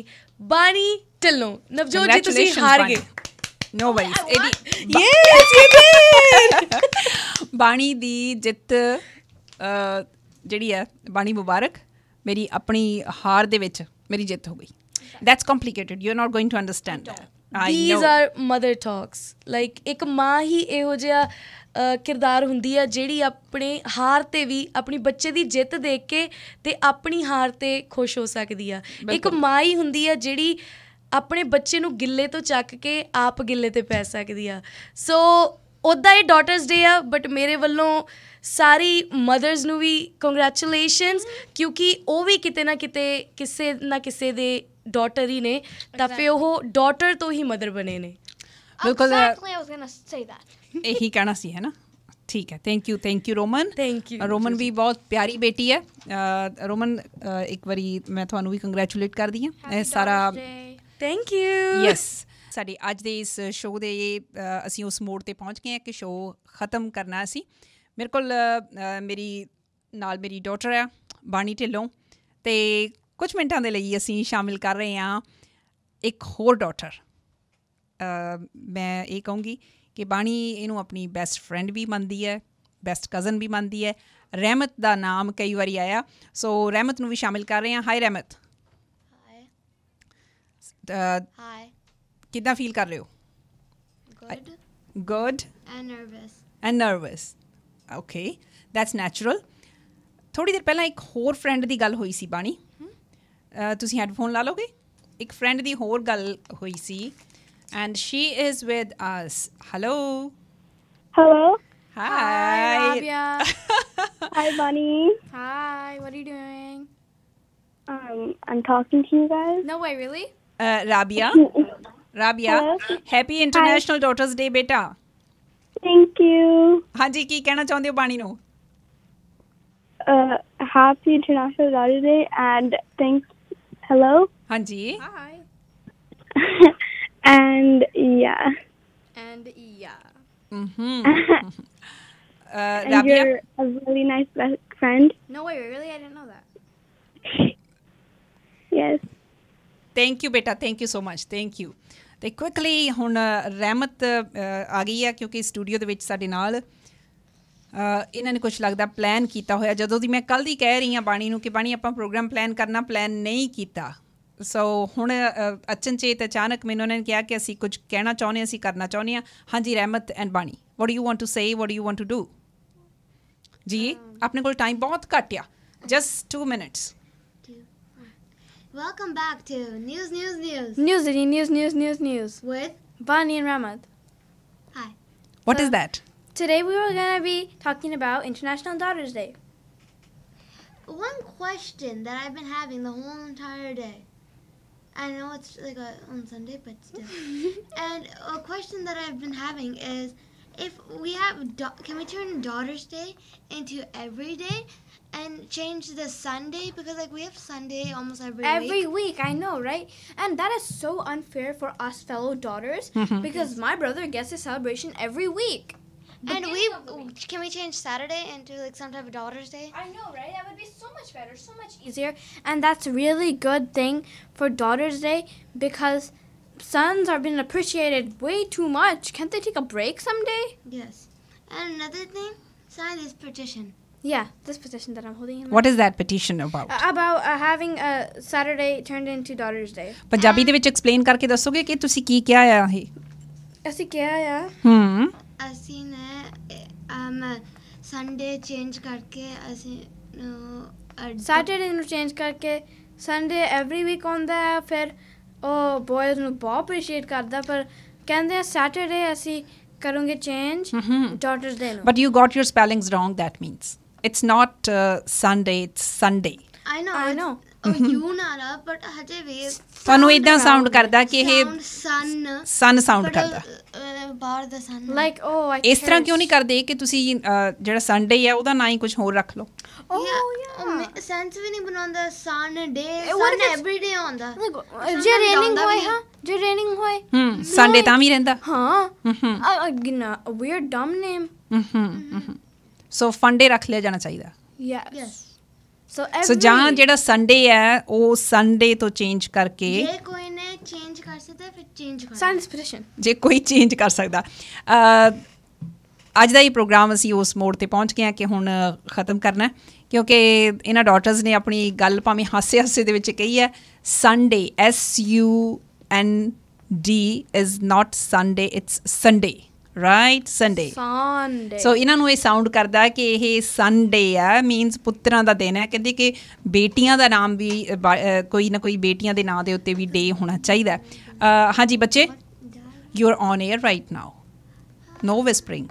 ਬਾਣੀ ਢਿੱਲੋਂ ਨਵਜੋਤ ਜੀ ਤੁਸੀਂ ਹਾਰ ਗਏ ਨੋ ਵਰੀਸ oh, ਇਹਦੀ ਯੈਸ ਯੂ ਡਿਡ ਬਾਣੀ ਦੀ ਜਿੱਤ ਜਿਹੜੀ ਹੈ ਬਾਣੀ ਮੁਬਾਰਕ ਮੇਰੀ ਆਪਣੀ ਹਾਰ ਦੇ ਵਿੱਚ ਮੇਰੀ ਜਿੱਤ ਹੋ ਗਈ that's complicated you're not going to understand that these are mother talks like ਇੱਕ ਮਾਂ ਹੀ ਇਹੋ ਜਿਹਾ ਕਿਰਦਾਰ ਹੁੰਦੀ ਆ ਜਿਹੜੀ ਆਪਣੇ ਹਾਰ ਤੇ ਵੀ ਆਪਣੀ ਬੱਚੇ ਦੀ ਜਿੱਤ ਦੇਖ ਕੇ ਤੇ ਆਪਣੀ ਹਾਰ ਤੇ ਖੁਸ਼ ਹੋ ਸਕਦੀ ਆ ਇੱਕ ਮਾਂ ਹੀ ਹੁੰਦੀ ਆ ਜਿਹੜੀ ਆਪਣੇ ਬੱਚੇ ਨੂੰ ਗਿੱਲੇ ਤੋਂ ਚੱਕ ਕੇ ਆਪ ਗਿੱਲੇ ਤੇ ਪੈ ਸਕਦੀ ਆ ਸੋ ਉਦਾਂ ਇਹ ਡਾਟਰਸ ਡੇ ਆ ਬਟ ਮੇਰੇ ਵੱਲੋਂ ਸਾਰੀ ਮਦਰਸ ਨੂੰ ਵੀ ਕੰਗ੍ਰੈਚੁਲੇਸ਼ਨਸ ਕਿਉਂਕਿ ਉਹ ਵੀ ਕਿਤੇ ਨਾ ਕਿਤੇ ਕਿਸੇ ਨਾ ਕਿਸੇ ਦੇ ਡਾਟਰ ਹੀ ਨੇ ਤਾਂ ਫਿਰ ਉਹ ਡਾਟਰ ਤੋਂ ਹੀ ਮਦਰ ਬਣੇ ਨੇ ਬਿਲਕੁਲ I was going to say that ਇਹੀ ਕਹਿਣਾ ਸੀ ਹੈ ਨਾ ਠੀਕ ਹੈ thank you thank you Roman thank you Roman ਵੀ ਬਹੁਤ ਪਿਆਰੀ ਬੇਟੀ ਹੈ ਰੋਮਨ ਇੱਕ ਵਾਰੀ ਮੈਂ ਤੁਹਾਨੂੰ ਵੀ ਕੰਗ੍ਰੈਚੁਲੇਟ ਕਰਦੀ ਹਾਂ ਇਹ ਸਾਰਾ ਥੈਂਕ ਯੂ ਯੈਸ ਸਾਡੀ ਅੱਜ ਦੇ ਇਸ ਸ਼ੋਅ ਦੇ ਅਸੀਂ ਉਸ ਮੋੜ ਤੇ ਪਹੁੰਚ ਗਏ ਹਾਂ ਕਿ ਸ਼ੋਅ ਖਤਮ ਕਰਨਾ ਸੀ ਮੇਰੇ ਕੋਲ ਮੇਰੀ ਨਾਲ ਮੇਰੀ ਡਾਟਰ ਆ ਬਾਣੀ ਢਿੱਲੋਂ ਤੇ ਕੁਝ ਮਿੰਟਾਂ ਦੇ ਲਈ ਅਸੀਂ ਸ਼ਾਮਿਲ ਕਰ ਰਹੇ ਹਾਂ ਇੱਕ ਹੋਰ ਡਾਟਰ ਮੈਂ ਇਹ ਕਹੂੰਗੀ ਕਿ ਬਾਣੀ ਇਹਨੂੰ ਆਪਣੀ ਬੈਸਟ ਫਰੈਂਡ ਵੀ ਮੰਨਦੀ ਹੈ ਬੈਸਟ ਕਜ਼ਨ ਵੀ ਮੰਨਦੀ ਹੈ ਰਹਿਮਤ ਦਾ ਨਾਮ ਕਈ ਵਾਰੀ ਆਇਆ ਸੋ ਰਹਿਮਤ ਨੂੰ ਵੀ ਸ਼ਾਮਿਲ ਕਰ ਰਹੇ ਹਾਂ ਹਾਈ ਰਹਿਮਤ ਹਾਈ ਹਾਈ ਕਿਦਾਂ ਫੀਲ ਕਰ ਰਹੇ ਹੋ good good and nervous and nervous okay that's natural ਥੋੜੀ ਦੇਰ ਪਹਿਲਾਂ ਇੱਕ ਹੋਰ ਫਰੈਂਡ ਦੀ ਗੱਲ ਹੋਈ ਸੀ ਬਾਣੀ ਤੁਸੀਂ ਹੈੱਡਫੋਨ ਲਾ ਲੋਗੇ ਇੱਕ ਫਰੈਂਡ ਦੀ ਹੋਰ ਗੱਲ ਹੋਈ ਸੀ and she is with us hello hello hi Rabia hi Bani hi what are you doing um i'm talking to you guys no way really uh, rabia rabia Hello? happy international Hi. daughters day beta thank you ਹਾਂਜੀ ਕੀ ਕਹਿਣਾ ਚਾਹੁੰਦੇ ਹੋ ਬਾਣੀ ਨੂੰ uh, happy International Daughter Day and thanks Hello. Hanji. Hi. and yeah. And yeah. Mm-hmm. Uh, and you're a really nice best friend. No way, really? I didn't know that. yes. Thank you, beta. Thank you so much. Thank you. They quickly. ਹੁਣ uh, ramat ਆ ਗਈ ਆ ਕਿਉਂਕਿ studio ਦੇ ਵਿੱਚ ਇਹਨਾਂ ਨੇ ਕੁਝ ਲੱਗਦਾ ਪਲਾਨ ਕੀਤਾ ਹੋਇਆ ਜਦੋਂ ਦੀ ਮੈਂ ਕੱਲ ਦੀ ਕਹਿ ਰਹੀ ਹਾਂ ਬਾਣੀ ਨੂੰ ਕਿ ਬਾਣੀ ਆਪਾਂ ਪ੍ਰੋਗਰਾਮ ਪਲਾਨ ਕਰਨਾ ਪਲਾਨ ਨਹੀਂ ਕੀਤਾ ਸੋ ਹੁਣ ਅਚਨਚੇਤ ਅਚਾਨਕ ਮੈਨੂੰ ਉਹਨਾਂ ਨੇ ਕਿਹਾ ਕਿ ਅਸੀਂ ਕੁਝ ਕਹਿਣਾ ਚਾਹੁੰਦੇ ਅਸੀਂ ਕਰਨਾ ਚਾਹੁੰਦੇ ਹਾਂ ਹਾਂਜੀ Rahmat and Bani what do you want to say what do you want to do ਜੀ ਆਪਣੇ ਕੋਲ ਟਾਈਮ ਬਹੁਤ ਘੱਟ ਆ just 2 minutes welcome back to news news news news news news news news with Bonnie and Ramath. Hi. What so, is Today we are going to be talking about International Daughters Day. One question that I've been having the whole entire day. I know it's like a, on Sunday, but still. and a question that I've been having is if we have, can we turn Daughters Day into every day and change the Sunday? Because like we have Sunday almost every Every week, I know, right? And that is so unfair for us fellow daughters because my brother gets a celebration every week and we can we change Saturday into like some type of Daughter's Day? I know, right? That would be so much better, so much easier, and that's a really good thing for Daughter's Day because sons are being appreciated way too much. Can't they take a break someday? Yes, and another thing, sign this petition. Yeah, this petition that I'm holding. What is that petition about? Uh, about uh, having a Saturday turned into Daughter's Day. Punjabi ਦੇ ਵਿੱਚ karke ਕਰਕੇ ਦੱਸੋਗੇ ਕਿ ਤੁਸੀਂ ਕੀ ਕਿਹਾ ਆ ਇਹ ਅਸੀਂ ਕਿਹਾ Hmm. ਹੂੰ ਅਸੀਂ ਅਮ ਸੰਡੇ ਚੇਂਜ ਕਰਕੇ ਅਸੀਂ ਸੈਟਰਡੇ ਨੂੰ ਚੇਂਜ ਕਰਕੇ ਸੰਡੇ ਐਵਰੀ ਵੀਕ ਆਉਂਦਾ ਹੈ ਫਿਰ ਉਹ ਬੋਇਜ਼ ਨੂੰ ਬਹੁਤ ਅਪਰੀਸ਼ੀਏਟ ਕਰਦਾ ਪਰ ਕਹਿੰਦੇ ਆ ਸੈਟਰਡੇ ਅਸੀਂ ਕਰੂੰਗੇ ਚੇਂਜ ਡਾਟਰਸ ਦੇ ਨੂੰ but you got your spellings wrong that means it's not Sunday it's Sunday I know I know you ਨਾ ਲਾ ਬਟ ਹਜੇ ਵੀ ਤੁਹਾਨੂੰ ਇਦਾਂ ਸਾਊਂਡ ਕਰਦਾ ਕਿ ਇਹ ਸਨ ਸਨ ਸਾਊਂਡ ਕਰਦਾ uh, uh, ਬਾਹਰ ਦਾ ਸਨ ਲਾਈਕ ਓ ਆਈ ਇਸ ਤਰ੍ਹਾਂ ਕਿਉਂ ਨਹੀਂ ਕਰਦੇ ਕਿ ਤੁਸੀਂ ਜਿਹੜਾ ਸੰਡੇ ਹੈ ਉਹਦਾ ਨਾਂ ਹੀ ਕੁਝ ਹੋਰ ਰੱਖ ਲਓ ਓ oh, ਯਾ ਸੈਂਸ ਵੀ ਨਹੀਂ ਬਣਾਉਂਦਾ ਸੰਡੇ ਸਨ ਡੇ ਆਉਂਦਾ ਜੇ ਰੇਨਿੰਗ ਹੋਏ ਹਾਂ ਜੇ ਰੇਨਿੰਗ ਹੋਏ ਹਮ ਸੰਡੇ ਤਾਂ ਵੀ ਰਹਿੰਦਾ ਹਾਂ ਹਮ ਅ ਵੀਅਰ ਡਮ ਨੇਮ ਹਮ ਹਮ ਸੋ ਫੰਡੇ ਰੱਖ ਲਿਆ ਜਾਣਾ ਚਾਹੀਦਾ ਯੈਸ ਸੋ ਜਾਂ ਜਿਹੜਾ ਸੰਡੇ ਹੈ ਉਹ ਸੰਡੇ ਤੋਂ ਚੇਂਜ ਕਰਕੇ ਜੇ ਕੋਈ ਨੇ ਚੇਂਜ ਕਰ ਸਕਦਾ ਫਿਰ ਚੇਂਜ ਕਰ ਇਨਸਪੀਰੇਸ਼ਨ ਜੇ ਕੋਈ ਚੇਂਜ ਕਰ ਸਕਦਾ ਅ ਅੱਜ ਦਾ ਇਹ ਪ੍ਰੋਗਰਾਮ ਅਸੀਂ ਉਸ ਮੋੜ ਤੇ ਪਹੁੰਚ ਗਏ ਹਾਂ ਕਿ ਹੁਣ ਖਤਮ ਕਰਨਾ ਕਿਉਂਕਿ ਇਹਨਾਂ ਡਾਟਰਸ ਨੇ ਆਪਣੀ ਗੱਲ ਭਾਵੇਂ ਹਾਸੇ ਹਾਸੇ ਦੇ ਵਿੱਚ ਕਹੀ ਹੈ Sunday S U N D is not Sunday it's Sunday right Sunday Sunday so ਇਹਨਾਂ ਨੂੰ ਇਹ ਸਾਊਂਡ ਕਰਦਾ ਕਿ ਇਹ ਸੰਡੇ ਆ ਮੀਨਸ ਪੁੱਤਰਾਂ ਦਾ ਦਿਨ ਹੈ ਕਹਿੰਦੇ ਕਿ ਬੇਟੀਆਂ ਦਾ ਨਾਮ ਵੀ ਕੋਈ ਨਾ ਕੋਈ ਬੇਟੀਆਂ ਦੇ ਨਾਂ ਦੇ ਉੱਤੇ ਵੀ ਡੇ ਹੋਣਾ ਚਾਹੀਦਾ ਹਾਂਜੀ ਬੱਚੇ you are on air right now no whispering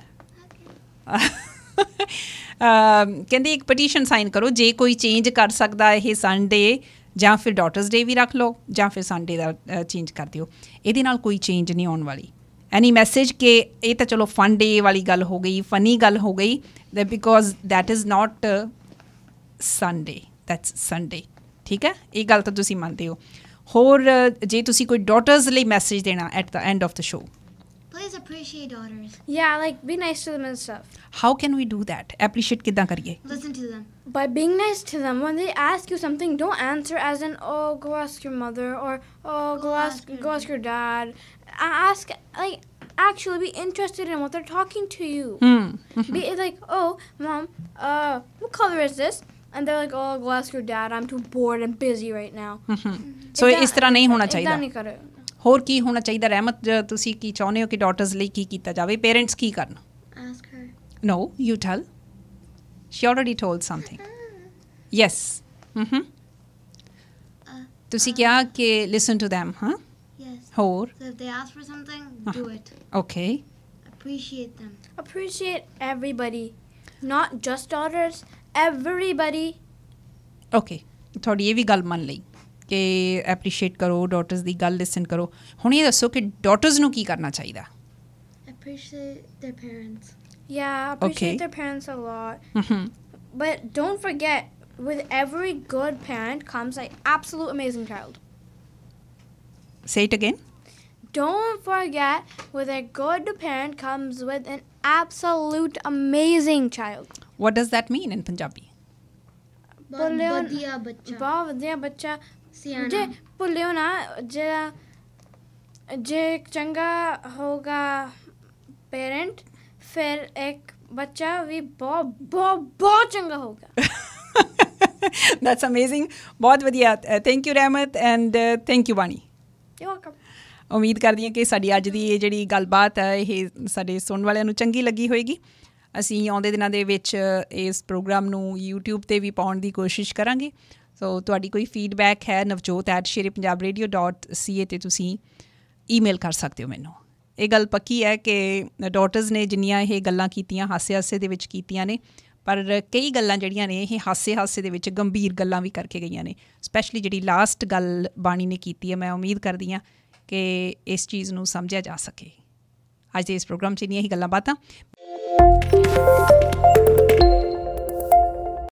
ਕਹਿੰਦੇ ਇੱਕ ਪਟੀਸ਼ਨ ਸਾਈਨ ਕਰੋ ਜੇ ਕੋਈ ਚੇਂਜ ਕਰ ਸਕਦਾ ਇਹ ਸੰਡੇ ਜਾਂ ਫਿਰ ਡਾਟਰਸ ਡੇ ਵੀ ਰੱਖ ਲਓ ਜਾਂ ਫਿਰ ਸੰਡੇ ਦਾ ਚੇਂਜ ਕਰ ਦਿਓ ਇਹਦੇ ਨਾਲ ਕੋਈ ਚੇਂਜ ਨਹੀਂ ਆਉਣ ਵਾਲੀ ਐਨੀ ਮੈਸੇਜ ਕਿ ਇਹ ਤਾਂ ਚਲੋ ਫਨ ਡੇ ਵਾਲੀ ਗੱਲ ਹੋ ਗਈ ਫਨੀ ਗੱਲ ਹੋ ਗਈ that because that is not Sunday that's Sunday ਠੀਕ ਹੈ ਇਹ ਗੱਲ ਤਾਂ ਤੁਸੀਂ ਮੰਨਦੇ ਹੋ ਹੋਰ ਜੇ ਤੁਸੀਂ ਕੋਈ ਡਾਟਰਸ ਲਈ ਮੈਸੇਜ ਦੇਣਾ at the end of the show please appreciate daughters yeah like be nice to them and stuff how can we do that appreciate kidda kariye listen to them by being nice to them when they ask you something don't answer as in oh go ask your mother or oh go, go ask, ask go ask your dad ask like actually be interested in what they're talking to you mm. be like oh mom uh what color is this and they're like oh go ask your dad i'm too bored and busy right now hmm. mm-hmm. so is tarah nahi hona chahiye ਹੋਰ ਕੀ ਹੋਣਾ ਚਾਹੀਦਾ ਰਹਿਮਤ ਤੁਸੀਂ ਕੀ ਚਾਹੁੰਦੇ ਹੋ ਕਿ daughters ਲਈ ਕੀ ਕੀਤਾ ਜਾਵੇ ਪੇਰੈਂਟਸ ਕੀ ਕਰਨ ask her no you tell she already told something yes hmm ਤੁਸੀਂ uh, ਕਿਹਾ ਕਿ ਲਿਸਨ ਟੂ ਥੈਮ ਹਾਂ ਯੈਸ ਹੋਰ so if they ask for something do it okay appreciate them appreciate everybody not just daughters everybody okay ਤੁਹਾਡੀ ਇਹ ਵੀ ਗੱਲ ਮੰਨ ਲਈ Appreciate ਐਪਰੀਸ਼ੀਏਟ daughters ਡਾਟਰਸ ਦੀ ਗੱਲ ਲਿਸਨ ਕਰੋ ਹੁਣ ਇਹ ਦੱਸੋ ਕਿ ਡਾਟਰਸ ਨੂੰ ਕੀ ਕਰਨਾ ਚਾਹੀਦਾ appreciate their parents yeah appreciate their parents a lot mm-hmm. but don't forget with every good parent comes an absolute amazing child say it again don't forget with a good parent comes with an absolute amazing child what does that mean in punjabi ਬਹੁਤ ਵਧੀਆ ਬੱਚਾ ਸਿਆਣਾ ਜੇ ਭੁੱਲਿਓ ਨਾ ਜੇ ਜੇ ਇੱਕ ਚੰਗਾ ਹੋਗਾ ਪੇਰੈਂਟ ਫਿਰ ਇੱਕ ਬੱਚਾ ਵੀ ਬਹੁਤ ਬਹੁਤ ਬਹੁਤ ਚੰਗਾ ਹੋਗਾ that's amazing ਬਹੁਤ ਵਧੀਆ thank you Rahmat and thank you Bani you welcome ਉਮੀਦ ਕਰਦੀ ਹਾਂ ਕਿ ਸਾਡੀ ਅੱਜ ਦੀ ਇਹ ਜਿਹੜੀ ਗੱਲਬਾਤ ਹੈ ਇਹ ਸਾਡੇ ਸੁਣਨ ਵਾਲਿਆਂ ਨੂੰ ਚੰਗੀ ਲੱਗੀ ਹੋਵੇਗੀ ਅਸੀਂ ਆਉਂਦੇ ਦਿਨਾਂ ਦੇ ਵਿੱਚ ਇਸ ਪ੍ਰੋਗਰਾਮ ਨੂੰ YouTube ਤੇ ਵੀ ਪਾਉਣ ਦੀ ਕੋਸ਼ਿਸ਼ ਕਰਾਂਗੇ ਸੋ ਤੁਹਾਡੀ ਕੋਈ ਫੀਡਬੈਕ ਹੈ navjot@sherepunjabradio.ca ਤੇ ਤੁਸੀਂ ਈਮੇਲ ਕਰ ਸਕਦੇ ਹੋ ਮੈਨੂੰ ਇਹ ਗੱਲ ਪੱਕੀ ਹੈ ਕਿ ਡਾਟਰਸ ਨੇ ਜਿੰਨੀਆਂ ਇਹ ਗੱਲਾਂ ਕੀਤੀਆਂ ਹਾਸੇ-ਹਾਸੇ ਦੇ ਵਿੱਚ ਕੀਤੀਆਂ ਨੇ ਪਰ ਕਈ ਗੱਲਾਂ ਜਿਹੜੀਆਂ ਨੇ ਇਹ ਹਾਸੇ-ਹਾਸੇ ਦੇ ਵਿੱਚ ਗੰਭੀਰ ਗੱਲਾਂ ਵੀ ਕਰਕੇ ਗਈਆਂ ਨੇ ਸਪੈਸ਼ਲੀ ਜਿਹੜੀ ਲਾਸਟ ਗੱਲ ਬਾਣੀ ਨੇ ਕੀਤੀ ਹੈ ਮੈਂ ਉਮੀਦ ਕਰਦੀ ਹਾਂ ਕਿ ਇਸ ਚੀਜ਼ ਨੂੰ ਸਮਝਿਆ ਜਾ ਸਕੇ ਅੱਜ ਦੇ ਇਸ ਪ੍ਰੋਗਰਾਮ 'ਚ ਇਹ ਗੱਲਾਂ ਬਾਤਾਂ